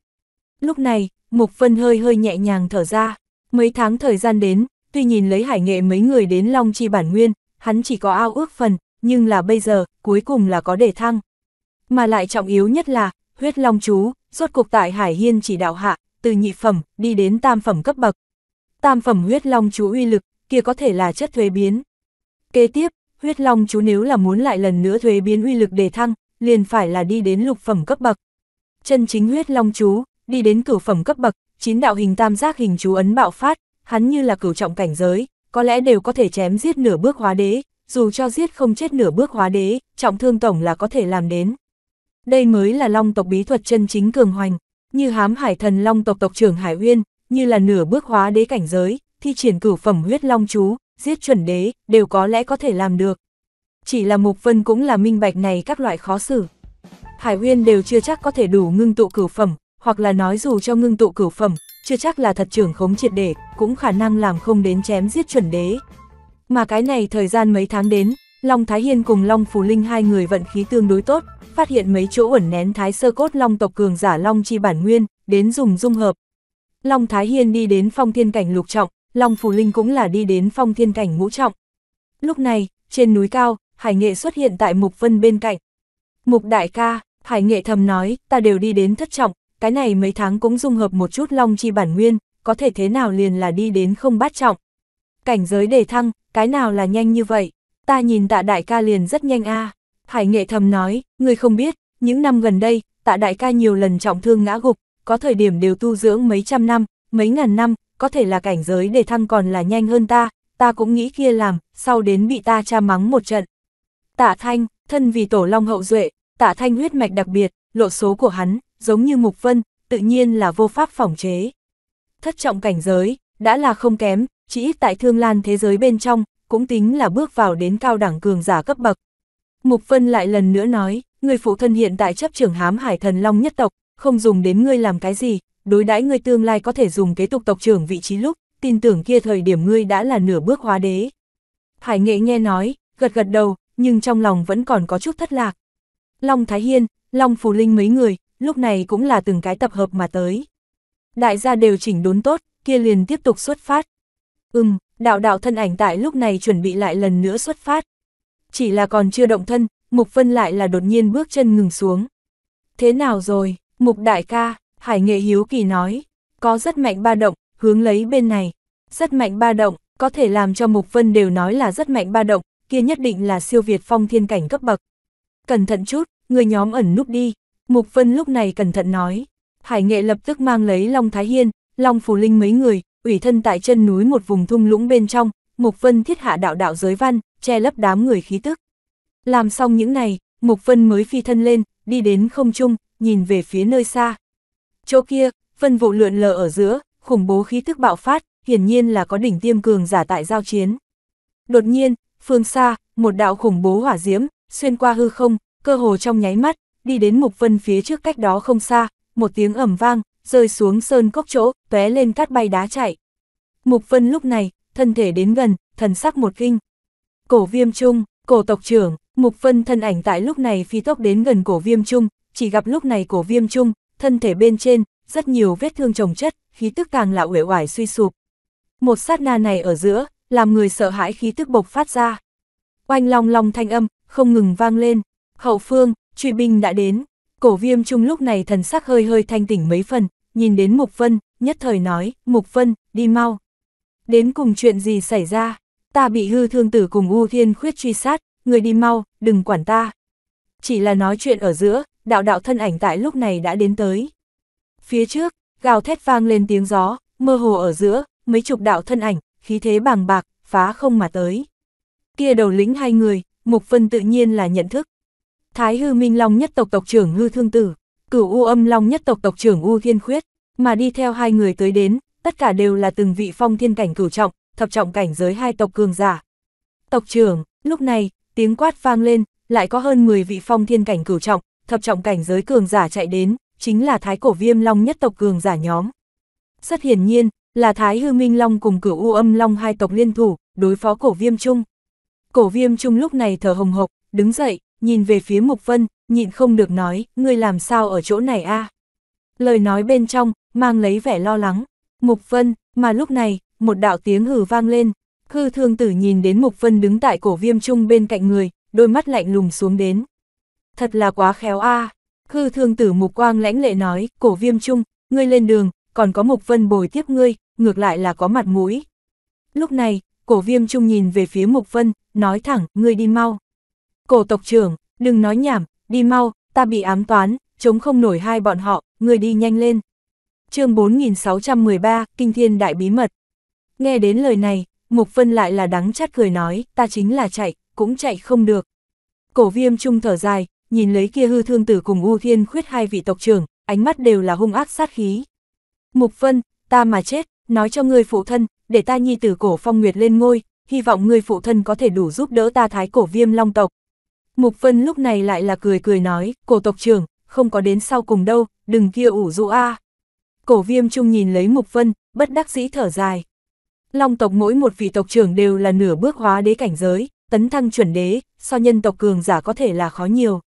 Lúc này, Mục Vân hơi hơi nhẹ nhàng thở ra, mấy tháng thời gian đến, tuy nhìn lấy hải nghệ mấy người đến Long Chi bản nguyên, hắn chỉ có ao ước phần, nhưng là bây giờ, cuối cùng là có đề thăng. Mà lại trọng yếu nhất là, huyết long chú, rốt cuộc tại Hải Hiên chỉ đạo hạ, từ nhị phẩm đi đến tam phẩm cấp bậc. Tam phẩm huyết long chú uy lực, kia có thể là chất thuế biến. Kế tiếp, huyết long chú nếu là muốn lại lần nữa thuế biến uy lực đề thăng, liền phải là đi đến lục phẩm cấp bậc. Chân chính huyết long chú, đi đến cửu phẩm cấp bậc, chín đạo hình tam giác hình chú ấn bạo phát, hắn như là cửu trọng cảnh giới, có lẽ đều có thể chém giết nửa bước hóa đế, dù cho giết không chết nửa bước hóa đế, trọng thương tổng là có thể làm đến. Đây mới là long tộc bí thuật chân chính cường hoành, như hám hải thần long tộc tộc trưởng Hải Uyên, như là nửa bước hóa đế cảnh giới, thi triển cửu phẩm huyết long chú, giết chuẩn đế, đều có lẽ có thể làm được. Chỉ là Mục Vân cũng là minh bạch này các loại khó xử. Hải Uyên đều chưa chắc có thể đủ ngưng tụ cửu phẩm, hoặc là nói dù cho ngưng tụ cửu phẩm, chưa chắc là thật trưởng khống triệt để, cũng khả năng làm không đến chém giết chuẩn đế. Mà cái này thời gian mấy tháng đến, Long Thái Hiên cùng Long Phù Linh hai người vận khí tương đối tốt, phát hiện mấy chỗ ẩn nén thái sơ cốt long tộc cường giả long chi bản nguyên, đến dùng dung hợp. Long Thái Hiên đi đến phong thiên cảnh lục trọng, Long Phù Linh cũng là đi đến phong thiên cảnh ngũ trọng. Lúc này, trên núi cao, Hải Nghệ xuất hiện tại Mục Vân bên cạnh. Mục đại ca, Hải Nghệ thầm nói, ta đều đi đến thất trọng, cái này mấy tháng cũng dung hợp một chút Long Chi bản nguyên, có thể thế nào liền là đi đến không bát trọng. Cảnh giới đề thăng, cái nào là nhanh như vậy, ta nhìn tạ đại ca liền rất nhanh a à. Hải nghệ thầm nói, người không biết, những năm gần đây, tạ đại ca nhiều lần trọng thương ngã gục, có thời điểm đều tu dưỡng mấy trăm năm, mấy ngàn năm, có thể là cảnh giới để thăng còn là nhanh hơn ta, ta cũng nghĩ kia làm, sau đến bị ta cha mắng một trận. Tạ Thanh, thân vì tổ long hậu duệ, Tạ Thanh huyết mạch đặc biệt, lộ số của hắn, giống như Mục Vân, tự nhiên là vô pháp phòng chế. Thất trọng cảnh giới, đã là không kém, chỉ ít tại thương lan thế giới bên trong, cũng tính là bước vào đến cao đẳng cường giả cấp bậc. Mục Vân lại lần nữa nói, người phụ thân hiện tại chấp trưởng hám hải thần long nhất tộc, không dùng đến ngươi làm cái gì, đối đãi ngươi tương lai có thể dùng kế tục tộc trưởng vị trí lúc, tin tưởng kia thời điểm ngươi đã là nửa bước hóa đế. Hải nghệ nghe nói, gật gật đầu, nhưng trong lòng vẫn còn có chút thất lạc. Long Thái Hiên, Long Phù Linh mấy người, lúc này cũng là từng cái tập hợp mà tới. Đại gia đều chỉnh đốn tốt, kia liền tiếp tục xuất phát. Ừm, đạo đạo thân ảnh tại lúc này chuẩn bị lại lần nữa xuất phát chỉ là còn chưa động thân, Mục Vân lại là đột nhiên bước chân ngừng xuống. Thế nào rồi, Mục Đại ca, Hải Nghệ Hiếu Kỳ nói, có rất mạnh ba động, hướng lấy bên này, rất mạnh ba động, có thể làm cho Mục Vân đều nói là rất mạnh ba động, kia nhất định là siêu việt phong thiên cảnh cấp bậc. Cẩn thận chút, người nhóm ẩn núp đi, Mục Vân lúc này cẩn thận nói. Hải Nghệ lập tức mang lấy Long Thái Hiên, Long Phù Linh mấy người, ủy thân tại chân núi một vùng thung lũng bên trong, Mục Vân thiết hạ đạo đạo giới văn, che lấp đám người khí tức. Làm xong những này, Mục Vân mới phi thân lên, đi đến không trung, nhìn về phía nơi xa. Chỗ kia, phân vụ lượn lờ ở giữa, khủng bố khí tức bạo phát, hiển nhiên là có đỉnh tiêm cường giả tại giao chiến. Đột nhiên, phương xa, một đạo khủng bố hỏa diễm, xuyên qua hư không, cơ hồ trong nháy mắt, đi đến Mục Vân phía trước cách đó không xa, một tiếng ẩm vang, rơi xuống sơn cốc chỗ, tóe lên cát bay đá chạy. Mục Vân lúc này, thân thể đến gần, thần sắc một kinh. Cổ viêm trung, cổ tộc trưởng, Mục Vân thân ảnh tại lúc này phi tốc đến gần cổ viêm trung, chỉ gặp lúc này cổ viêm trung, thân thể bên trên, rất nhiều vết thương trồng chất, khí tức càng là uể oải suy sụp. Một sát na này ở giữa, làm người sợ hãi khí tức bộc phát ra. quanh long long thanh âm, không ngừng vang lên. Hậu phương, truy binh đã đến. Cổ viêm trung lúc này thần sắc hơi hơi thanh tỉnh mấy phần, nhìn đến Mục Vân, nhất thời nói, Mục Vân, đi mau. Đến cùng chuyện gì xảy ra? ta bị hư thương tử cùng U Thiên Khuyết truy sát, người đi mau, đừng quản ta. Chỉ là nói chuyện ở giữa, đạo đạo thân ảnh tại lúc này đã đến tới. Phía trước, gào thét vang lên tiếng gió, mơ hồ ở giữa, mấy chục đạo thân ảnh, khí thế bàng bạc, phá không mà tới. Kia đầu lĩnh hai người, Mục Vân tự nhiên là nhận thức. Thái hư minh long nhất tộc tộc trưởng hư thương tử, cửu u âm long nhất tộc tộc trưởng u thiên khuyết, mà đi theo hai người tới đến, tất cả đều là từng vị phong thiên cảnh cửu trọng, thập trọng cảnh giới hai tộc cường giả. Tộc trưởng, lúc này, tiếng quát vang lên, lại có hơn 10 vị phong thiên cảnh cửu trọng, thập trọng cảnh giới cường giả chạy đến, chính là thái cổ viêm long nhất tộc cường giả nhóm. Rất hiển nhiên, là thái hư minh long cùng cửu u âm long hai tộc liên thủ, đối phó cổ viêm trung. Cổ viêm trung lúc này thở hồng hộc, đứng dậy, nhìn về phía mục vân, nhịn không được nói, ngươi làm sao ở chỗ này a Lời nói bên trong, mang lấy vẻ lo lắng. Mục vân, mà lúc này, một đạo tiếng hừ vang lên, hư thương tử nhìn đến Mục Vân đứng tại cổ viêm trung bên cạnh người, đôi mắt lạnh lùng xuống đến. Thật là quá khéo a à. hư thương tử Mục Quang lãnh lệ nói, cổ viêm trung, ngươi lên đường, còn có Mục Vân bồi tiếp ngươi, ngược lại là có mặt mũi. Lúc này, cổ viêm trung nhìn về phía Mục Vân, nói thẳng, ngươi đi mau. Cổ tộc trưởng, đừng nói nhảm, đi mau, ta bị ám toán, chống không nổi hai bọn họ, ngươi đi nhanh lên. chương 4613, Kinh Thiên Đại Bí Mật Nghe đến lời này, Mục Vân lại là đắng chát cười nói, ta chính là chạy, cũng chạy không được. Cổ viêm trung thở dài, nhìn lấy kia hư thương tử cùng U Thiên khuyết hai vị tộc trưởng, ánh mắt đều là hung ác sát khí. Mục Vân, ta mà chết, nói cho ngươi phụ thân, để ta nhi tử cổ phong nguyệt lên ngôi, hy vọng ngươi phụ thân có thể đủ giúp đỡ ta thái cổ viêm long tộc. Mục Vân lúc này lại là cười cười nói, cổ tộc trưởng, không có đến sau cùng đâu, đừng kia ủ rũ a. Cổ viêm trung nhìn lấy Mục Vân, bất đắc dĩ thở dài. Long tộc mỗi một vị tộc trưởng đều là nửa bước hóa đế cảnh giới, tấn thăng chuẩn đế, so nhân tộc cường giả có thể là khó nhiều.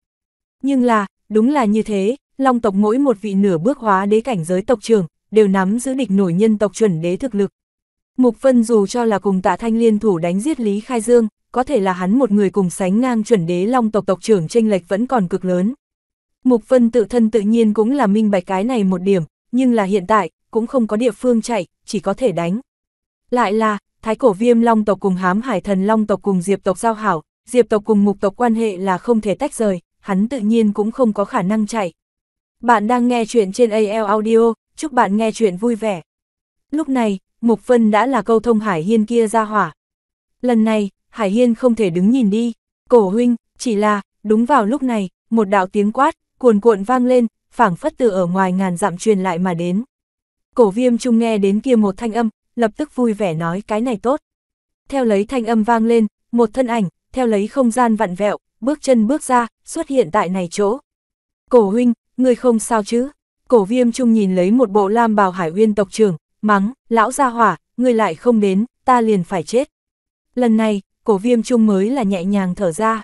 Nhưng là, đúng là như thế, long tộc mỗi một vị nửa bước hóa đế cảnh giới tộc trưởng, đều nắm giữ địch nổi nhân tộc chuẩn đế thực lực. Mục Vân dù cho là cùng tạ thanh liên thủ đánh giết Lý Khai Dương, có thể là hắn một người cùng sánh ngang chuẩn đế long tộc tộc trưởng tranh lệch vẫn còn cực lớn. Mục Vân tự thân tự nhiên cũng là minh bạch cái này một điểm, nhưng là hiện tại, cũng không có địa phương chạy, chỉ có thể đánh. Lại là, thái cổ viêm long tộc cùng hám hải thần long tộc cùng diệp tộc giao hảo, diệp tộc cùng mục tộc quan hệ là không thể tách rời, hắn tự nhiên cũng không có khả năng chạy. Bạn đang nghe chuyện trên AL Audio, chúc bạn nghe chuyện vui vẻ. Lúc này, Mục phân đã là câu thông Hải Hiên kia ra hỏa. Lần này, Hải Hiên không thể đứng nhìn đi, cổ huynh, chỉ là, đúng vào lúc này, một đạo tiếng quát, cuồn cuộn vang lên, phảng phất từ ở ngoài ngàn dặm truyền lại mà đến. Cổ viêm trung nghe đến kia một thanh âm, lập tức vui vẻ nói cái này tốt. Theo lấy thanh âm vang lên, một thân ảnh, theo lấy không gian vặn vẹo, bước chân bước ra, xuất hiện tại này chỗ. Cổ huynh, người không sao chứ? Cổ viêm trung nhìn lấy một bộ lam bào hải uyên tộc trưởng, mắng, lão gia hỏa, người lại không đến, ta liền phải chết. Lần này, cổ viêm trung mới là nhẹ nhàng thở ra.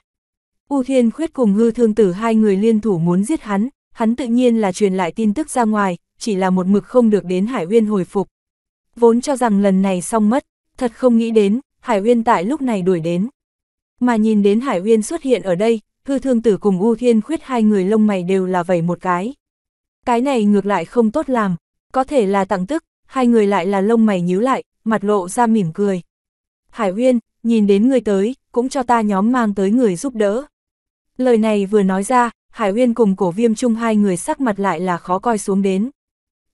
U Thiên Khuyết cùng hư thương tử hai người liên thủ muốn giết hắn, hắn tự nhiên là truyền lại tin tức ra ngoài, chỉ là một mực không được đến Hải Uyên hồi phục, vốn cho rằng lần này xong mất, thật không nghĩ đến, Hải Uyên tại lúc này đuổi đến. Mà nhìn đến Hải Uyên xuất hiện ở đây, hư thương tử cùng U Thiên khuyết hai người lông mày đều là vẩy một cái. Cái này ngược lại không tốt làm, có thể là tặng tức, hai người lại là lông mày nhíu lại, mặt lộ ra mỉm cười. Hải Uyên, nhìn đến người tới, cũng cho ta nhóm mang tới người giúp đỡ. Lời này vừa nói ra, Hải Uyên cùng cổ viêm chung hai người sắc mặt lại là khó coi xuống đến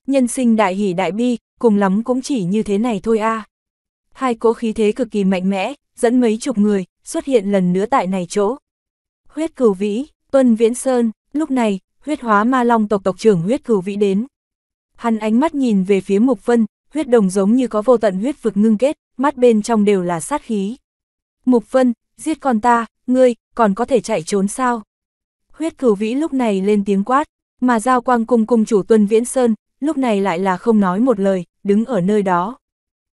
nhân sinh đại hỷ đại bi, cùng lắm cũng chỉ như thế này thôi a. À. Hai cỗ khí thế cực kỳ mạnh mẽ, dẫn mấy chục người, xuất hiện lần nữa tại này chỗ. Huyết cửu vĩ, Tuân Viễn Sơn, lúc này, huyết hóa ma long tộc tộc trưởng huyết cửu vĩ đến. Hắn ánh mắt nhìn về phía Mục Vân, huyết đồng giống như có vô tận huyết vực ngưng kết, mắt bên trong đều là sát khí. Mục Vân, giết con ta, ngươi, còn có thể chạy trốn sao? Huyết cửu vĩ lúc này lên tiếng quát, mà giao quang cung cung chủ Tuân Viễn Sơn, lúc này lại là không nói một lời, đứng ở nơi đó.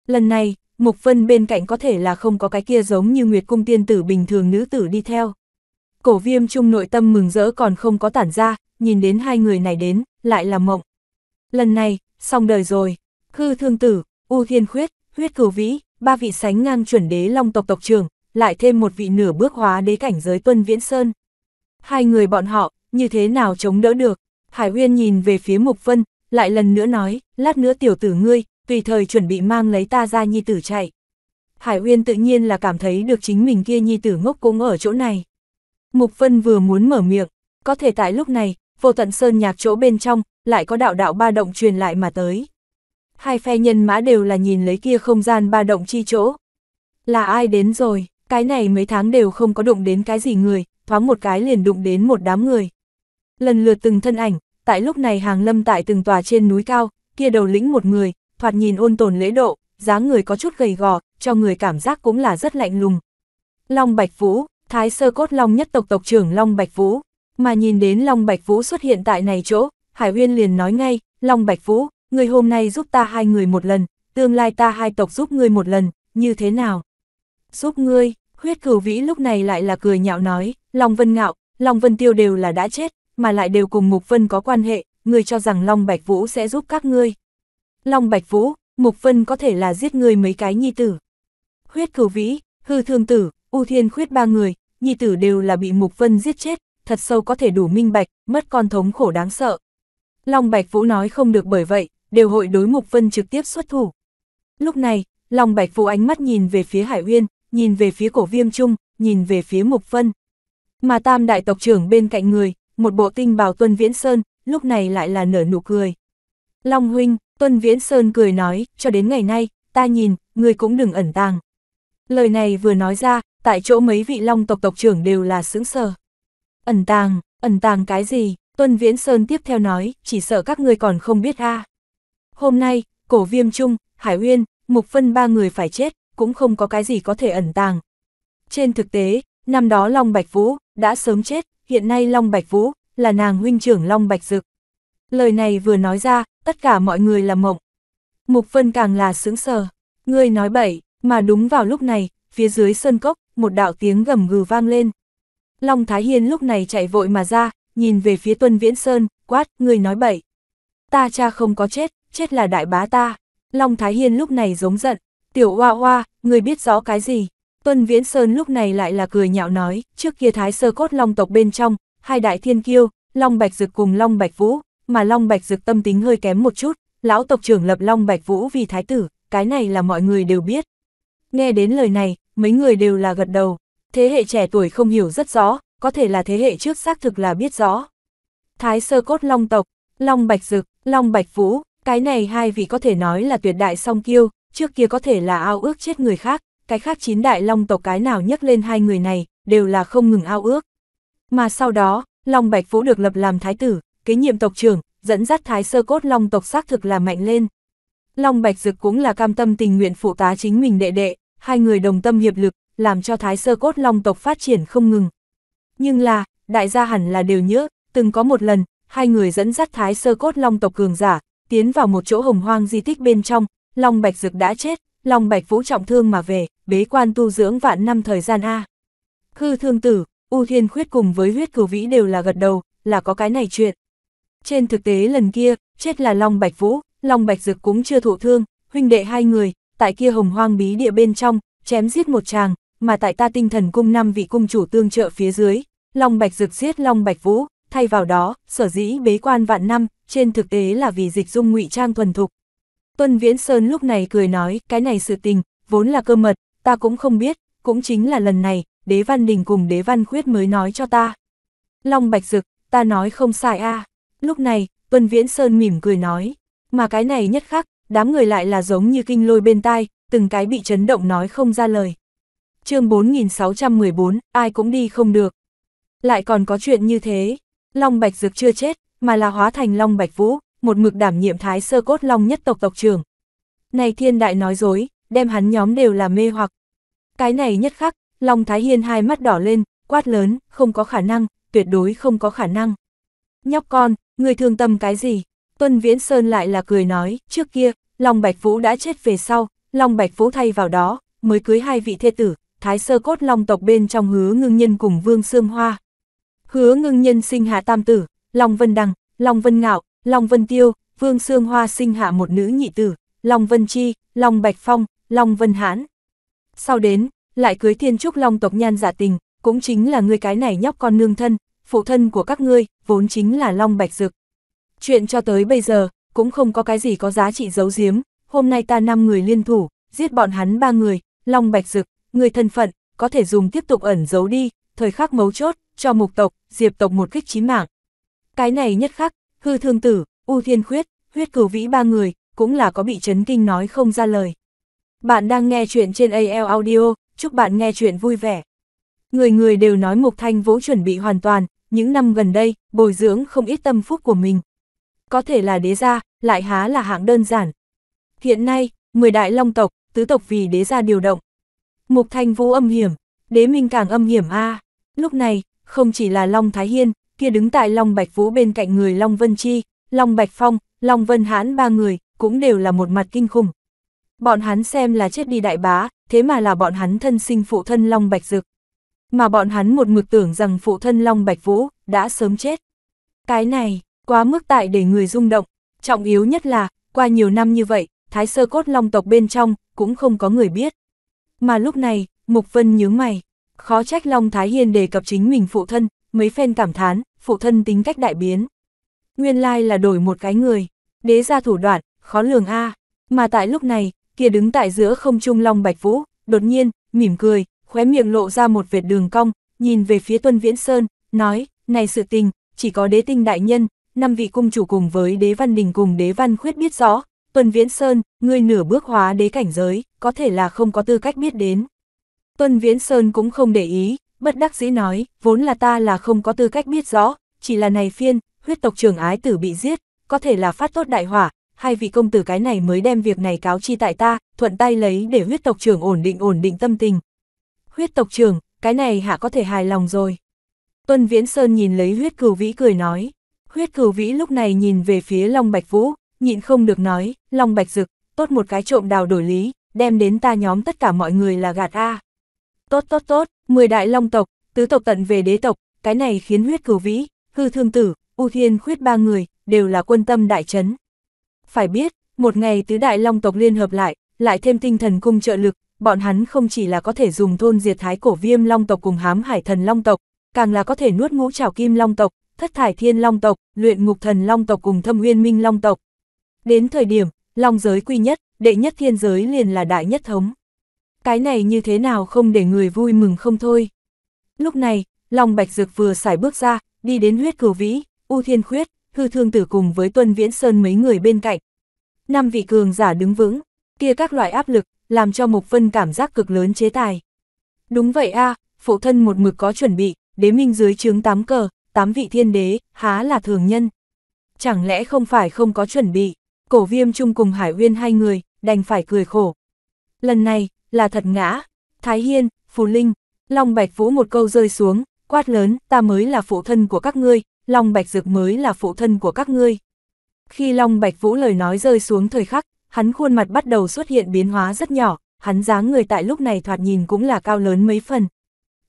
Lần này, Mục Vân bên cạnh có thể là không có cái kia giống như Nguyệt Cung Tiên Tử bình thường nữ tử đi theo. Cổ viêm trung nội tâm mừng rỡ còn không có tản ra, nhìn đến hai người này đến, lại là mộng. Lần này, xong đời rồi, hư thương tử, u thiên khuyết, huyết cửu vĩ, ba vị sánh ngang chuẩn đế long tộc tộc trưởng, lại thêm một vị nửa bước hóa đế cảnh giới tuân viễn sơn. Hai người bọn họ, như thế nào chống đỡ được? Hải Uyên nhìn về phía Mục Vân, lại lần nữa nói, lát nữa tiểu tử ngươi, tùy thời chuẩn bị mang lấy ta ra nhi tử chạy. Hải Uyên tự nhiên là cảm thấy được chính mình kia nhi tử ngốc cũng ở chỗ này. Mục Vân vừa muốn mở miệng, có thể tại lúc này, vô tận sơn nhạc chỗ bên trong, lại có đạo đạo ba động truyền lại mà tới. Hai phe nhân mã đều là nhìn lấy kia không gian ba động chi chỗ. Là ai đến rồi, cái này mấy tháng đều không có đụng đến cái gì người, thoáng một cái liền đụng đến một đám người. Lần lượt từng thân ảnh, tại lúc này hàng lâm tại từng tòa trên núi cao, kia đầu lĩnh một người, thoạt nhìn ôn tồn lễ độ, dáng người có chút gầy gò, cho người cảm giác cũng là rất lạnh lùng. Long Bạch Vũ, Thái Sơ Cốt Long nhất tộc tộc trưởng Long Bạch Vũ, mà nhìn đến Long Bạch Vũ xuất hiện tại này chỗ, Hải huyên liền nói ngay, Long Bạch Vũ, người hôm nay giúp ta hai người một lần, tương lai ta hai tộc giúp ngươi một lần, như thế nào? Giúp ngươi, huyết cửu vĩ lúc này lại là cười nhạo nói, Long Vân Ngạo, Long Vân Tiêu đều là đã chết, mà lại đều cùng Mục Vân có quan hệ, người cho rằng Long Bạch Vũ sẽ giúp các ngươi. Long Bạch Vũ, Mục Vân có thể là giết người mấy cái nhi tử. Huyết cửu vĩ, hư thương tử, U Thiên khuyết ba người, nhi tử đều là bị Mục Vân giết chết, thật sâu có thể đủ minh bạch, mất con thống khổ đáng sợ. Long Bạch Vũ nói không được bởi vậy, đều hội đối Mục Vân trực tiếp xuất thủ. Lúc này, Long Bạch Vũ ánh mắt nhìn về phía Hải Uyên, nhìn về phía cổ viêm trung, nhìn về phía Mục Vân. Mà tam đại tộc trưởng bên cạnh người, một bộ tinh bào Tuân Viễn Sơn, lúc này lại là nở nụ cười. Long huynh, Tuân Viễn Sơn cười nói, cho đến ngày nay, ta nhìn, người cũng đừng ẩn tàng. Lời này vừa nói ra, tại chỗ mấy vị long tộc tộc trưởng đều là sững sờ. Ẩn tàng, ẩn tàng cái gì? Tuân Viễn Sơn tiếp theo nói, chỉ sợ các người còn không biết ha Hôm nay, cổ viêm trung, hải uyên, mục phân ba người phải chết, cũng không có cái gì có thể ẩn tàng. Trên thực tế, năm đó Long Bạch Vũ đã sớm chết, hiện nay Long Bạch Vũ, là nàng huynh trưởng Long Bạch Dực. Lời này vừa nói ra, tất cả mọi người là mộng. Mục Vân càng là sững sờ, ngươi nói bậy, mà đúng vào lúc này, phía dưới sơn cốc, một đạo tiếng gầm gừ vang lên. Long Thái Hiên lúc này chạy vội mà ra, nhìn về phía Tuân Viễn Sơn, quát, ngươi nói bậy. Ta cha không có chết, chết là đại bá ta. Long Thái Hiên lúc này giống giận, tiểu hoa hoa, ngươi biết rõ cái gì. Tuân Viễn Sơn lúc này lại là cười nhạo nói, trước kia thái sơ cốt long tộc bên trong, hai đại thiên kiêu, long bạch dực cùng long bạch vũ, mà long bạch dực tâm tính hơi kém một chút, lão tộc trưởng lập long bạch vũ vì thái tử, cái này là mọi người đều biết. Nghe đến lời này, mấy người đều là gật đầu, thế hệ trẻ tuổi không hiểu rất rõ, có thể là thế hệ trước xác thực là biết rõ. Thái sơ cốt long tộc, long bạch dực, long bạch vũ, cái này hai vị có thể nói là tuyệt đại song kiêu, trước kia có thể là ao ước chết người khác, cái khác chín đại long tộc cái nào nhắc lên hai người này, đều là không ngừng ao ước. Mà sau đó, Long Bạch Vũ được lập làm thái tử, kế nhiệm tộc trưởng, dẫn dắt thái sơ cốt long tộc xác thực là mạnh lên. Long Bạch Dực cũng là cam tâm tình nguyện phụ tá chính mình đệ đệ, hai người đồng tâm hiệp lực, làm cho thái sơ cốt long tộc phát triển không ngừng. Nhưng là, đại gia hẳn là đều nhớ, từng có một lần, hai người dẫn dắt thái sơ cốt long tộc cường giả, tiến vào một chỗ hồng hoang di tích bên trong, Long Bạch Dực đã chết, Long Bạch Vũ trọng thương mà về, bế quan tu dưỡng vạn năm thời gian A. khư thương tử, U Thiên Khuyết cùng với huyết cửu vĩ đều là gật đầu, là có cái này chuyện. Trên thực tế lần kia, chết là Long Bạch Vũ, Long Bạch Dực cũng chưa thụ thương, huynh đệ hai người, tại kia hồng hoang bí địa bên trong, chém giết một chàng, mà tại ta tinh thần cung năm vị cung chủ tương trợ phía dưới, Long Bạch Dực giết Long Bạch Vũ, thay vào đó, sở dĩ bế quan vạn năm, trên thực tế là vì dịch dung ngụy trang thuần thục. Tuân Viễn Sơn lúc này cười nói, cái này sự tình, vốn là cơ mật, ta cũng không biết, cũng chính là lần này, đế văn đình cùng đế văn khuyết mới nói cho ta. Long Bạch Dực, ta nói không sai a Lúc này, Tuân Viễn Sơn mỉm cười nói, mà cái này nhất khác, đám người lại là giống như kinh lôi bên tai, từng cái bị chấn động nói không ra lời. chương 4614, ai cũng đi không được. Lại còn có chuyện như thế, Long Bạch Dực chưa chết, mà là hóa thành Long Bạch Vũ, một mực đảm nhiệm thái sơ cốt Long nhất tộc tộc trưởng. Này thiên đại nói dối, đem hắn nhóm đều là mê hoặc. Cái này nhất khắc, Long Thái Hiên hai mắt đỏ lên, quát lớn, không có khả năng, tuyệt đối không có khả năng. Nhóc con, người thương tâm cái gì? Tuân Viễn Sơn lại là cười nói, trước kia, Long Bạch Vũ đã chết về sau, Long Bạch Vũ thay vào đó, mới cưới hai vị thê tử, thái sơ cốt Long tộc bên trong hứa ngưng nhân cùng Vương Sương Hoa. Hứa ngưng nhân sinh hạ tam tử, Long Vân đăng Long Vân Ngạo, Long Vân Tiêu, Vương Sương Hoa sinh hạ một nữ nhị tử, Long Vân Chi, Long Bạch Phong, Long Vân Hãn. Sau đến, lại cưới thiên trúc long tộc nhan giả tình, cũng chính là người cái này nhóc con nương thân, phụ thân của các ngươi, vốn chính là Long Bạch Dực. Chuyện cho tới bây giờ, cũng không có cái gì có giá trị giấu giếm, hôm nay ta năm người liên thủ, giết bọn hắn ba người, Long Bạch Dực, người thân phận, có thể dùng tiếp tục ẩn giấu đi, thời khắc mấu chốt, cho mục tộc, diệp tộc một kích chí mạng. Cái này nhất khắc, hư thương tử, u thiên khuyết, huyết cửu vĩ ba người, cũng là có bị chấn kinh nói không ra lời. Bạn đang nghe chuyện trên AL Audio, chúc bạn nghe chuyện vui vẻ. Người người đều nói Mục Thanh Vũ chuẩn bị hoàn toàn, những năm gần đây, bồi dưỡng không ít tâm phúc của mình. Có thể là đế gia, lại há là hạng đơn giản. Hiện nay, 10 đại long tộc, tứ tộc vì đế gia điều động. Mục Thanh Vũ âm hiểm, đế minh càng âm hiểm a. Lúc này, không chỉ là Long Thái Hiên, kia đứng tại Long Bạch Vũ bên cạnh người Long Vân Chi, Long Bạch Phong, Long Vân Hãn ba người, cũng đều là một mặt kinh khủng. Bọn hắn xem là chết đi đại bá, thế mà là bọn hắn thân sinh phụ thân Long Bạch Dực. Mà bọn hắn một mực tưởng rằng phụ thân Long Bạch Vũ đã sớm chết. Cái này, quá mức tại để người rung động. Trọng yếu nhất là, qua nhiều năm như vậy, thái sơ cốt long tộc bên trong cũng không có người biết. Mà lúc này, Mục Vân nhớ mày, khó trách Long Thái Hiên đề cập chính mình phụ thân, mấy phen cảm thán, phụ thân tính cách đại biến. Nguyên lai là đổi một cái người, đế ra thủ đoạn, khó lường a. Mà tại lúc này, kia đứng tại giữa không trung Long Bạch Vũ, đột nhiên, mỉm cười, khóe miệng lộ ra một vệt đường cong, nhìn về phía Tuân Viễn Sơn, nói, này sự tình, chỉ có đế tinh đại nhân, năm vị cung chủ cùng với đế văn đình cùng đế văn khuyết biết rõ, Tuân Viễn Sơn, ngươi nửa bước hóa đế cảnh giới, có thể là không có tư cách biết đến. Tuân Viễn Sơn cũng không để ý, bất đắc dĩ nói, vốn là ta là không có tư cách biết rõ, chỉ là này phiên, huyết tộc trưởng ái tử bị giết, có thể là phát tốt đại hỏa, hai vị công tử cái này mới đem việc này cáo chi tại ta, thuận tay lấy để huyết tộc trưởng ổn định ổn định tâm tình. Huyết tộc trưởng, cái này hạ có thể hài lòng rồi. Tuân Viễn Sơn nhìn lấy huyết cửu vĩ cười nói. Huyết cửu vĩ lúc này nhìn về phía Long Bạch Vũ, nhịn không được nói, Long Bạch Dực, tốt một cái trộm đào đổi lý, đem đến ta nhóm tất cả mọi người là gạt a. Tốt tốt tốt, 10 đại long tộc, tứ tộc tận về đế tộc, cái này khiến huyết cửu vĩ, hư thương tử, u thiên khuyết ba người, đều là quân tâm đại trấn. Phải biết, một ngày tứ đại long tộc liên hợp lại, lại thêm tinh thần cung trợ lực, bọn hắn không chỉ là có thể dùng thôn diệt thái cổ viêm long tộc cùng hám hải thần long tộc, càng là có thể nuốt ngũ trảo kim long tộc, thất thải thiên long tộc, luyện ngục thần long tộc cùng thâm nguyên minh long tộc. Đến thời điểm, long giới quy nhất, đệ nhất thiên giới liền là đại nhất thống. Cái này như thế nào không để người vui mừng không thôi. Lúc này, Long Bạch Dược vừa xài bước ra, đi đến huyết cửu vĩ, U Thiên Khuyết, hư thương tử cùng với Tuân Viễn Sơn mấy người bên cạnh. Năm vị cường giả đứng vững, kia các loại áp lực, làm cho Mục Vân cảm giác cực lớn chế tài. Đúng vậy a phụ thân một mực có chuẩn bị, đế minh dưới chướng tám cờ, tám vị thiên đế, há là thường nhân. Chẳng lẽ không phải không có chuẩn bị, cổ viêm chung cùng Hải Uyên hai người, đành phải cười khổ. Lần này, là thật ngã, Thái Hiên, Phù Linh, Long Bạch Vũ một câu rơi xuống, quát lớn, ta mới là phụ thân của các ngươi, Long Bạch Dược mới là phụ thân của các ngươi. Khi Long Bạch Vũ lời nói rơi xuống thời khắc, hắn khuôn mặt bắt đầu xuất hiện biến hóa rất nhỏ, hắn dáng người tại lúc này thoạt nhìn cũng là cao lớn mấy phần.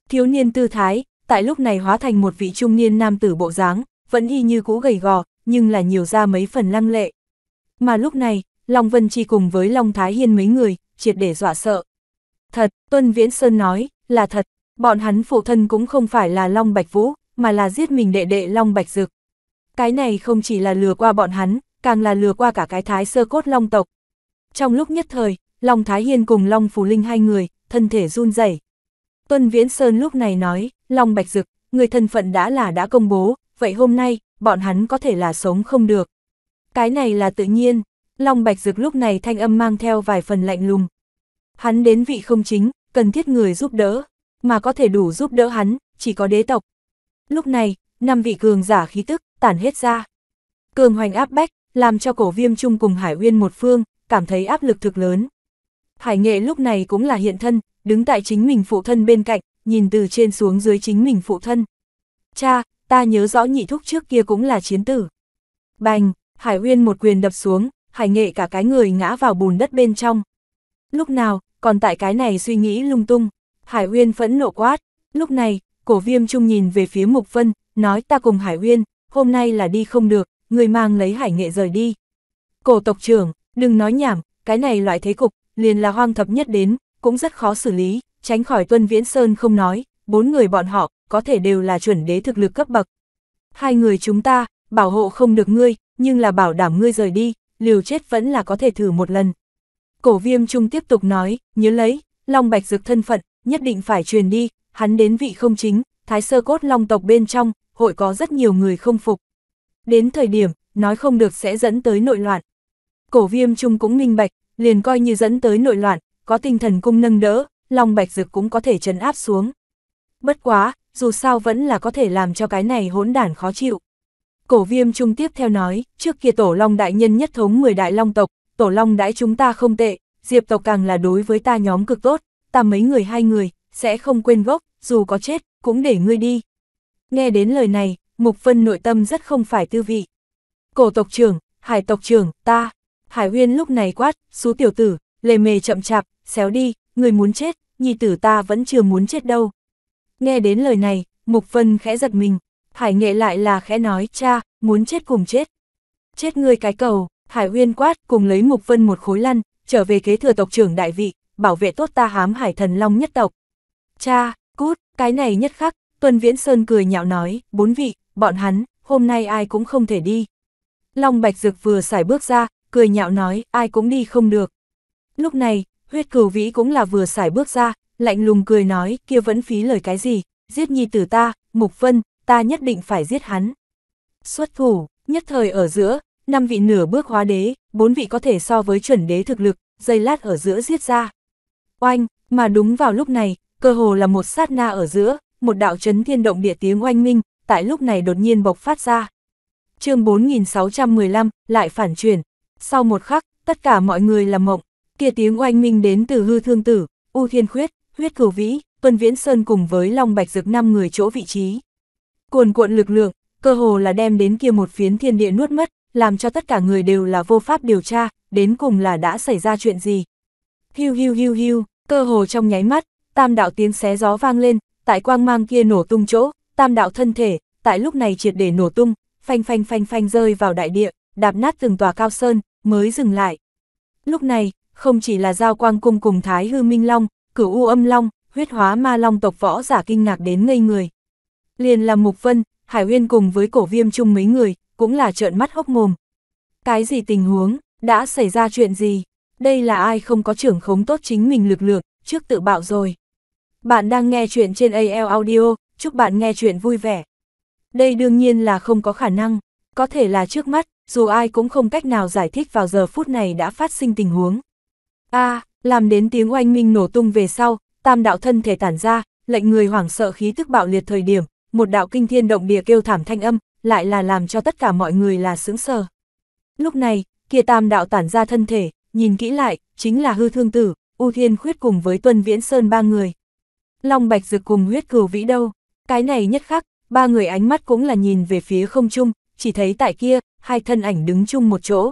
Thiếu niên tư thái, tại lúc này hóa thành một vị trung niên nam tử bộ dáng, vẫn y như cũ gầy gò, nhưng là nhiều ra mấy phần lăng lệ. Mà lúc này, Long Vân Chi cùng với Long Thái Hiên mấy người, triệt để dọa sợ. Thật, Tuân Viễn Sơn nói, là thật, bọn hắn phụ thân cũng không phải là Long Bạch Vũ, mà là giết mình đệ đệ Long Bạch Dực. Cái này không chỉ là lừa qua bọn hắn, càng là lừa qua cả cái thái sơ cốt Long tộc. Trong lúc nhất thời, Long Thái Hiên cùng Long Phù Linh hai người, thân thể run rẩy. Tuân Viễn Sơn lúc này nói, Long Bạch Dực, người thân phận đã là đã công bố, vậy hôm nay, bọn hắn có thể là sống không được. Cái này là tự nhiên, Long Bạch Dực lúc này thanh âm mang theo vài phần lạnh lùng. Hắn đến vị không chính, cần thiết người giúp đỡ, mà có thể đủ giúp đỡ hắn, chỉ có đế tộc, Lúc này, năm vị cường giả khí tức, tản hết ra. Cường hoành áp bách, làm cho cổ viêm chung cùng Hải Uyên một phương, cảm thấy áp lực thực lớn. Hải nghệ lúc này cũng là hiện thân, đứng tại chính mình phụ thân bên cạnh, nhìn từ trên xuống dưới chính mình phụ thân. Cha, ta nhớ rõ nhị thúc trước kia cũng là chiến tử. Bành, Hải Uyên một quyền đập xuống, Hải nghệ cả cái người ngã vào bùn đất bên trong. Lúc nào, còn tại cái này suy nghĩ lung tung, Hải Uyên phẫn nộ quát, lúc này, cổ viêm trung nhìn về phía Mục Vân, nói ta cùng Hải Uyên, hôm nay là đi không được, người mang lấy hải nghệ rời đi. Cổ tộc trưởng, đừng nói nhảm, cái này loại thế cục, liền là hoang thập nhất đến, cũng rất khó xử lý, tránh khỏi Tuân Viễn Sơn không nói, bốn người bọn họ, có thể đều là chuẩn đế thực lực cấp bậc. Hai người chúng ta, bảo hộ không được ngươi, nhưng là bảo đảm ngươi rời đi, liều chết vẫn là có thể thử một lần. Cổ viêm trung tiếp tục nói, nhớ lấy, Long Bạch Dược thân phận, nhất định phải truyền đi, hắn đến vị không chính, thái sơ cốt long tộc bên trong, hội có rất nhiều người không phục. Đến thời điểm, nói không được sẽ dẫn tới nội loạn. Cổ viêm trung cũng minh bạch, liền coi như dẫn tới nội loạn, có tinh thần cung nâng đỡ, long bạch dược cũng có thể trấn áp xuống. Bất quá, dù sao vẫn là có thể làm cho cái này hỗn đản khó chịu. Cổ viêm trung tiếp theo nói, trước kia tổ long đại nhân nhất thống 10 đại long tộc, tổ long đãi chúng ta không tệ, diệp tộc càng là đối với ta nhóm cực tốt, ta mấy người hai người, sẽ không quên gốc, dù có chết, cũng để ngươi đi. Nghe đến lời này, Mục Vân nội tâm rất không phải tư vị. Cổ tộc trưởng, hải tộc trưởng, ta. Hải huyên lúc này quát, xú tiểu tử, lề mề chậm chạp, xéo đi, người muốn chết, nhi tử ta vẫn chưa muốn chết đâu. Nghe đến lời này, Mục Vân khẽ giật mình, hải nghệ lại là khẽ nói, cha, muốn chết cùng chết. Chết ngươi cái cầu, hải huyên quát, cùng lấy Mục Vân một khối lăn, trở về kế thừa tộc trưởng đại vị, bảo vệ tốt ta hám hải thần long nhất tộc. Cha, Cút, cái này nhất khắc, Tuần Viễn Sơn cười nhạo nói, bốn vị, bọn hắn, hôm nay ai cũng không thể đi. Long Bạch dược vừa xài bước ra, cười nhạo nói, ai cũng đi không được. Lúc này, huyết cửu vĩ cũng là vừa xài bước ra, lạnh lùng cười nói, kia vẫn phí lời cái gì, giết nhi tử ta, Mục Vân, ta nhất định phải giết hắn. Xuất thủ, nhất thời ở giữa, năm vị nửa bước hóa đế, bốn vị có thể so với chuẩn đế thực lực, dây lát ở giữa giết ra. Oanh, mà đúng vào lúc này, cơ hồ là một sát na ở giữa, một đạo chấn thiên động địa tiếng oanh minh, tại lúc này đột nhiên bộc phát ra. chương 4615, lại phản chuyển. Sau một khắc, tất cả mọi người làm mộng, kia tiếng oanh minh đến từ hư thương tử, U Thiên Khuyết, Huyết Cửu Vĩ, Tuân Viễn Sơn cùng với Long Bạch dược năm người chỗ vị trí. Cuồn cuộn lực lượng, cơ hồ là đem đến kia một phiến thiên địa nuốt mất, làm cho tất cả người đều là vô pháp điều tra, đến cùng là đã xảy ra chuyện gì. Hiu hiu hiu hiu, cơ hồ trong nháy mắt, tam đạo tiếng xé gió vang lên, tại quang mang kia nổ tung chỗ, tam đạo thân thể, tại lúc này triệt để nổ tung, phanh phanh phanh phanh rơi vào đại địa, đạp nát từng tòa cao sơn, mới dừng lại. Lúc này, không chỉ là giao quang cung cùng Thái Hư Minh Long, cửu U Âm Long, huyết hóa ma long tộc võ giả kinh ngạc đến ngây người. Liền là Mục Vân, Hải Huyên cùng với cổ viêm chung mấy người, cũng là trợn mắt hốc mồm. Cái gì tình huống, đã xảy ra chuyện gì? Đây là ai không có trưởng khống tốt chính mình lực lượng, trước tự bạo rồi. Bạn đang nghe chuyện trên AL Audio, chúc bạn nghe chuyện vui vẻ. Đây đương nhiên là không có khả năng, có thể là trước mắt, dù ai cũng không cách nào giải thích vào giờ phút này đã phát sinh tình huống. A, làm đến tiếng oanh minh nổ tung về sau, tam đạo thân thể tản ra, lệnh người hoảng sợ khí tức bạo liệt thời điểm, một đạo kinh thiên động địa kêu thảm thanh âm, lại là làm cho tất cả mọi người là sững sờ. Lúc này, kia tam đạo tản ra thân thể, nhìn kỹ lại, chính là hư thương tử, U Thiên Khuyết cùng với Tuân Viễn Sơn ba người. Long Bạch dược cùng huyết cửu vĩ đâu? Cái này nhất khắc, ba người ánh mắt cũng là nhìn về phía không trung, chỉ thấy tại kia, hai thân ảnh đứng chung một chỗ.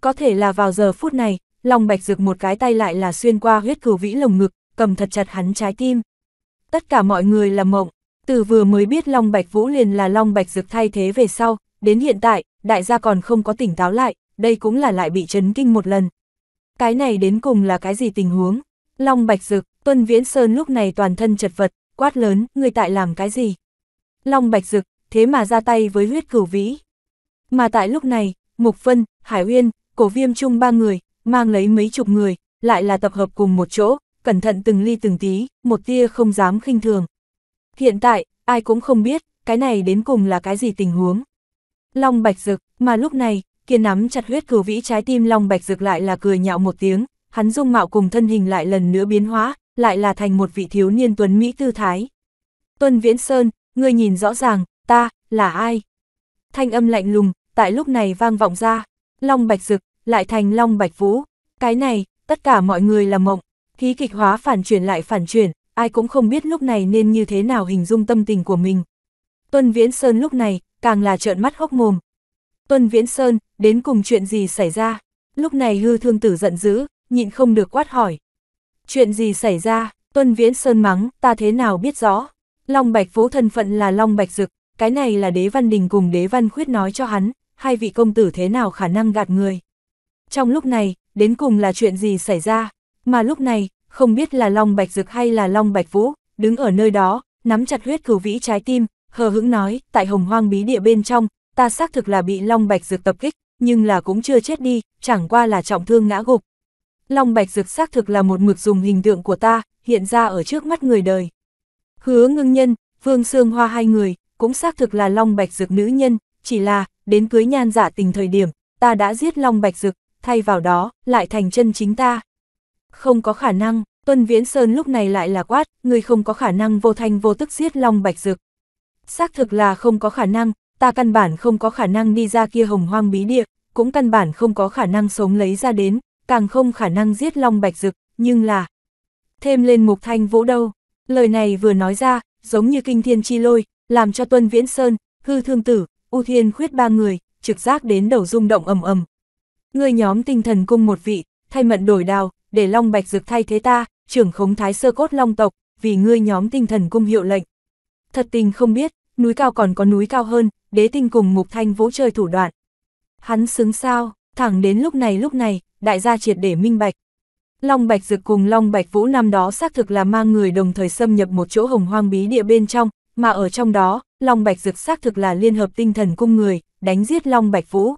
Có thể là vào giờ phút này, Long Bạch dược một cái tay lại là xuyên qua huyết cửu vĩ lồng ngực, cầm thật chặt hắn trái tim. Tất cả mọi người là mộng, từ vừa mới biết Long Bạch Vũ liền là Long Bạch dược thay thế về sau, đến hiện tại, đại gia còn không có tỉnh táo lại, đây cũng là lại bị chấn kinh một lần. Cái này đến cùng là cái gì tình huống? Long Bạch Dực, Tuân Viễn Sơn lúc này toàn thân chật vật, quát lớn, người tại làm cái gì? Long Bạch Dực, thế mà ra tay với huyết cửu vĩ. Mà tại lúc này, Mục Vân, Hải Uyên, Cổ Viêm chung ba người, mang lấy mấy chục người, lại là tập hợp cùng một chỗ, cẩn thận từng ly từng tí, một tia không dám khinh thường. Hiện tại, ai cũng không biết, cái này đến cùng là cái gì tình huống. Long Bạch Dực, mà lúc này, kia nắm chặt huyết cửu vĩ trái tim Long Bạch Dực lại là cười nhạo một tiếng, hắn dung mạo cùng thân hình lại lần nữa biến hóa, lại là thành một vị thiếu niên tuấn Mỹ tư thái. Tuân Viễn Sơn, ngươi nhìn rõ ràng, ta, là ai? Thanh âm lạnh lùng, tại lúc này vang vọng ra, Long Bạch Dực, lại thành Long Bạch Vũ. Cái này, tất cả mọi người là mộng, khí kịch hóa phản chuyển lại phản chuyển, ai cũng không biết lúc này nên như thế nào hình dung tâm tình của mình. Tuân Viễn Sơn lúc này, càng là trợn mắt hốc mồm. Tuân Viễn Sơn, đến cùng chuyện gì xảy ra? Lúc này hư thương tử giận dữ, nhịn không được quát hỏi. Chuyện gì xảy ra, Tuân Viễn Sơn mắng, ta thế nào biết rõ. Long Bạch Vũ thân phận là Long Bạch Dực, cái này là đế văn đình cùng đế văn khuyết nói cho hắn, hai vị công tử thế nào khả năng gạt người. Trong lúc này, đến cùng là chuyện gì xảy ra, mà lúc này, không biết là Long Bạch Dực hay là Long Bạch Vũ, đứng ở nơi đó, nắm chặt huyết cửu vĩ trái tim, hờ hững nói, tại hồng hoang bí địa bên trong, ta xác thực là bị Long Bạch Dực tập kích, nhưng là cũng chưa chết đi, chẳng qua là trọng thương ngã gục, Long bạch dược xác thực là một mực dùng hình tượng của ta, hiện ra ở trước mắt người đời. Hứa ngưng nhân, vương sương hoa hai người, cũng xác thực là long bạch dược nữ nhân, chỉ là, đến cưới nhan giả dạ tình thời điểm, ta đã giết long bạch dược, thay vào đó, lại thành chân chính ta. Không có khả năng, Tuân Viễn Sơn lúc này lại là quát, người không có khả năng vô thanh vô tức giết long bạch dược. Xác thực là không có khả năng, ta căn bản không có khả năng đi ra kia hồng hoang bí địa, cũng căn bản không có khả năng sống lấy ra đến, càng không khả năng giết Long Bạch Dực, nhưng là... Thêm lên mục thanh vỗ đâu, lời này vừa nói ra, giống như kinh thiên chi lôi, làm cho Tuân Viễn Sơn, hư thương tử, U Thiên khuyết ba người, trực giác đến đầu rung động ầm ầm. Người nhóm tinh thần cung một vị, thay mận đổi đào, để Long Bạch Dực thay thế ta, trưởng khống thái sơ cốt Long tộc, vì ngươi nhóm tinh thần cung hiệu lệnh. Thật tình không biết, núi cao còn có núi cao hơn, đế tinh cùng mục thanh vỗ chơi thủ đoạn. Hắn xứng sao, thẳng đến lúc này lúc này, đại gia triệt để minh bạch. Long Bạch Dực cùng Long Bạch Vũ năm đó xác thực là mang người đồng thời xâm nhập một chỗ hồng hoang bí địa bên trong, mà ở trong đó, Long Bạch Dực xác thực là liên hợp tinh thần cung người, đánh giết Long Bạch Vũ.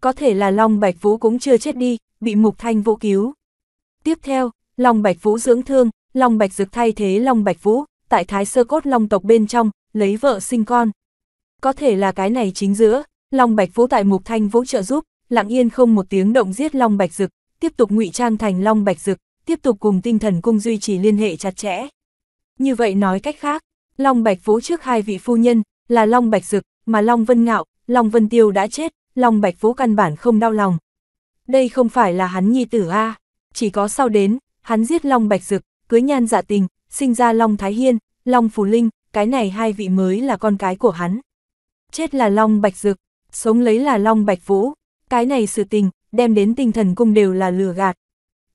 Có thể là Long Bạch Vũ cũng chưa chết đi, bị Mục Thanh Vũ cứu. Tiếp theo, Long Bạch Vũ dưỡng thương, Long Bạch Dực thay thế Long Bạch Vũ, tại Thái Sơ Cốt Long tộc bên trong, lấy vợ sinh con. Có thể là cái này chính giữa, Long Bạch Vũ tại Mục Thanh Vũ trợ giúp, lặng yên không một tiếng động giết Long Bạch Dực, tiếp tục ngụy trang thành Long Bạch Dực, tiếp tục cùng tinh thần cung duy trì liên hệ chặt chẽ. Như vậy nói cách khác, Long Bạch Vũ trước hai vị phu nhân, là Long Bạch Dực, mà Long Vân Ngạo, Long Vân Tiêu đã chết, Long Bạch Vũ căn bản không đau lòng. Đây không phải là hắn nhi tử A, chỉ có sau đến, hắn giết Long Bạch Dực, cưới nhan dạ tình, sinh ra Long Thái Hiên, Long Phù Linh, cái này hai vị mới là con cái của hắn. Chết là Long Bạch Dực, sống lấy là Long Bạch Vũ cái này sự tình, đem đến tinh thần cung đều là lừa gạt.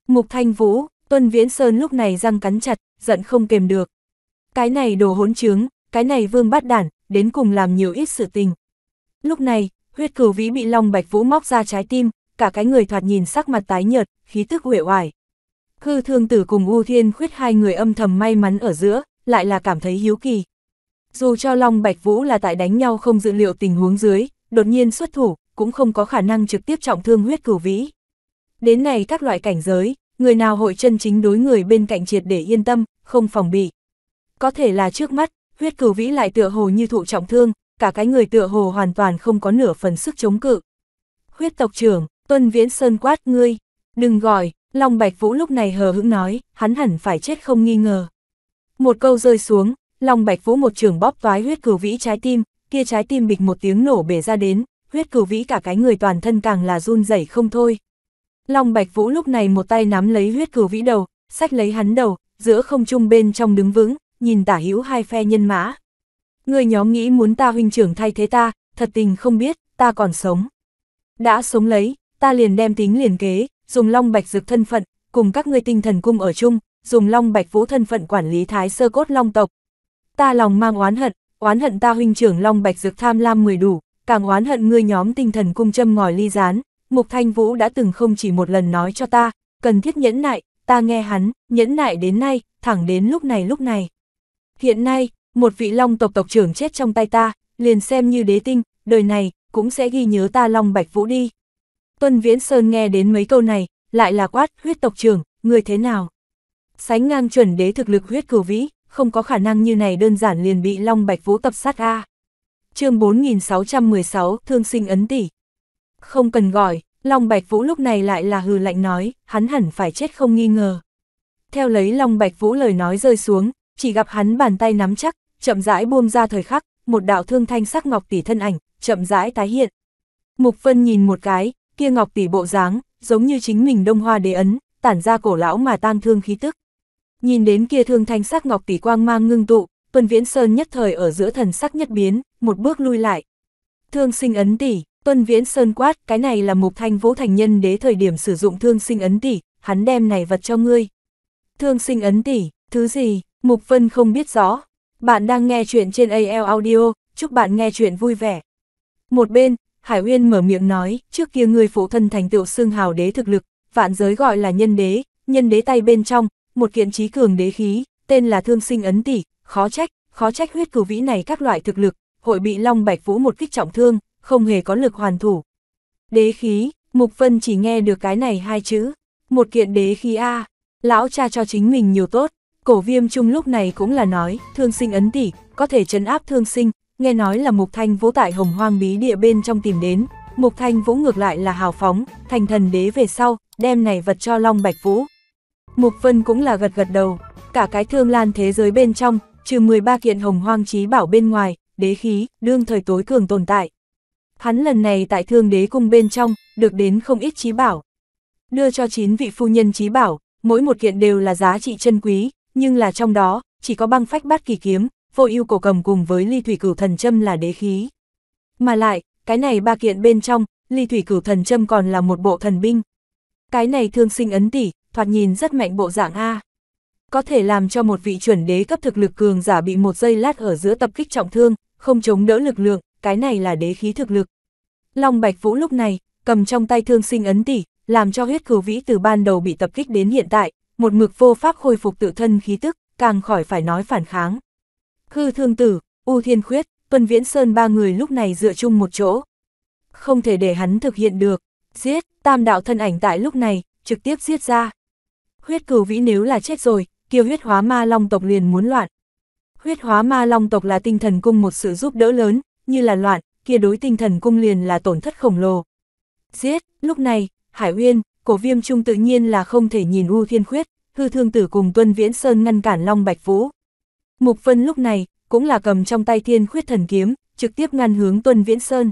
Mục Thanh Vũ, Tuân Viễn Sơn lúc này răng cắn chặt, giận không kềm được. Cái này đồ hỗn trướng, cái này vương bát đản, đến cùng làm nhiều ít sự tình. Lúc này, huyết cửu vĩ bị Long Bạch Vũ móc ra trái tim, cả cái người thoạt nhìn sắc mặt tái nhợt, khí tức uể hoài. khư thương tử cùng U Thiên khuyết hai người âm thầm may mắn ở giữa, lại là cảm thấy hiếu kỳ. Dù cho Long Bạch Vũ là tại đánh nhau không dự liệu tình huống dưới, đột nhiên xuất thủ, cũng không có khả năng trực tiếp trọng thương huyết cửu vĩ. Đến này các loại cảnh giới, người nào hội chân chính đối người bên cạnh triệt để yên tâm, không phòng bị. Có thể là trước mắt, huyết cửu vĩ lại tựa hồ như thụ trọng thương, cả cái người tựa hồ hoàn toàn không có nửa phần sức chống cự. Huyết tộc trưởng, Tuân Viễn Sơn quát ngươi, đừng gọi, Long Bạch Vũ lúc này hờ hững nói, hắn hẳn phải chết không nghi ngờ. Một câu rơi xuống, Long Bạch Vũ một trường bóp toái huyết cửu vĩ trái tim, kia trái tim bịch một tiếng nổ bể ra đến, huyết cửu vĩ cả cái người toàn thân càng là run rẩy không thôi. Long Bạch Vũ lúc này một tay nắm lấy huyết cửu vĩ đầu, sách lấy hắn đầu, giữa không trung bên trong đứng vững, nhìn tả hữu hai phe nhân mã. Người nhóm nghĩ muốn ta huynh trưởng thay thế ta, thật tình không biết, ta còn sống. Đã sống lấy, ta liền đem tính liền kế, dùng long bạch dực thân phận, cùng các ngươi tinh thần cung ở chung, dùng long bạch vũ thân phận quản lý thái sơ cốt long tộc. Ta lòng mang oán hận, oán hận ta huynh trưởng long bạch dược tham lam mười đủ, càng oán hận ngươi nhóm tinh thần cung châm ngòi ly gián Mục Thanh Vũ đã từng không chỉ một lần nói cho ta, cần thiết nhẫn nại, ta nghe hắn, nhẫn nại đến nay, thẳng đến lúc này lúc này. Hiện nay, một vị long tộc tộc trưởng chết trong tay ta, liền xem như đế tinh, đời này, cũng sẽ ghi nhớ ta long bạch vũ đi. Tuân Viễn Sơn nghe đến mấy câu này, lại là quát, huyết tộc trưởng, người thế nào? Sánh ngang chuẩn đế thực lực huyết cửu vĩ, không có khả năng như này đơn giản liền bị long bạch vũ tập sát a chương 4616, thương sinh ấn tỷ. Không cần gọi, Long Bạch Vũ lúc này lại là hừ lạnh nói, hắn hẳn phải chết không nghi ngờ. Theo lấy Long Bạch Vũ lời nói rơi xuống, chỉ gặp hắn bàn tay nắm chắc, chậm rãi buông ra thời khắc, một đạo thương thanh sắc ngọc tỷ thân ảnh, chậm rãi tái hiện. Mục Vân nhìn một cái, kia ngọc tỷ bộ dáng, giống như chính mình đông hoa đế ấn, tản ra cổ lão mà tan thương khí tức. Nhìn đến kia thương thanh sắc ngọc tỷ quang mang ngưng tụ, Tuân Viễn Sơn nhất thời ở giữa thần sắc nhất biến, một bước lui lại. Thương sinh ấn tỷ, Tuân Viễn Sơn quát, cái này là mục thanh vũ thành nhân đế thời điểm sử dụng thương sinh ấn tỷ, hắn đem này vật cho ngươi. Thương sinh ấn tỷ, thứ gì, Mục Vân không biết rõ. Bạn đang nghe chuyện trên AL Audio, chúc bạn nghe chuyện vui vẻ. Một bên, Hải Uyên mở miệng nói, trước kia người phụ thân thành tựu xương hào đế thực lực, vạn giới gọi là nhân đế, nhân đế tay bên trong, một kiện trí cường đế khí, tên là thương sinh ấn tỷ, khó trách, khó trách huyết cửu vĩ này các loại thực lực, hội bị Long Bạch Vũ một kích trọng thương, không hề có lực hoàn thủ. Đế khí, Mục Vân chỉ nghe được cái này hai chữ, một kiện đế khí A, lão cha cho chính mình nhiều tốt, cổ viêm chung lúc này cũng là nói, thương sinh ấn tỷ, có thể chấn áp thương sinh, nghe nói là Mục Thanh Vũ tại hồng hoang bí địa bên trong tìm đến, Mục Thanh Vũ ngược lại là hào phóng, thành thần đế về sau, đem này vật cho Long Bạch Vũ. Mục Vân cũng là gật gật đầu, cả cái thương lan thế giới bên trong, trừ 13 kiện hồng hoang chí bảo bên ngoài, đế khí, đương thời tối cường tồn tại. Hắn lần này tại thương đế cung bên trong, được đến không ít chí bảo. Đưa cho 9 vị phu nhân chí bảo, mỗi một kiện đều là giá trị chân quý, nhưng là trong đó, chỉ có băng phách bát kỳ kiếm, vô ưu cổ cầm cùng với ly thủy cửu thần châm là đế khí. Mà lại, cái này ba kiện bên trong, ly thủy cửu thần châm còn là một bộ thần binh. Cái này thương sinh ấn tỷ, thoạt nhìn rất mạnh bộ dạng A. Có thể làm cho một vị chuẩn đế cấp thực lực cường giả bị một giây lát ở giữa tập kích trọng thương, không chống đỡ lực lượng, cái này là đế khí thực lực. Long Bạch Vũ lúc này, cầm trong tay thương sinh ấn tỷ, làm cho huyết cửu vĩ từ ban đầu bị tập kích đến hiện tại, một mực vô pháp khôi phục tự thân khí tức, càng khỏi phải nói phản kháng. Khư thương tử, U Thiên Khuyết, Tuân Viễn Sơn ba người lúc này dựa chung một chỗ. Không thể để hắn thực hiện được, giết, tam đạo thân ảnh tại lúc này, trực tiếp giết ra. Huyết cửu vĩ nếu là chết rồi, kiêu huyết hóa ma long tộc liền muốn loạn. Huyết hóa ma long tộc là tinh thần cung một sự giúp đỡ lớn, như là loạn, kia đối tinh thần cung liền là tổn thất khổng lồ. Giết, lúc này, Hải Uyên, cổ viêm trung tự nhiên là không thể nhìn U Thiên Khuyết, hư thương tử cùng Tuân Viễn Sơn ngăn cản Long Bạch Vũ. Mục Vân lúc này, cũng là cầm trong tay Thiên Khuyết thần kiếm, trực tiếp ngăn hướng Tuân Viễn Sơn.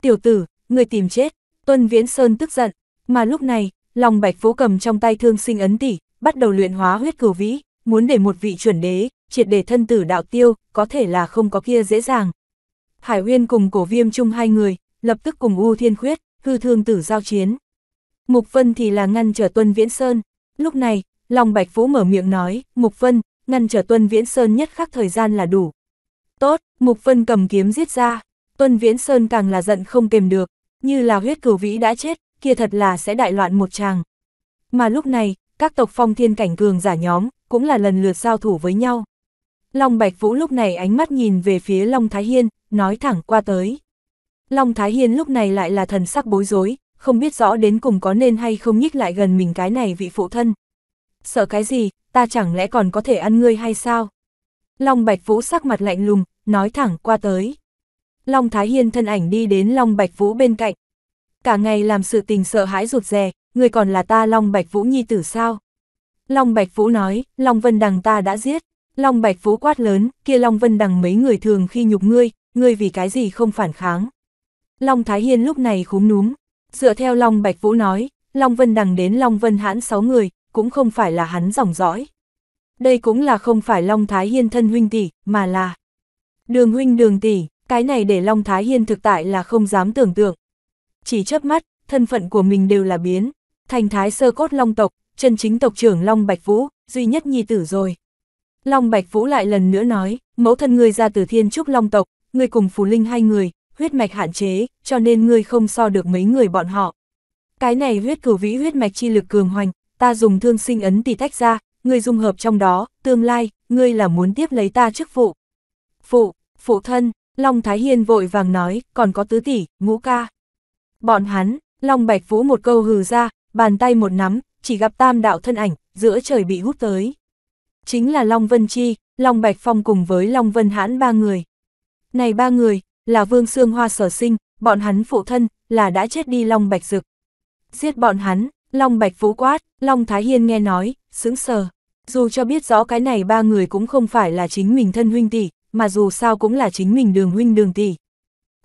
Tiểu tử, người tìm chết, Tuân Viễn Sơn tức giận, mà lúc này, Long Bạch Vũ cầm trong tay thương sinh ấn tỷ, bắt đầu luyện hóa huyết cửu vĩ, muốn để một vị chuẩn đế, triệt để thân tử đạo tiêu, có thể là không có kia dễ dàng. Hải Huyên cùng cổ viêm chung hai người, lập tức cùng U Thiên Khuyết, hư thương tử giao chiến. Mục Vân thì là ngăn trở Tuân Viễn Sơn. Lúc này, Long Bạch Vũ mở miệng nói, Mục Vân, ngăn trở Tuân Viễn Sơn nhất khắc thời gian là đủ. Tốt, Mục Vân cầm kiếm giết ra, Tuân Viễn Sơn càng là giận không kềm được, như là huyết cửu vĩ đã chết, kia thật là sẽ đại loạn một tràng. Mà lúc này, các tộc phong thiên cảnh cường giả nhóm, cũng là lần lượt giao thủ với nhau. Long Bạch Vũ lúc này ánh mắt nhìn về phía Long Thái Hiên, nói thẳng qua tới. Long Thái Hiên lúc này lại là thần sắc bối rối, không biết rõ đến cùng có nên hay không nhích lại gần mình cái này vị phụ thân. Sợ cái gì, ta chẳng lẽ còn có thể ăn ngươi hay sao? Long Bạch Vũ sắc mặt lạnh lùng, nói thẳng qua tới. Long Thái Hiên thân ảnh đi đến Long Bạch Vũ bên cạnh. Cả ngày làm sự tình sợ hãi rụt rè, người còn là ta Long Bạch Vũ nhi tử sao? Long Bạch Vũ nói, Long Vân Đằng ta đã giết. Long Bạch Vũ quát lớn, kia Long Vân Đằng mấy người thường khi nhục ngươi, ngươi vì cái gì không phản kháng. Long Thái Hiên lúc này khúm núm, dựa theo Long Bạch Vũ nói, Long Vân Đằng đến Long Vân hãn 6 người, cũng không phải là hắn dòng dõi. Đây cũng là không phải Long Thái Hiên thân huynh tỷ, mà là đường huynh đường tỷ, cái này để Long Thái Hiên thực tại là không dám tưởng tượng. Chỉ chớp mắt, thân phận của mình đều là biến thành thái sơ cốt long tộc, chân chính tộc trưởng Long Bạch Vũ, duy nhất nhi tử rồi. Long Bạch Vũ lại lần nữa nói, mẫu thân ngươi ra từ thiên trúc long tộc, ngươi cùng phù linh hai người, huyết mạch hạn chế, cho nên ngươi không so được mấy người bọn họ. Cái này huyết cửu vĩ huyết mạch chi lực cường hoành, ta dùng thương sinh ấn tỷ tách ra, ngươi dung hợp trong đó, tương lai, ngươi là muốn tiếp lấy ta chức vụ. Phụ, phụ thân, Long Thái Hiên vội vàng nói, còn có tứ tỷ, ngũ ca. Bọn hắn, Long Bạch Vũ một câu hừ ra, bàn tay một nắm, chỉ gặp tam đạo thân ảnh, giữa trời bị hút tới. Chính là Long Vân Chi, Long Bạch Phong cùng với Long Vân Hãn ba người. Này ba người, là Vương Sương Hoa sở sinh, bọn hắn phụ thân, là đã chết đi Long Bạch Dực. Giết bọn hắn, Long Bạch Vũ quát, Long Thái Hiên nghe nói, sững sờ. Dù cho biết rõ cái này ba người cũng không phải là chính mình thân huynh tỷ, mà dù sao cũng là chính mình đường huynh đường tỷ.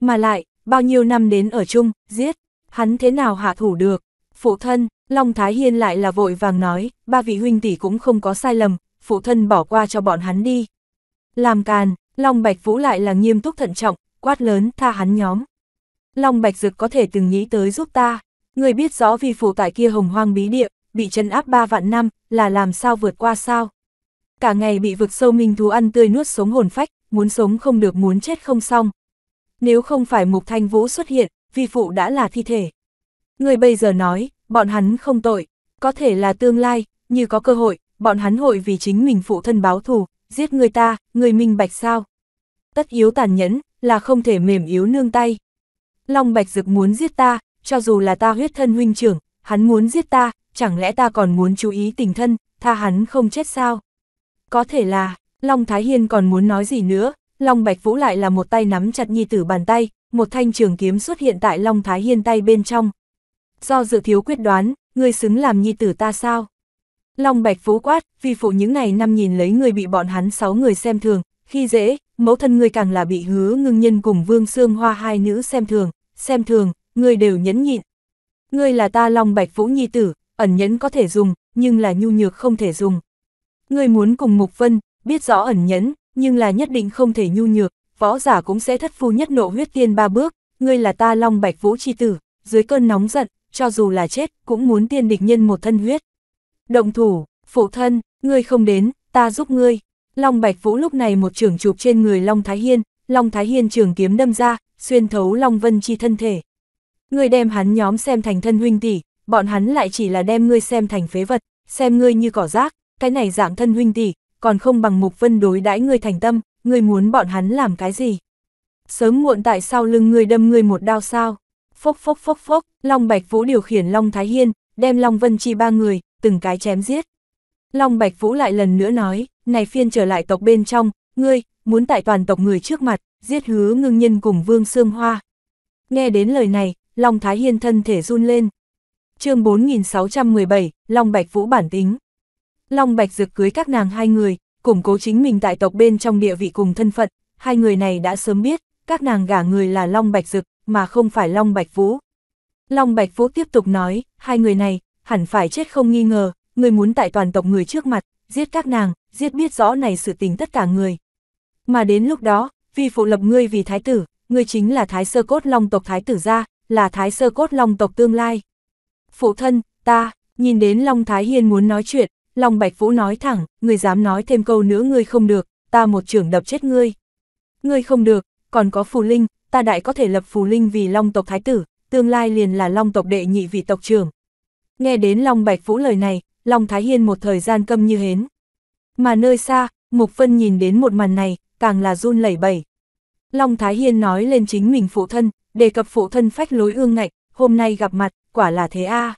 Mà lại, bao nhiêu năm đến ở chung, giết, hắn thế nào hạ thủ được, Phụ thân, Long Thái Hiên lại là vội vàng nói, ba vị huynh tỷ cũng không có sai lầm, phụ thân bỏ qua cho bọn hắn đi. Làm càn, Long Bạch Vũ lại là nghiêm túc thận trọng, quát lớn tha hắn nhóm. Long Bạch Dực có thể từng nghĩ tới giúp ta, người biết rõ vì phụ tại kia hồng hoang bí địa, bị chân áp ba vạn năm, là làm sao vượt qua sao. Cả ngày bị vực sâu minh thú ăn tươi nuốt sống hồn phách, muốn sống không được muốn chết không xong. Nếu không phải Mục Thanh Vũ xuất hiện, vi phụ đã là thi thể. Người bây giờ nói, bọn hắn không tội, có thể là tương lai, như có cơ hội, bọn hắn hội vì chính mình phụ thân báo thù, giết người ta, người minh bạch sao. Tất yếu tàn nhẫn, là không thể mềm yếu nương tay. Long Bạch Dực muốn giết ta, cho dù là ta huyết thân huynh trưởng, hắn muốn giết ta, chẳng lẽ ta còn muốn chú ý tình thân, tha hắn không chết sao? Có thể là, Long Thái Hiên còn muốn nói gì nữa, Long Bạch Vũ lại là một tay nắm chặt nhi tử bàn tay, một thanh trường kiếm xuất hiện tại Long Thái Hiên tay bên trong, do dự thiếu quyết đoán, ngươi xứng làm nhi tử ta sao? Long Bạch Phú quát, vì phụ những ngày năm nhìn lấy người bị bọn hắn sáu người xem thường, khi dễ, mẫu thân ngươi càng là bị hứa ngưng nhân cùng vương xương hoa hai nữ xem thường, xem thường, ngươi đều nhẫn nhịn. Ngươi là ta Long Bạch Phú nhi tử, ẩn nhẫn có thể dùng, nhưng là nhu nhược không thể dùng. Ngươi muốn cùng Mục Vân, biết rõ ẩn nhẫn, nhưng là nhất định không thể nhu nhược, võ giả cũng sẽ thất phu nhất nộ huyết tiên ba bước, ngươi là ta Long Bạch Vũ chi tử, dưới cơn nóng giận, cho dù là chết, cũng muốn tiên địch nhân một thân huyết. Động thủ, phụ thân, ngươi không đến, ta giúp ngươi. Long Bạch Vũ lúc này một trường chụp trên người Long Thái Hiên, Long Thái Hiên trường kiếm đâm ra, xuyên thấu Long Vân Chi thân thể. Ngươi đem hắn nhóm xem thành thân huynh tỷ, bọn hắn lại chỉ là đem ngươi xem thành phế vật, xem ngươi như cỏ rác, cái này dạng thân huynh tỷ, còn không bằng Mục Vân đối đãi ngươi thành tâm, ngươi muốn bọn hắn làm cái gì? Sớm muộn tại sao lưng ngươi đâm ngươi một đao sao? phốc phốc phốc phốc, Long Bạch Vũ điều khiển Long Thái Hiên, đem Long Vân Chi ba người, từng cái chém giết. Long Bạch Vũ lại lần nữa nói, này phiên trở lại tộc bên trong, ngươi, muốn tại toàn tộc người trước mặt, giết hứa ngưng nhân cùng Vương Sương Hoa. Nghe đến lời này, Long Thái Hiên thân thể run lên. chương 4617, Long Bạch Vũ bản tính. Long Bạch Dực cưới các nàng hai người, củng cố chính mình tại tộc bên trong địa vị cùng thân phận, hai người này đã sớm biết, các nàng gả người là Long Bạch Dực, mà không phải Long Bạch Vũ. Long Bạch Vũ tiếp tục nói, hai người này, hẳn phải chết không nghi ngờ, người muốn tại toàn tộc người trước mặt, giết các nàng, giết biết rõ này sự tình tất cả người. Mà đến lúc đó, vì phụ lập ngươi vì thái tử, ngươi chính là thái sơ cốt long tộc thái tử gia, là thái sơ cốt long tộc tương lai. Phụ thân, ta, nhìn đến Long Thái Hiên muốn nói chuyện, Long Bạch Vũ nói thẳng, ngươi dám nói thêm câu nữa ngươi không được, ta một trưởng đập chết ngươi. Ngươi không được, còn có phù linh, ta đại có thể lập phù linh vì long tộc thái tử, tương lai liền là long tộc đệ nhị vị tộc trưởng. Nghe đến Long Bạch Vũ lời này, Long Thái Hiên một thời gian câm như hến. Mà nơi xa, Mục Phân nhìn đến một màn này, càng là run lẩy bẩy. Long Thái Hiên nói lên chính mình phụ thân, đề cập phụ thân phách lối ương ngạnh, hôm nay gặp mặt, quả là thế a.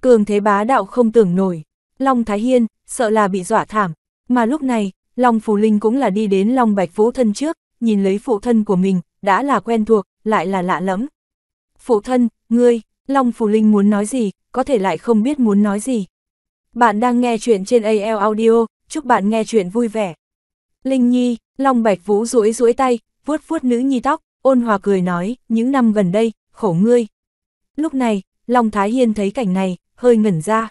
Cường thế bá đạo không tưởng nổi, Long Thái Hiên, sợ là bị dọa thảm, mà lúc này, Long Phù Linh cũng là đi đến Long Bạch Vũ thân trước, nhìn lấy phụ thân của mình, đã là quen thuộc, lại là lạ lẫm. Phụ thân, ngươi, Long Phù Linh muốn nói gì, có thể lại không biết muốn nói gì. Bạn đang nghe chuyện trên AL Audio, chúc bạn nghe chuyện vui vẻ. Linh Nhi, Long Bạch Vũ duỗi duỗi tay, vuốt vuốt nữ nhi tóc, ôn hòa cười nói, những năm gần đây, khổ ngươi. Lúc này, Long Thái Hiên thấy cảnh này, hơi ngẩn ra.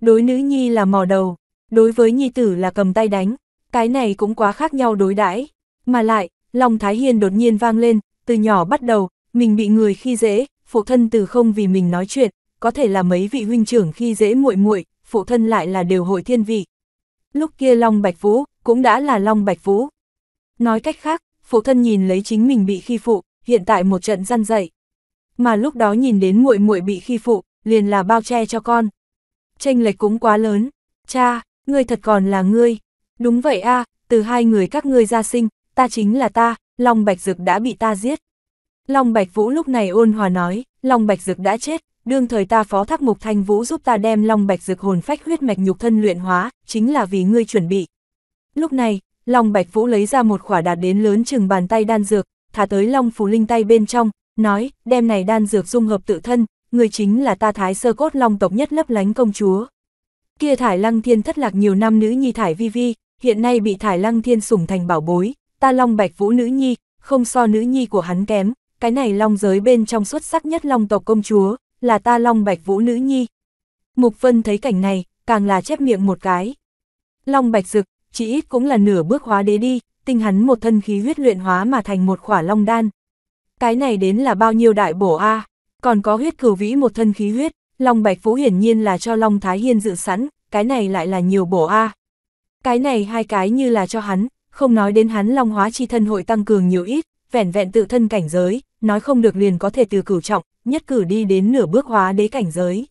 Đối nữ nhi là mò đầu, đối với nhi tử là cầm tay đánh, cái này cũng quá khác nhau đối đãi, mà lại, Long Thái Hiên đột nhiên vang lên, từ nhỏ bắt đầu, mình bị người khi dễ, phụ thân từ không vì mình nói chuyện, có thể là mấy vị huynh trưởng khi dễ muội muội, phụ thân lại là đều hội thiên vị. Lúc kia Long Bạch Vũ, cũng đã là Long Bạch Vũ. Nói cách khác, phụ thân nhìn lấy chính mình bị khi phụ, hiện tại một trận răn dậy. Mà lúc đó nhìn đến muội muội bị khi phụ, liền là bao che cho con. Tranh lệch cũng quá lớn. Cha, ngươi thật còn là ngươi. Đúng vậy a, từ hai người các ngươi ra sinh, ta chính là ta, Long Bạch Dược đã bị ta giết. Long Bạch Vũ lúc này ôn hòa nói, Long Bạch Dược đã chết, đương thời ta phó thác Mục Thanh Vũ giúp ta đem Long Bạch Dược hồn phách huyết mạch nhục thân luyện hóa, chính là vì ngươi chuẩn bị. Lúc này, Long Bạch Vũ lấy ra một khỏa đạt đến lớn chừng bàn tay đan dược, thả tới Long Phù Linh tay bên trong, nói, đem này đan dược dung hợp tự thân, người chính là ta thái sơ cốt long tộc nhất lấp lánh công chúa. Kia thải lăng thiên thất lạc nhiều năm nữ nhi thải vi vi, hiện nay bị thải lăng thiên sủng thành bảo bối, ta long bạch vũ nữ nhi, không so nữ nhi của hắn kém, cái này long giới bên trong xuất sắc nhất long tộc công chúa, là ta long bạch vũ nữ nhi. Mục Vân thấy cảnh này, càng là chép miệng một cái. Long bạch dực, chỉ ít cũng là nửa bước hóa đế đi, tinh hắn một thân khí huyết luyện hóa mà thành một khỏa long đan. Cái này đến là bao nhiêu đại bổ a còn có huyết cửu vĩ một thân khí huyết, long bạch vũ hiển nhiên là cho long thái hiên dự sẵn, cái này lại là nhiều bổ a Cái này hai cái như là cho hắn, không nói đến hắn long hóa chi thân hội tăng cường nhiều ít, vẻn vẹn tự thân cảnh giới, nói không được liền có thể từ cửu trọng, nhất cử đi đến nửa bước hóa đế cảnh giới.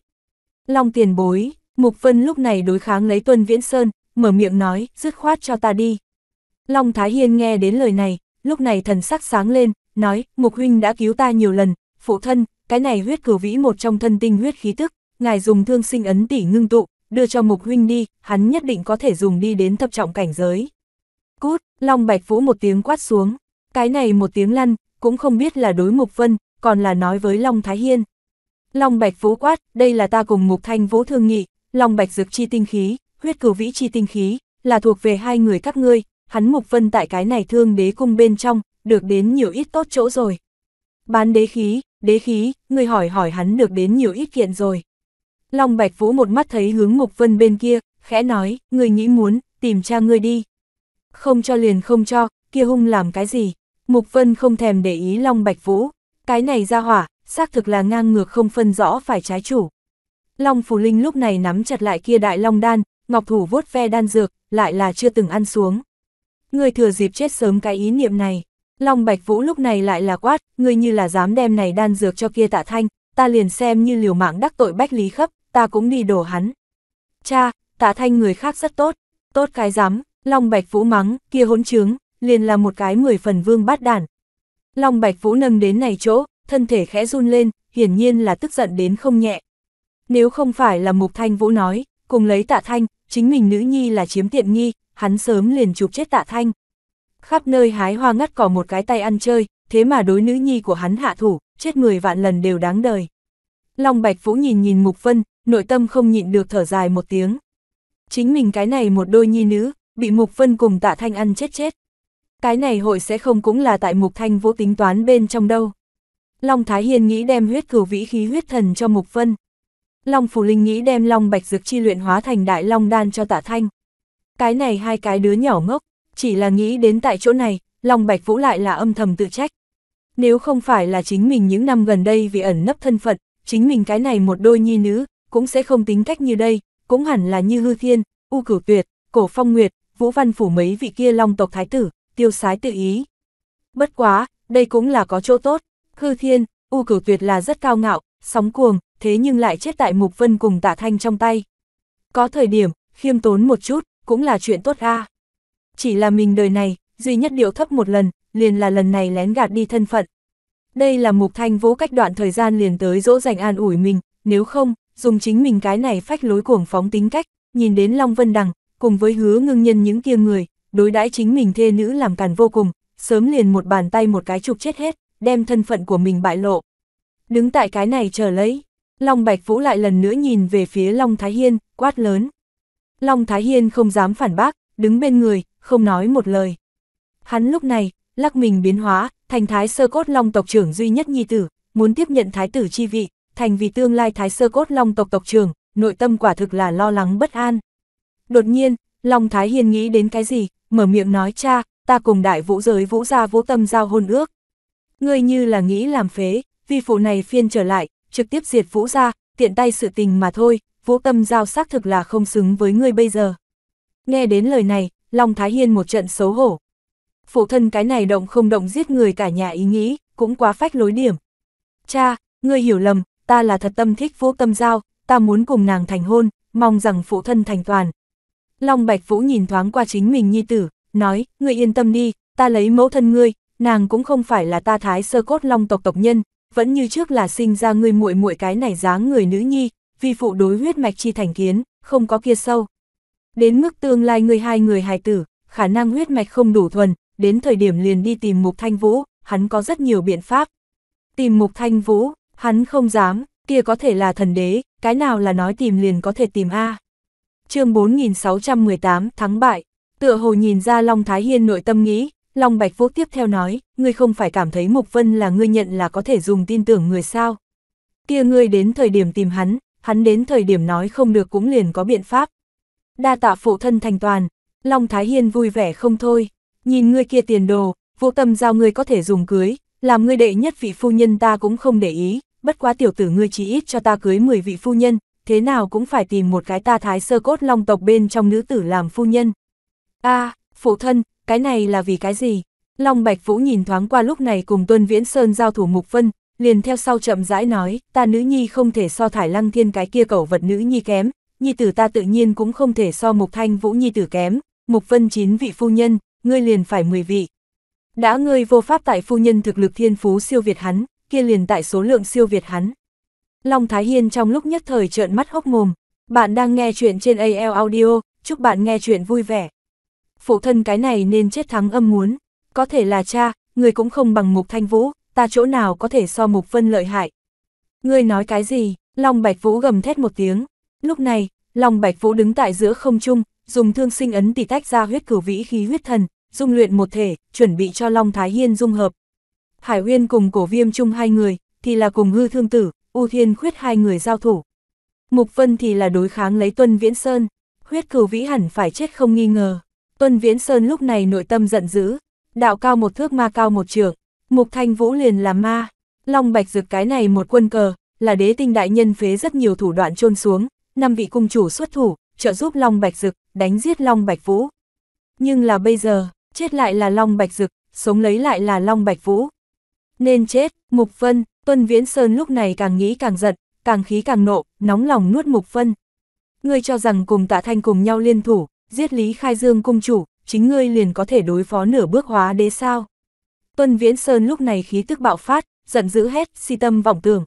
Long tiền bối, Mục Vân lúc này đối kháng lấy Tuân Viễn Sơn, mở miệng nói, dứt khoát cho ta đi. Long Thái Hiên nghe đến lời này, lúc này thần sắc sáng lên, nói, Mục Huynh đã cứu ta nhiều lần, phụ thân, cái này huyết cửu vĩ một trong thân tinh huyết khí tức, ngài dùng thương sinh ấn tỷ ngưng tụ, đưa cho Mục Huynh đi, hắn nhất định có thể dùng đi đến thập trọng cảnh giới. Cút, Long Bạch Vũ một tiếng quát xuống, cái này một tiếng lăn, cũng không biết là đối Mục Vân, còn là nói với Long Thái Hiên. Long Bạch Vũ quát, đây là ta cùng Mục Thanh Vũ thương nghị, Long Bạch Dược chi tinh khí, huyết cửu vĩ chi tinh khí, là thuộc về hai người các ngươi, hắn Mục Vân tại cái này thương đế cung bên trong, được đến nhiều ít tốt chỗ rồi. Bán đế khí, đế khí, người hỏi hỏi hắn được đến nhiều ít kiện rồi. Long Bạch Vũ một mắt thấy hướng Mục Vân bên kia, khẽ nói, người nghĩ muốn, tìm cha ngươi đi không cho liền không cho, kia hung làm cái gì. Mục Vân không thèm để ý Long Bạch Vũ, cái này ra hỏa, xác thực là ngang ngược không phân rõ phải trái chủ. Long Phù Linh lúc này nắm chặt lại kia đại long đan, ngọc thủ vuốt ve đan dược, lại là chưa từng ăn xuống. Người thừa dịp chết sớm cái ý niệm này, Long Bạch Vũ lúc này lại là quát, người như là dám đem này đan dược cho kia tạ thanh, ta liền xem như liều mạng đắc tội bách lý khấp, ta cũng đi đổ hắn. Cha, tạ thanh người khác rất tốt, tốt cái dám, Long Bạch Vũ mắng, kia hỗn trướng, liền là một cái mười phần vương bát đản. Long Bạch Vũ nâng đến này chỗ, thân thể khẽ run lên, hiển nhiên là tức giận đến không nhẹ. Nếu không phải là Mục Thanh Vũ nói, cùng lấy tạ thanh, chính mình nữ nhi là chiếm tiện nghi, hắn sớm liền chụp chết tạ thanh. Khắp nơi hái hoa ngắt cỏ một cái tay ăn chơi, thế mà đối nữ nhi của hắn hạ thủ, chết 10 vạn lần đều đáng đời. Long Bạch Vũ nhìn nhìn Mục Vân, nội tâm không nhịn được thở dài một tiếng. Chính mình cái này một đôi nhi nữ, bị Mục Vân cùng Tạ Thanh ăn chết chết. Cái này hội sẽ không cũng là tại Mục Thanh vô tính toán bên trong đâu. Long Thái hiền nghĩ đem huyết cửu vĩ khí huyết thần cho Mục Vân. Long Phù Linh nghĩ đem Long Bạch Dược chi luyện hóa thành Đại Long Đan cho Tạ Thanh. Cái này hai cái đứa nhỏ ngốc, chỉ là nghĩ đến tại chỗ này, Long Bạch Vũ lại là âm thầm tự trách. Nếu không phải là chính mình những năm gần đây vì ẩn nấp thân phận, chính mình cái này một đôi nhi nữ, cũng sẽ không tính cách như đây, cũng hẳn là như hư thiên, u cửu tuyệt, cổ phong nguyệt, Vũ Văn Phủ mấy vị kia long tộc thái tử, tiêu sái tự ý. Bất quá, đây cũng là có chỗ tốt, Khư thiên, u cửu tuyệt là rất cao ngạo, sóng cuồng, thế nhưng lại chết tại Mục Vân cùng Tạ Thanh trong tay. Có thời điểm, khiêm tốn một chút, cũng là chuyện tốt ra. Chỉ là mình đời này, duy nhất điệu thấp một lần, liền là lần này lén gạt đi thân phận. Đây là Mục Thanh Vũ cách đoạn thời gian liền tới dỗ dành an ủi mình, nếu không, dùng chính mình cái này phách lối cuồng phóng tính cách, nhìn đến Long Vân Đằng, cùng với hứa ngưng nhân những kia người, đối đãi chính mình thê nữ làm càn vô cùng, sớm liền một bàn tay một cái trục chết hết, đem thân phận của mình bại lộ. Đứng tại cái này chờ lấy, Long Bạch Vũ lại lần nữa nhìn về phía Long Thái Hiên, quát lớn. Long Thái Hiên không dám phản bác, đứng bên người, không nói một lời. Hắn lúc này, lắc mình biến hóa, thành thái sơ cốt Long tộc trưởng duy nhất nhi tử, muốn tiếp nhận thái tử chi vị, thành vì tương lai thái sơ cốt Long tộc tộc trưởng, nội tâm quả thực là lo lắng bất an. Đột nhiên, Long Thái Hiền nghĩ đến cái gì, mở miệng nói cha, ta cùng đại vũ giới vũ gia vũ tâm giao hôn ước. Ngươi như là nghĩ làm phế, vi phụ này phiên trở lại, trực tiếp diệt vũ gia, tiện tay sự tình mà thôi, vũ tâm giao xác thực là không xứng với ngươi bây giờ. Nghe đến lời này, Long Thái Hiên một trận xấu hổ. Phụ thân cái này động không động giết người cả nhà ý nghĩ, cũng quá phách lối điểm. Cha, ngươi hiểu lầm, ta là thật tâm thích vũ tâm giao, ta muốn cùng nàng thành hôn, mong rằng phụ thân thành toàn, Long Bạch Vũ nhìn thoáng qua chính mình nhi tử, nói, ngươi yên tâm đi, ta lấy mẫu thân ngươi, nàng cũng không phải là ta thái sơ cốt long tộc tộc nhân, vẫn như trước là sinh ra ngươi muội muội cái này dáng người nữ nhi, vì phụ đối huyết mạch chi thành kiến, không có kia sâu. Đến mức tương lai ngươi hai người hài tử, khả năng huyết mạch không đủ thuần, đến thời điểm liền đi tìm Mục Thanh Vũ, hắn có rất nhiều biện pháp. Tìm Mục Thanh Vũ, hắn không dám, kia có thể là thần đế, cái nào là nói tìm liền có thể tìm A chương 4618, thắng bại. Tựa hồ nhìn ra Long Thái Hiên nội tâm nghĩ, Long Bạch Vũ tiếp theo nói, ngươi không phải cảm thấy Mục Vân là ngươi nhận là có thể dùng tin tưởng người sao. Kia ngươi đến thời điểm tìm hắn, hắn đến thời điểm nói không được cũng liền có biện pháp. Đa tạ phụ thân thành toàn, Long Thái Hiên vui vẻ không thôi, nhìn ngươi kia tiền đồ, vô tâm giao ngươi có thể dùng cưới, làm ngươi đệ nhất vị phu nhân ta cũng không để ý, bất quá tiểu tử ngươi chỉ ít cho ta cưới 10 vị phu nhân, thế nào cũng phải tìm một cái ta thái sơ cốt long tộc bên trong nữ tử làm phu nhân. a phụ thân, cái này là vì cái gì? Long Bạch Vũ nhìn thoáng qua lúc này cùng Tuân Viễn Sơn giao thủ Mục Vân, liền theo sau chậm rãi nói, ta nữ nhi không thể so thải lăng thiên cái kia cẩu vật nữ nhi kém, nhi tử ta tự nhiên cũng không thể so Mục Thanh Vũ nhi tử kém, Mục Vân chín vị phu nhân, ngươi liền phải 10 vị. Đã ngươi vô pháp tại phu nhân thực lực thiên phú siêu việt hắn, kia liền tại số lượng siêu việt hắn. Long Thái Hiên trong lúc nhất thời trợn mắt hốc mồm. Bạn đang nghe chuyện trên AL Audio, chúc bạn nghe chuyện vui vẻ. Phụ thân cái này nên chết thắng âm muốn. Có thể là cha, người cũng không bằng Mục Thanh Vũ, ta chỗ nào có thể so Mục Vân lợi hại. Ngươi nói cái gì? Long Bạch Vũ gầm thét một tiếng. Lúc này, Long Bạch Vũ đứng tại giữa không trung, dùng thương sinh ấn tỉ tách ra huyết cửu vĩ khí huyết thần, dung luyện một thể, chuẩn bị cho Long Thái Hiên dung hợp. Hải Huyên cùng cổ viêm chung hai người, thì là cùng hư thương tử, U Thiên Khuyết hai người giao thủ. Mục Vân thì là đối kháng lấy Tuân Viễn Sơn, huyết cửu vĩ hẳn phải chết không nghi ngờ. Tuân Viễn Sơn lúc này nội tâm giận dữ, đạo cao một thước ma cao một trường, Mục Thanh Vũ liền là ma, Long Bạch Dực cái này một quân cờ, là đế tinh đại nhân phế rất nhiều thủ đoạn chôn xuống, năm vị cung chủ xuất thủ, trợ giúp Long Bạch Dực, đánh giết Long Bạch Vũ. Nhưng là bây giờ, chết lại là Long Bạch Dực, sống lấy lại là Long Bạch Vũ. Nên chết, Mục Vân, Tuân Viễn Sơn lúc này càng nghĩ càng giận, càng khí càng nộ, nóng lòng nuốt Mục phân. Ngươi cho rằng cùng Tạ Thanh cùng nhau liên thủ, giết Lý Khai Dương cung chủ, chính ngươi liền có thể đối phó nửa bước hóa đế sao? Tuân Viễn Sơn lúc này khí tức bạo phát, giận dữ hét, si tâm vọng tưởng.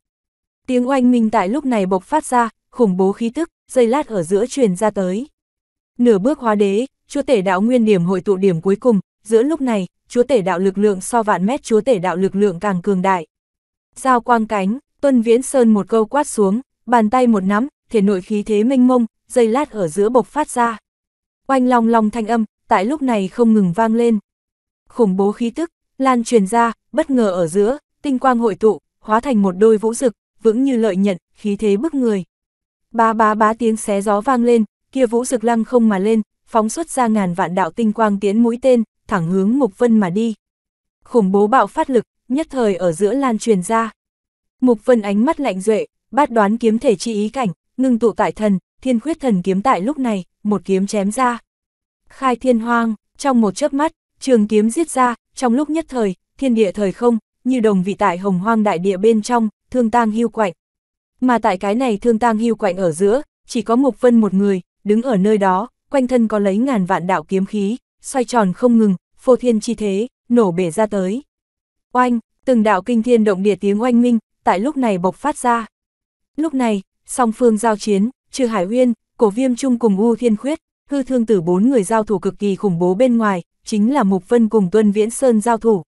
Tiếng oanh minh tại lúc này bộc phát ra, khủng bố khí tức, dây lát ở giữa truyền ra tới. Nửa bước hóa đế, chúa tể đạo nguyên điểm hội tụ điểm cuối cùng, giữa lúc này, chúa tể đạo lực lượng so vạn mét chúa tể đạo lực lượng càng cường đại. Giao quang cánh, Tuân Viễn Sơn một câu quát xuống, bàn tay một nắm, thể nội khí thế mênh mông, dây lát ở giữa bộc phát ra. Oanh long long thanh âm, tại lúc này không ngừng vang lên. Khủng bố khí tức, lan truyền ra, bất ngờ ở giữa, tinh quang hội tụ, hóa thành một đôi vũ rực, vững như lợi nhận, khí thế bức người. Bá bá bá tiếng xé gió vang lên, kia vũ rực lăng không mà lên, phóng xuất ra ngàn vạn đạo tinh quang tiến mũi tên, thẳng hướng Mục Vân mà đi. Khủng bố bạo phát lực, nhất thời ở giữa lan truyền ra. Mục Vân ánh mắt lạnh duệ, bát đoán kiếm thể chi ý cảnh, ngưng tụ tại thần, thiên khuyết thần kiếm tại lúc này, một kiếm chém ra. Khai thiên hoang, trong một chớp mắt, trường kiếm giết ra, trong lúc nhất thời, thiên địa thời không, như đồng vị tại hồng hoang đại địa bên trong, thương tang hưu quạnh. Mà tại cái này thương tang hưu quạnh ở giữa, chỉ có Mục Vân một người, đứng ở nơi đó, quanh thân có lấy ngàn vạn đạo kiếm khí, xoay tròn không ngừng, phô thiên chi thế, nổ bể ra tới. Oanh, từng đạo kinh thiên động địa tiếng oanh minh, tại lúc này bộc phát ra. Lúc này, song phương giao chiến, trừ Hải Uyên, Cổ Viêm Trung cùng U Thiên Khuyết, hư thương tử bốn người giao thủ cực kỳ khủng bố bên ngoài, chính là Mục Vân cùng Tuân Viễn Sơn giao thủ.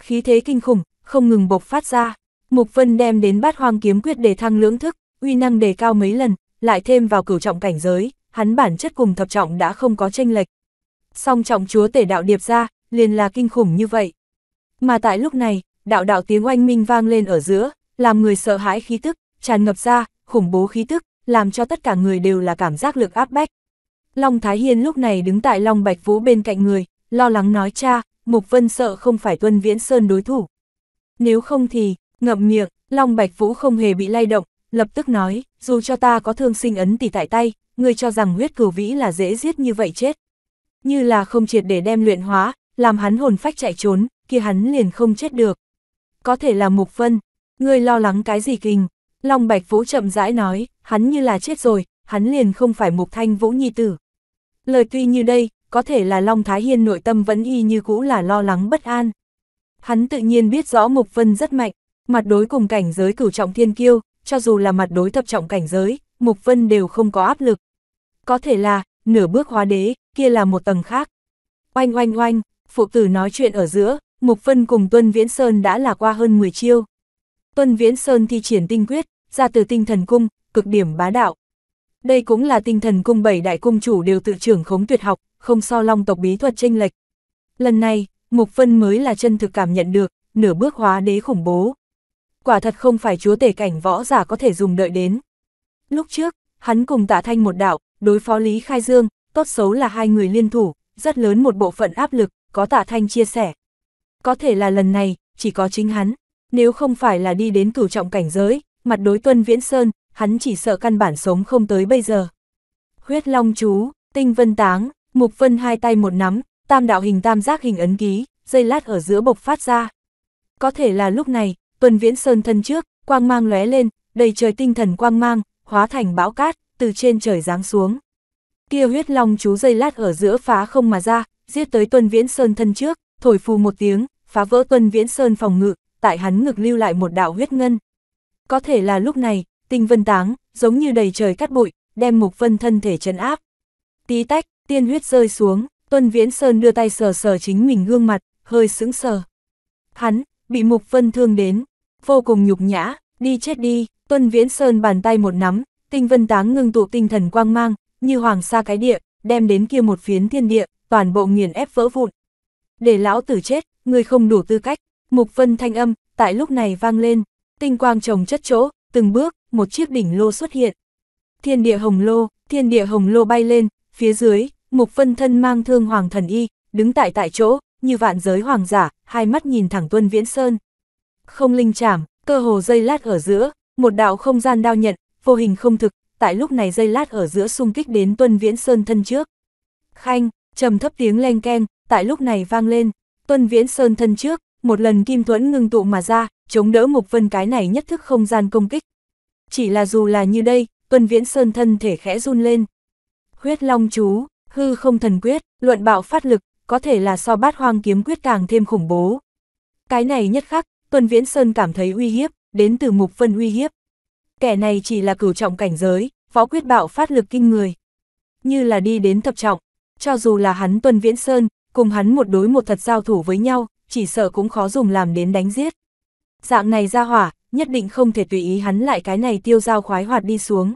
Khí thế kinh khủng, không ngừng bộc phát ra, Mục Vân đem đến bát hoang kiếm quyết để thăng lưỡng thức, uy năng đề cao mấy lần, lại thêm vào cửu trọng cảnh giới, hắn bản chất cùng thập trọng đã không có tranh lệch. Song trọng chúa tể đạo điệp ra, liền là kinh khủng như vậy. Mà tại lúc này, đạo đạo tiếng oanh minh vang lên ở giữa, làm người sợ hãi khí tức, tràn ngập ra, khủng bố khí tức, làm cho tất cả người đều là cảm giác lực áp bách. Long Thái Hiên lúc này đứng tại Long Bạch Vũ bên cạnh người, lo lắng nói cha, Mục Vân sợ không phải Tuân Viễn Sơn đối thủ. Nếu không thì, ngậm miệng, Long Bạch Vũ không hề bị lay động, lập tức nói, dù cho ta có thương sinh ấn tỷ tại tay, người cho rằng huyết cửu vĩ là dễ giết như vậy chết. Như là không triệt để đem luyện hóa, làm hắn hồn phách chạy trốn, kia hắn liền không chết được có thể là Mục Vân. Ngươi lo lắng cái gì kình? Long Bạch Vũ chậm rãi nói, hắn như là chết rồi, hắn liền không phải Mục Thanh Vũ nhi tử. Lời tuy như đây, có thể là Long Thái Hiên nội tâm vẫn y như cũ là lo lắng bất an. Hắn tự nhiên biết rõ Mục Vân rất mạnh, mặt đối cùng cảnh giới cửu trọng thiên kiêu, cho dù là mặt đối thập trọng cảnh giới, Mục Vân đều không có áp lực. Có thể là, nửa bước hóa đế, kia là một tầng khác. Oanh oanh oanh, phụ tử nói chuyện ở giữa, Mục Vân cùng Tuân Viễn Sơn đã là qua hơn 10 chiêu. Tuân Viễn Sơn thi triển tinh quyết, ra từ tinh thần cung, cực điểm bá đạo. Đây cũng là tinh thần cung bảy đại cung chủ đều tự trưởng khống tuyệt học, không so long tộc bí thuật tranh lệch. Lần này, Mục Vân mới là chân thực cảm nhận được, nửa bước hóa đế khủng bố. Quả thật không phải chúa tể cảnh võ giả có thể dùng đợi đến. Lúc trước, hắn cùng tạ thanh một đạo, đối phó Lý Khai Dương, tốt xấu là hai người liên thủ, rất lớn một bộ phận áp lực, có tạ thanh chia sẻ, có thể là lần này, chỉ có chính hắn, nếu không phải là đi đến cửu trọng cảnh giới, mặt đối tuân viễn sơn, hắn chỉ sợ căn bản sống không tới bây giờ. Huyết long chú, tinh vân táng, mục vân hai tay một nắm, tam đạo hình tam giác hình ấn ký, dây lát ở giữa bộc phát ra. Có thể là lúc này, tuân viễn sơn thân trước, quang mang lóe lên, đầy trời tinh thần quang mang, hóa thành bão cát, từ trên trời giáng xuống. Kia huyết long chú dây lát ở giữa phá không mà ra, giết tới tuân viễn sơn thân trước, thổi phù một tiếng, phá vỡ tuân viễn sơn phòng ngự, tại hắn ngực lưu lại một đạo huyết ngân. Có thể là lúc này, tinh vân táng, giống như đầy trời cát bụi, đem mục vân thân thể trấn áp. Tí tách, tiên huyết rơi xuống, tuân viễn sơn đưa tay sờ sờ chính mình gương mặt, hơi sững sờ. Hắn, bị mục vân thương đến, vô cùng nhục nhã, đi chết đi, tuân viễn sơn bàn tay một nắm, tinh vân táng ngưng tụ tinh thần quang mang, như hoàng sa cái địa, đem đến kia một phiến thiên địa, toàn bộ nghiền ép vỡ vụn. Để lão tử chết, người không đủ tư cách, mục vân thanh âm, tại lúc này vang lên, tinh quang trồng chất chỗ, từng bước, một chiếc đỉnh lô xuất hiện. Thiên địa hồng lô, thiên địa hồng lô bay lên, phía dưới, mục vân thân mang thương hoàng thần y, đứng tại tại chỗ, như vạn giới hoàng giả, hai mắt nhìn thẳng tuân viễn sơn. Không linh chảm, cơ hồ dây lát ở giữa, một đạo không gian đao nhận, vô hình không thực, tại lúc này dây lát ở giữa xung kích đến tuân viễn sơn thân trước. Khanh, trầm thấp tiếng len keng, tại lúc này vang lên, Tuân Viễn Sơn thân trước, một lần kim thuẫn ngưng tụ mà ra, chống đỡ Mục Vân cái này nhất thức không gian công kích. Chỉ là dù là như đây, Tuân Viễn Sơn thân thể khẽ run lên. Huyết Long chú, hư không thần quyết, luận bạo phát lực, có thể là so bát hoang kiếm quyết càng thêm khủng bố. Cái này nhất khắc, Tuân Viễn Sơn cảm thấy uy hiếp, đến từ Mục Vân uy hiếp. Kẻ này chỉ là cửu trọng cảnh giới, võ quyết bạo phát lực kinh người. Như là đi đến thập trọng, cho dù là hắn Tuân Viễn Sơn, cùng hắn một đối một thật giao thủ với nhau, chỉ sợ cũng khó dùng làm đến đánh giết. Dạng này ra hỏa, nhất định không thể tùy ý hắn lại cái này tiêu giao khoái hoạt đi xuống.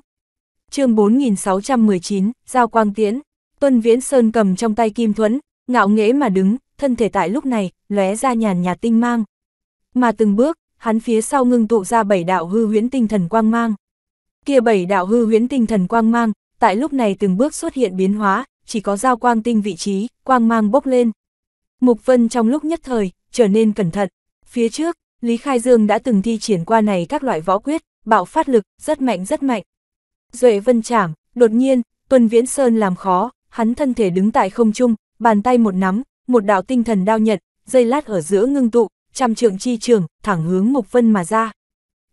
chương 4619, Giao Quang Tiễn, Tuân Viễn Sơn cầm trong tay kim thuẫn, ngạo nghễ mà đứng, thân thể tại lúc này, lóe ra nhàn nhạt tinh mang. Mà từng bước, hắn phía sau ngưng tụ ra bảy đạo hư huyễn tinh thần quang mang. Kia bảy đạo hư huyễn tinh thần quang mang, tại lúc này từng bước xuất hiện biến hóa, chỉ có giao quang tinh vị trí, quang mang bốc lên. Mục Vân trong lúc nhất thời, trở nên cẩn thận. Phía trước, Lý Khai Dương đã từng thi triển qua này các loại võ quyết, bạo phát lực, rất mạnh rất mạnh. Duệ Vân chảm, đột nhiên, Tuần Viễn Sơn làm khó, hắn thân thể đứng tại không trung, bàn tay một nắm, một đạo tinh thần đao nhận, dây lát ở giữa ngưng tụ, trăm trượng chi trường, thẳng hướng Mục Vân mà ra.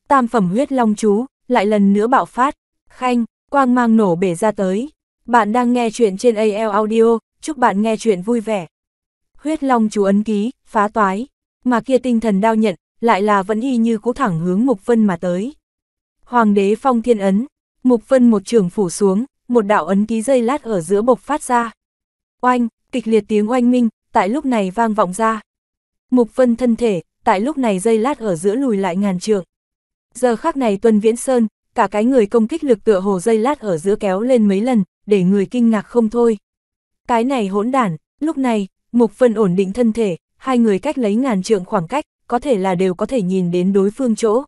Tam phẩm huyết long chú, lại lần nữa bạo phát, khanh, quang mang nổ bể ra tới, bạn đang nghe chuyện trên AL Audio, chúc bạn nghe chuyện vui vẻ. Huyết Long chú ấn ký, phá toái, mà kia tinh thần đao nhận, lại là vẫn y như cũ thẳng hướng Mục Vân mà tới. Hoàng đế phong thiên ấn, Mục Vân một trường phủ xuống, một đạo ấn ký dây lát ở giữa bộc phát ra. Oanh, kịch liệt tiếng oanh minh, tại lúc này vang vọng ra. Mục Vân thân thể, tại lúc này dây lát ở giữa lùi lại ngàn trường Giờ khắc này Tuân Viễn Sơn, cả cái người công kích lực tựa hồ dây lát ở giữa kéo lên mấy lần, để người kinh ngạc không thôi. Cái này hỗn đản, lúc này, Mục Vân ổn định thân thể, hai người cách lấy ngàn trượng khoảng cách, có thể là đều có thể nhìn đến đối phương chỗ.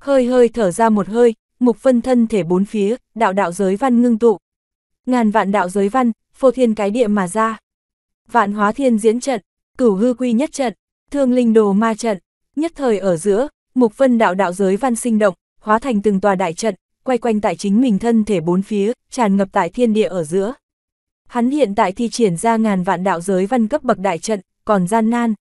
Hơi hơi thở ra một hơi, Mục Vân thân thể bốn phía, đạo đạo giới văn ngưng tụ. Ngàn vạn đạo giới văn, phô thiên cái địa mà ra. Vạn hóa thiên diễn trận, cửu hư quy nhất trận, thương linh đồ ma trận, nhất thời ở giữa, Mục Vân đạo đạo giới văn sinh động, hóa thành từng tòa đại trận, quay quanh tại chính mình thân thể bốn phía, tràn ngập tại thiên địa ở giữa. Hắn hiện tại thi triển ra ngàn vạn đạo giới văn cấp bậc đại trận, còn gian nan.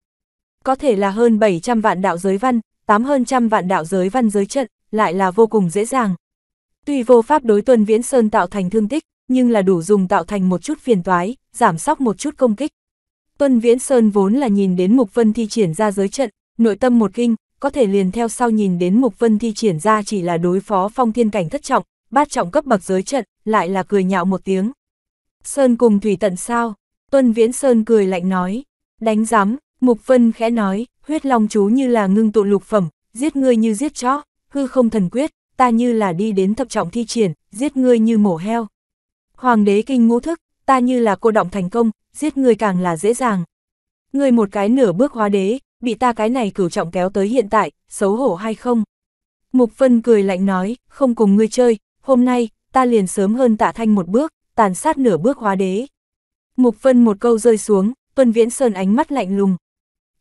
Có thể là hơn 700 vạn đạo giới văn, tám hơn trăm vạn đạo giới văn giới trận, lại là vô cùng dễ dàng. Tuy vô pháp đối tuần viễn sơn tạo thành thương tích, nhưng là đủ dùng tạo thành một chút phiền toái, giảm sóc một chút công kích. Tuân Viễn Sơn vốn là nhìn đến Mục Vân thi triển ra giới trận, nội tâm một kinh, có thể liền theo sau nhìn đến Mục Vân thi triển ra chỉ là đối phó phong thiên cảnh thất trọng, bát trọng cấp bậc giới trận, lại là cười nhạo một tiếng. Sơn cùng thủy tận sao? Tuân Viễn Sơn cười lạnh nói, đánh giám, Mục Vân khẽ nói, huyết long chú như là ngưng tụ lục phẩm, giết ngươi như giết chó, hư không thần quyết, ta như là đi đến thập trọng thi triển, giết ngươi như mổ heo. Hoàng đế kinh ngũ thức, ta như là cô động thành công, giết ngươi càng là dễ dàng. Ngươi một cái nửa bước hóa đế, bị ta cái này cửu trọng kéo tới hiện tại, xấu hổ hay không? Mục Vân cười lạnh nói, không cùng ngươi chơi, hôm nay, ta liền sớm hơn tạ thanh một bước, tàn sát nửa bước hóa đế. Mục Vân một câu rơi xuống, Tuân Viễn Sơn ánh mắt lạnh lùng.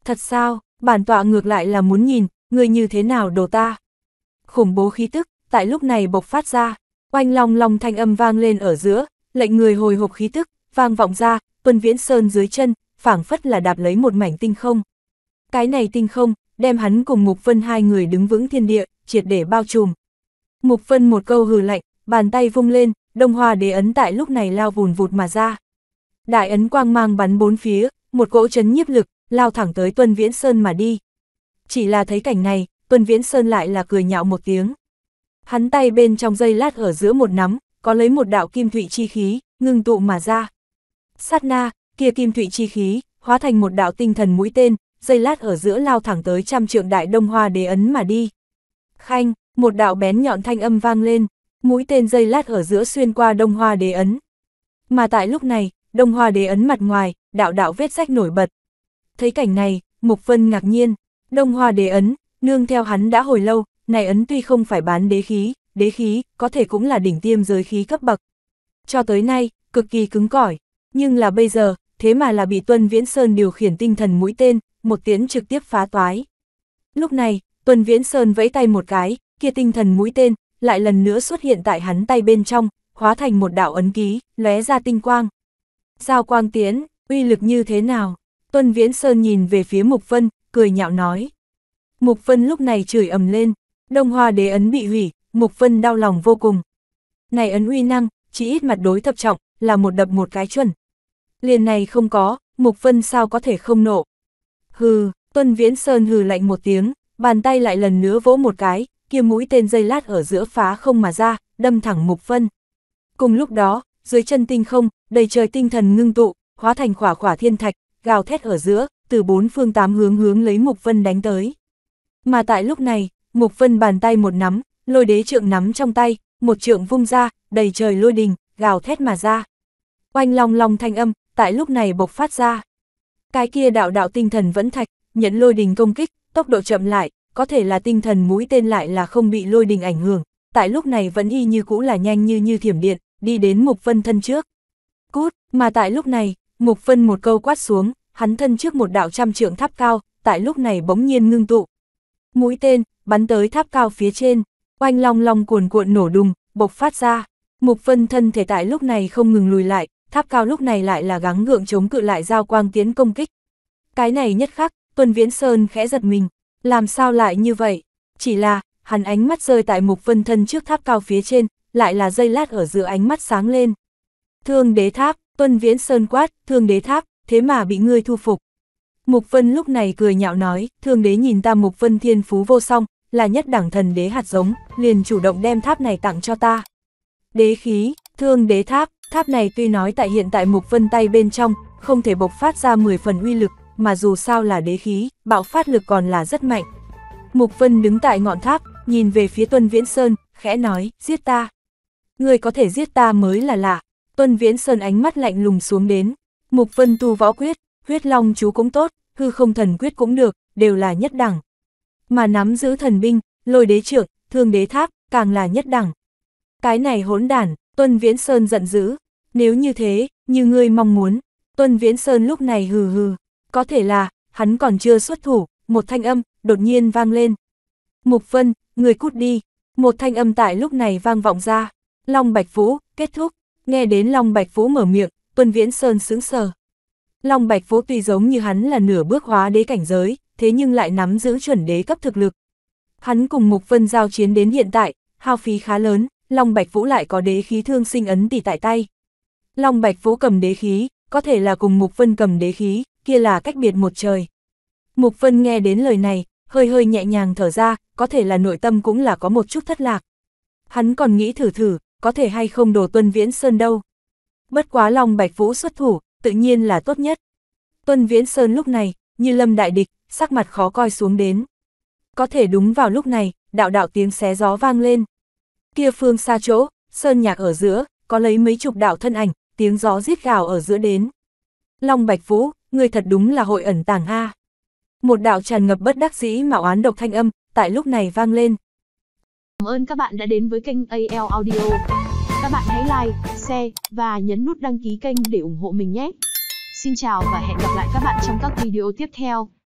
Thật sao, bản tọa ngược lại là muốn nhìn, ngươi như thế nào đồ ta? Khủng bố khí tức, tại lúc này bộc phát ra, oanh long long thanh âm vang lên ở giữa, lệnh người hồi hộp khí tức, vang vọng ra, Tuân Viễn Sơn dưới chân, phảng phất là đạp lấy một mảnh tinh không. Cái này tinh không, đem hắn cùng Mục Vân hai người đứng vững thiên địa, triệt để bao trùm. Mục Vân một câu hừ lạnh, bàn tay vung lên, đông hoa đế ấn tại lúc này lao vùn vụt mà ra. Đại ấn quang mang bắn bốn phía, một cỗ chấn nhiếp lực, lao thẳng tới Tuân Viễn Sơn mà đi. Chỉ là thấy cảnh này, Tuân Viễn Sơn lại là cười nhạo một tiếng. Hắn tay bên trong dây lát ở giữa một nắm, có lấy một đạo kim thụy chi khí, ngưng tụ mà ra. Sát na, kia kim thụy chi khí, hóa thành một đạo tinh thần mũi tên, dây lát ở giữa lao thẳng tới trăm trượng đại đông hoa đế ấn mà đi. Khanh, một đạo bén nhọn thanh âm vang lên, mũi tên dây lát ở giữa xuyên qua đông hoa đế ấn. Mà tại lúc này, đông hoa đế ấn mặt ngoài, đạo đạo vết sách nổi bật. Thấy cảnh này, Mục Vân ngạc nhiên, đông hoa đế ấn, nương theo hắn đã hồi lâu, này ấn tuy không phải bán đế khí, đế khí, có thể cũng là đỉnh tiêm giới khí cấp bậc. Cho tới nay, cực kỳ cứng cỏi, nhưng là bây giờ, thế mà là bị Tuân Viễn Sơn điều khiển tinh thần mũi tên, một tiếng trực tiếp phá toái. Lúc này, Tuân Viễn Sơn vẫy tay một cái, kia tinh thần mũi tên, lại lần nữa xuất hiện tại hắn tay bên trong, hóa thành một đạo ấn ký, lóe ra tinh quang. giao quang tiến, uy lực như thế nào? Tuân Viễn Sơn nhìn về phía Mục Vân, cười nhạo nói. Mục Vân lúc này chửi ầm lên, Đông Hoa đế ấn bị hủy, Mục Vân đau lòng vô cùng. Này ấn uy năng, chỉ ít mặt đối thập trọng, là một đập một cái chuẩn, Liền này không có, Mục Vân sao có thể không nộ. Hừ, Tuân Viễn Sơn hừ lạnh một tiếng, bàn tay lại lần nữa vỗ một cái, kia mũi tên dây lát ở giữa phá không mà ra, đâm thẳng Mục Vân. Cùng lúc đó, dưới chân tinh không, đầy trời tinh thần ngưng tụ, hóa thành khỏa khỏa thiên thạch, gào thét ở giữa, từ bốn phương tám hướng hướng lấy Mục Vân đánh tới. Mà tại lúc này, Mục Vân bàn tay một nắm, lôi đế trượng nắm trong tay, một trượng vung ra, đầy trời lôi đình, gào thét mà ra. Oanh long long thanh âm, tại lúc này bộc phát ra. Cái kia đạo đạo tinh thần vẫn thạch, nhận lôi đình công kích, tốc độ chậm lại, có thể là tinh thần mũi tên lại là không bị lôi đình ảnh hưởng, tại lúc này vẫn y như cũ là nhanh như như thiểm điện, đi đến Mục Vân thân trước. Cút, mà tại lúc này, Mục Vân một câu quát xuống, hắn thân trước một đạo trăm trượng tháp cao, tại lúc này bỗng nhiên ngưng tụ. Mũi tên, bắn tới tháp cao phía trên, oanh long long cuồn cuộn nổ đùng, bộc phát ra. Mục Vân thân thể tại lúc này không ngừng lùi lại, tháp cao lúc này lại là gắng gượng chống cự lại giao quang tiến công kích. Cái này nhất khắc, Tuần Viễn Sơn khẽ giật mình, làm sao lại như vậy? Chỉ là, hắn ánh mắt rơi tại mục vân thân trước tháp cao phía trên, lại là dây lát ở giữa ánh mắt sáng lên. Thương đế tháp, Tuần Viễn Sơn quát, thương đế tháp, thế mà bị ngươi thu phục. Mục Vân lúc này cười nhạo nói, thương đế nhìn ta Mục Vân thiên phú vô song, là nhất đẳng thần đế hạt giống, liền chủ động đem tháp này tặng cho ta. Đế khí, thương đế tháp, Tháp này tuy nói tại hiện tại Mục Vân tay bên trong, không thể bộc phát ra 10 phần uy lực, mà dù sao là đế khí, bạo phát lực còn là rất mạnh. Mục Vân đứng tại ngọn tháp, nhìn về phía Tuân Viễn Sơn, khẽ nói, giết ta. Người có thể giết ta mới là lạ. Tuân Viễn Sơn ánh mắt lạnh lùng xuống đến. Mục Vân tu võ quyết, huyết long chú cũng tốt, hư không thần quyết cũng được, đều là nhất đẳng. Mà nắm giữ thần binh, lôi đế trưởng, thương đế tháp, càng là nhất đẳng. Cái này hỗn đản, Tuân Viễn Sơn giận dữ, nếu như thế, như ngươi mong muốn, Tuân Viễn Sơn lúc này hừ hừ, có thể là, hắn còn chưa xuất thủ, một thanh âm, đột nhiên vang lên. Mục Vân, người cút đi, một thanh âm tại lúc này vang vọng ra, Long Bạch Vũ, kết thúc, nghe đến Long Bạch Vũ mở miệng, Tuân Viễn Sơn sững sờ. Long Bạch Vũ tuy giống như hắn là nửa bước hóa đế cảnh giới, thế nhưng lại nắm giữ chuẩn đế cấp thực lực. Hắn cùng Mục Vân giao chiến đến hiện tại, hao phí khá lớn, Long Bạch Vũ lại có đế khí thương sinh ấn tỷ tại tay. Long Bạch Vũ cầm đế khí, có thể là cùng Mục Vân cầm đế khí, kia là cách biệt một trời. Mục Vân nghe đến lời này, hơi hơi nhẹ nhàng thở ra, có thể là nội tâm cũng là có một chút thất lạc. Hắn còn nghĩ thử thử, có thể hay không đồ Tuân Viễn Sơn đâu. Bất quá Long Bạch Vũ xuất thủ, tự nhiên là tốt nhất. Tuân Viễn Sơn lúc này, như lâm đại địch, sắc mặt khó coi xuống đến. Có thể đúng vào lúc này, đạo đạo tiếng xé gió vang lên kia phương xa chỗ, sơn nhạc ở giữa, có lấy mấy chục đạo thân ảnh, tiếng gió rít gào ở giữa đến. Long Bạch Vũ, người thật đúng là hội ẩn tàng A. Một đạo tràn ngập bất đắc dĩ mà oán độc thanh âm, tại lúc này vang lên. Cảm ơn các bạn đã đến với kênh AL Audio. Các bạn hãy like, share và nhấn nút đăng ký kênh để ủng hộ mình nhé. Xin chào và hẹn gặp lại các bạn trong các video tiếp theo.